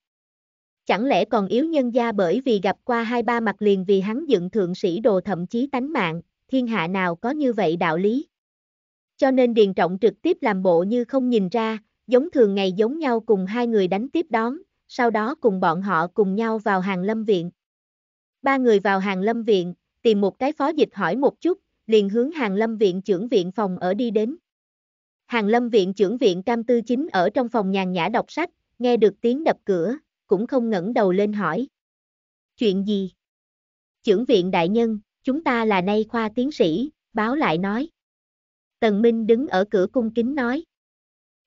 Chẳng lẽ còn yếu nhân gia bởi vì gặp qua hai ba mặt liền vì hắn dựng thượng sĩ đồ thậm chí tánh mạng, thiên hạ nào có như vậy đạo lý. Cho nên Điền Trọng trực tiếp làm bộ như không nhìn ra, giống thường ngày giống nhau cùng hai người đánh tiếp đón, sau đó cùng bọn họ cùng nhau vào hàng lâm viện. Ba người vào hàng lâm viện, tìm một cái phó dịch hỏi một chút, liền hướng hàng lâm viện trưởng viện phòng ở đi đến. Hàng lâm viện trưởng viện cam tư chính ở trong phòng nhàn nhã đọc sách, nghe được tiếng đập cửa, cũng không ngẩng đầu lên hỏi. Chuyện gì? Trưởng viện đại nhân, chúng ta là nay khoa tiến sĩ, báo lại nói. Tần Minh đứng ở cửa cung kính nói.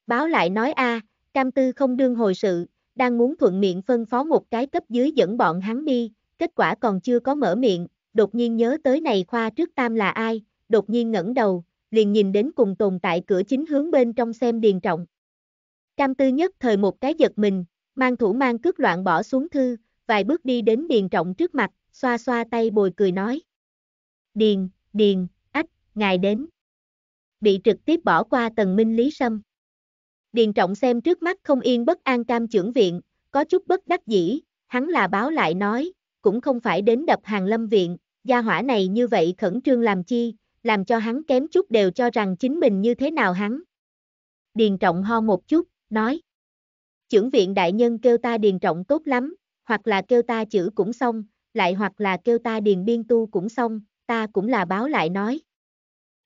Báo lại nói a, à, cam tư không đương hồi sự, đang muốn thuận miệng phân phó một cái cấp dưới dẫn bọn hắn đi, kết quả còn chưa có mở miệng, đột nhiên nhớ tới này khoa trước tam là ai, đột nhiên ngẩng đầu, liền nhìn đến cùng tồn tại cửa chính hướng bên trong xem điền trọng. Cam tư nhất thời một cái giật mình, mang thủ mang cước loạn bỏ xuống thư, vài bước đi đến điền trọng trước mặt, xoa xoa tay bồi cười nói. Điền, điền, ách, ngài đến. Bị trực tiếp bỏ qua tầng minh lý sâm. Điền trọng xem trước mắt không yên bất an cam trưởng viện, có chút bất đắc dĩ, hắn là báo lại nói, cũng không phải đến đập hàng lâm viện, gia hỏa này như vậy khẩn trương làm chi, làm cho hắn kém chút đều cho rằng chính mình như thế nào hắn. Điền trọng ho một chút, nói. Chưởng viện đại nhân kêu ta điền trọng tốt lắm, hoặc là kêu ta chữ cũng xong, lại hoặc là kêu ta điền biên tu cũng xong, ta cũng là báo lại nói.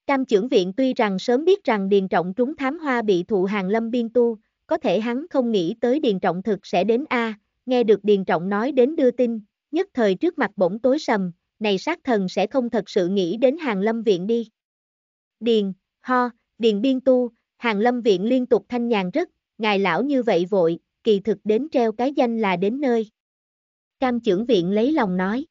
Cam trưởng viện tuy rằng sớm biết rằng Điền Trọng trúng thám hoa bị thụ hàng lâm biên tu, có thể hắn không nghĩ tới Điền Trọng thực sẽ đến A, nghe được Điền Trọng nói đến đưa tin, nhất thời trước mặt bỗng tối sầm, này sát thần sẽ không thật sự nghĩ đến hàng lâm viện đi. Điền, ho, điền biên tu, hàng lâm viện liên tục thanh nhàn rất, ngài lão như vậy vội, kỳ thực đến treo cái danh là đến nơi. Cam trưởng viện lấy lòng nói.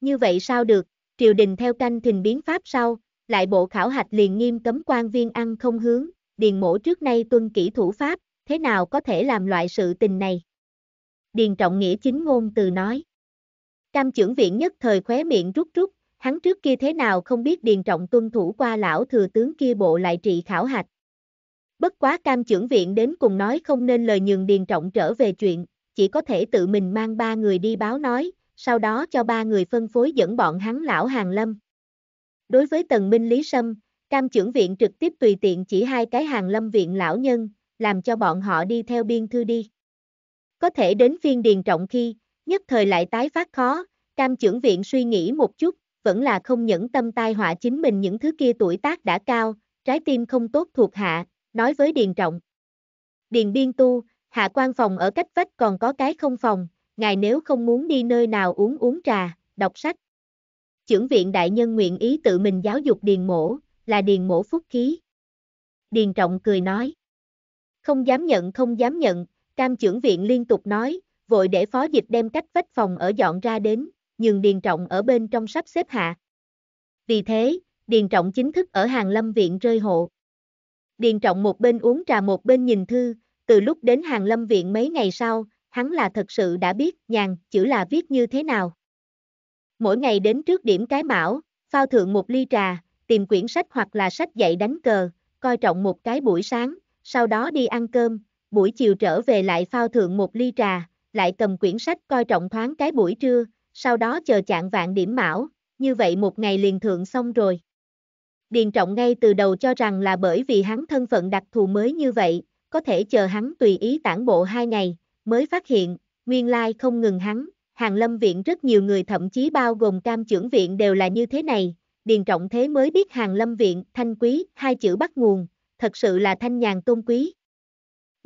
Như vậy sao được, triều đình theo canh thình biến pháp sau, lại bộ khảo hạch liền nghiêm cấm quan viên ăn không hướng, điền mổ trước nay tuân kỹ thủ pháp, thế nào có thể làm loại sự tình này? Điền trọng nghĩa chính ngôn từ nói. Cam trưởng viện nhất thời khóe miệng rút rút, hắn trước kia thế nào không biết Điền Trọng tuân thủ qua lão thừa tướng kia bộ lại trị khảo hạch. Bất quá cam trưởng viện đến cùng nói không nên lời nhường Điền Trọng trở về chuyện, chỉ có thể tự mình mang ba người đi báo nói, sau đó cho ba người phân phối dẫn bọn hắn lão hàng lâm. Đối với tần minh Lý Sâm, cam trưởng viện trực tiếp tùy tiện chỉ hai cái hàng lâm viện lão nhân, làm cho bọn họ đi theo biên thư đi. Có thể đến phiên Điền Trọng khi, nhất thời lại tái phát khó, cam trưởng viện suy nghĩ một chút, vẫn là không nhẫn tâm tai họa chính mình những thứ kia tuổi tác đã cao, trái tim không tốt thuộc hạ, nói với Điền Trọng. Điền Biên Tu, hạ quan phòng ở cách vách còn có cái không phòng, ngài nếu không muốn đi nơi nào uống uống trà, đọc sách. Trưởng viện đại nhân nguyện ý tự mình giáo dục Điền Mổ, là Điền Mổ phúc khí. Điền Trọng cười nói. Không dám nhận không dám nhận, cam trưởng viện liên tục nói, vội để phó dịch đem cách vách phòng ở dọn ra đến, nhường Điền Trọng ở bên trong sắp xếp hạ. Vì thế, Điền Trọng chính thức ở hàng lâm viện rơi hộ. Điền Trọng một bên uống trà một bên nhìn thư, từ lúc đến hàng lâm viện mấy ngày sau, hắn là thật sự đã biết nhàn chữ là viết như thế nào. Mỗi ngày đến trước điểm cái mão, phao thượng một ly trà, tìm quyển sách hoặc là sách dạy đánh cờ, coi trọng một cái buổi sáng, sau đó đi ăn cơm, buổi chiều trở về lại phao thượng một ly trà, lại cầm quyển sách coi trọng thoáng cái buổi trưa, sau đó chờ chạng vạn điểm mão, như vậy một ngày liền thượng xong rồi. Điền trọng ngay từ đầu cho rằng là bởi vì hắn thân phận đặc thù mới như vậy, có thể chờ hắn tùy ý tản bộ hai ngày, mới phát hiện, nguyên lai không ngừng hắn, hàng lâm viện rất nhiều người thậm chí bao gồm cam trưởng viện đều là như thế này, điền trọng thế mới biết hàng lâm viện, thanh quý, hai chữ bắt nguồn, thật sự là thanh nhàn tôn quý.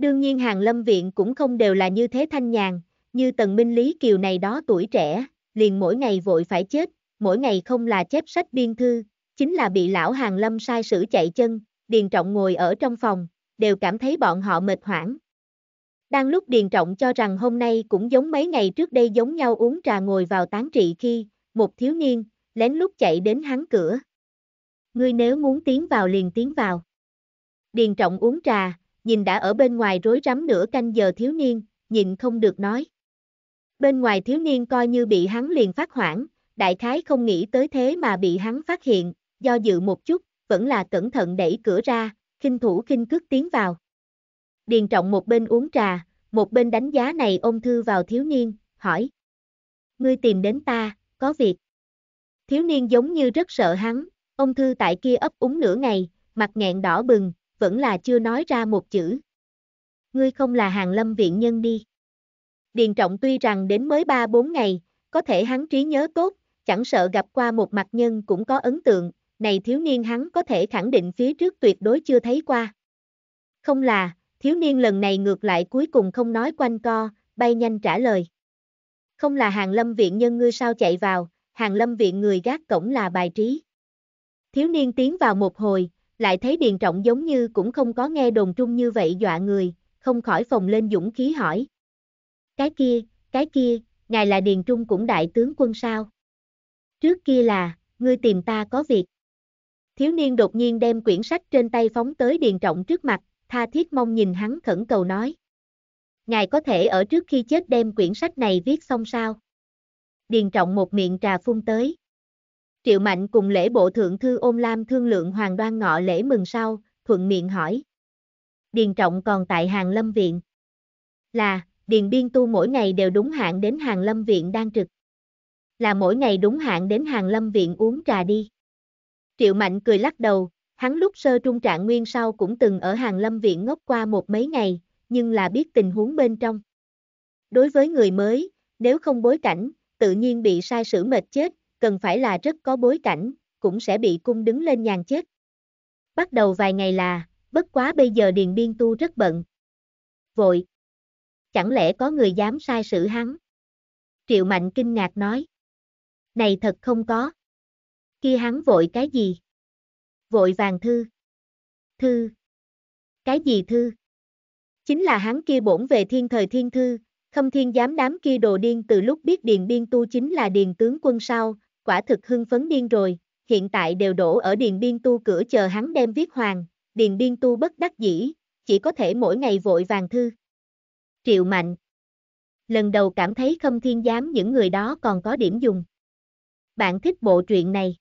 Đương nhiên hàng lâm viện cũng không đều là như thế thanh nhàn, như tần minh lý kiều này đó tuổi trẻ, liền mỗi ngày vội phải chết, mỗi ngày không là chép sách biên thư, chính là bị lão hàng lâm sai sử chạy chân, điền trọng ngồi ở trong phòng, đều cảm thấy bọn họ mệt hoảng. Đang lúc điền trọng cho rằng hôm nay cũng giống mấy ngày trước đây giống nhau uống trà ngồi vào tán trị khi, một thiếu niên, lén lút chạy đến hắn cửa. Ngươi nếu muốn tiến vào liền tiến vào. Điền trọng uống trà, nhìn đã ở bên ngoài rối rắm nửa canh giờ thiếu niên, nhìn không được nói. Bên ngoài thiếu niên coi như bị hắn liền phát hoảng, đại khái không nghĩ tới thế mà bị hắn phát hiện, do dự một chút, vẫn là cẩn thận đẩy cửa ra, khinh thủ khinh cước tiến vào. Điền trọng một bên uống trà, một bên đánh giá này ôm thư vào thiếu niên, hỏi. Ngươi tìm đến ta, có việc. Thiếu niên giống như rất sợ hắn, ông thư tại kia ấp úng nửa ngày, mặt nghẹn đỏ bừng, vẫn là chưa nói ra một chữ. Ngươi không là hàng lâm viện nhân đi. Điền trọng tuy rằng đến mới 3-4 ngày, có thể hắn trí nhớ tốt, chẳng sợ gặp qua một mặt nhân cũng có ấn tượng, này thiếu niên hắn có thể khẳng định phía trước tuyệt đối chưa thấy qua. Không là, thiếu niên lần này ngược lại cuối cùng không nói quanh co, bay nhanh trả lời. Không là hàng lâm viện nhân ngươi sao chạy vào, hàng lâm viện người gác cổng là bài trí. Thiếu niên tiến vào một hồi, lại thấy Điền Trọng giống như cũng không có nghe đồn trung như vậy dọa người, không khỏi phòng lên dũng khí hỏi. Cái kia, cái kia, ngài là Điền Trung cũng đại tướng quân sao? Trước kia là, ngươi tìm ta có việc. Thiếu niên đột nhiên đem quyển sách trên tay phóng tới Điền Trọng trước mặt, tha thiết mong nhìn hắn khẩn cầu nói. Ngài có thể ở trước khi chết đem quyển sách này viết xong sao? Điền Trọng một miệng trà phun tới. Triệu Mạnh cùng lễ bộ thượng thư ôm lam thương lượng hoàng đoan ngọ lễ mừng sau, thuận miệng hỏi. Điền trọng còn tại hàng lâm viện. Là, điền biên tu mỗi ngày đều đúng hạn đến hàng lâm viện đang trực. Là mỗi ngày đúng hạn đến hàng lâm viện uống trà đi. Triệu Mạnh cười lắc đầu, hắn lúc sơ trung trạng nguyên sau cũng từng ở hàng lâm viện ngốc qua một mấy ngày, nhưng là biết tình huống bên trong. Đối với người mới, nếu không bối cảnh, tự nhiên bị sai sử mệt chết, cần phải là rất có bối cảnh, cũng sẽ bị cung đứng lên nhàn chết. Bắt đầu vài ngày là, bất quá bây giờ Điền Biên Tu rất bận. Vội. Chẳng lẽ có người dám sai sự hắn? Triệu Mạnh kinh ngạc nói. Này thật không có. Kia hắn vội cái gì? Vội vàng thư. Thư. Cái gì thư? Chính là hắn kia bổn về thiên thời thiên thư, không thiên giám đám kia đồ điên từ lúc biết điền biên tu chính là điền tướng quân sau, quả thực hưng phấn điên rồi, hiện tại đều đổ ở Điền Biên Tu cửa chờ hắn đem viết hoàng, Điền Biên Tu bất đắc dĩ, chỉ có thể mỗi ngày vội vàng thư. Triệu Mạnh Lần đầu cảm thấy không thiên giám những người đó còn có điểm dùng. Bạn thích bộ truyện này?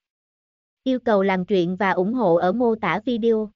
Yêu cầu làm truyện và ủng hộ ở mô tả video.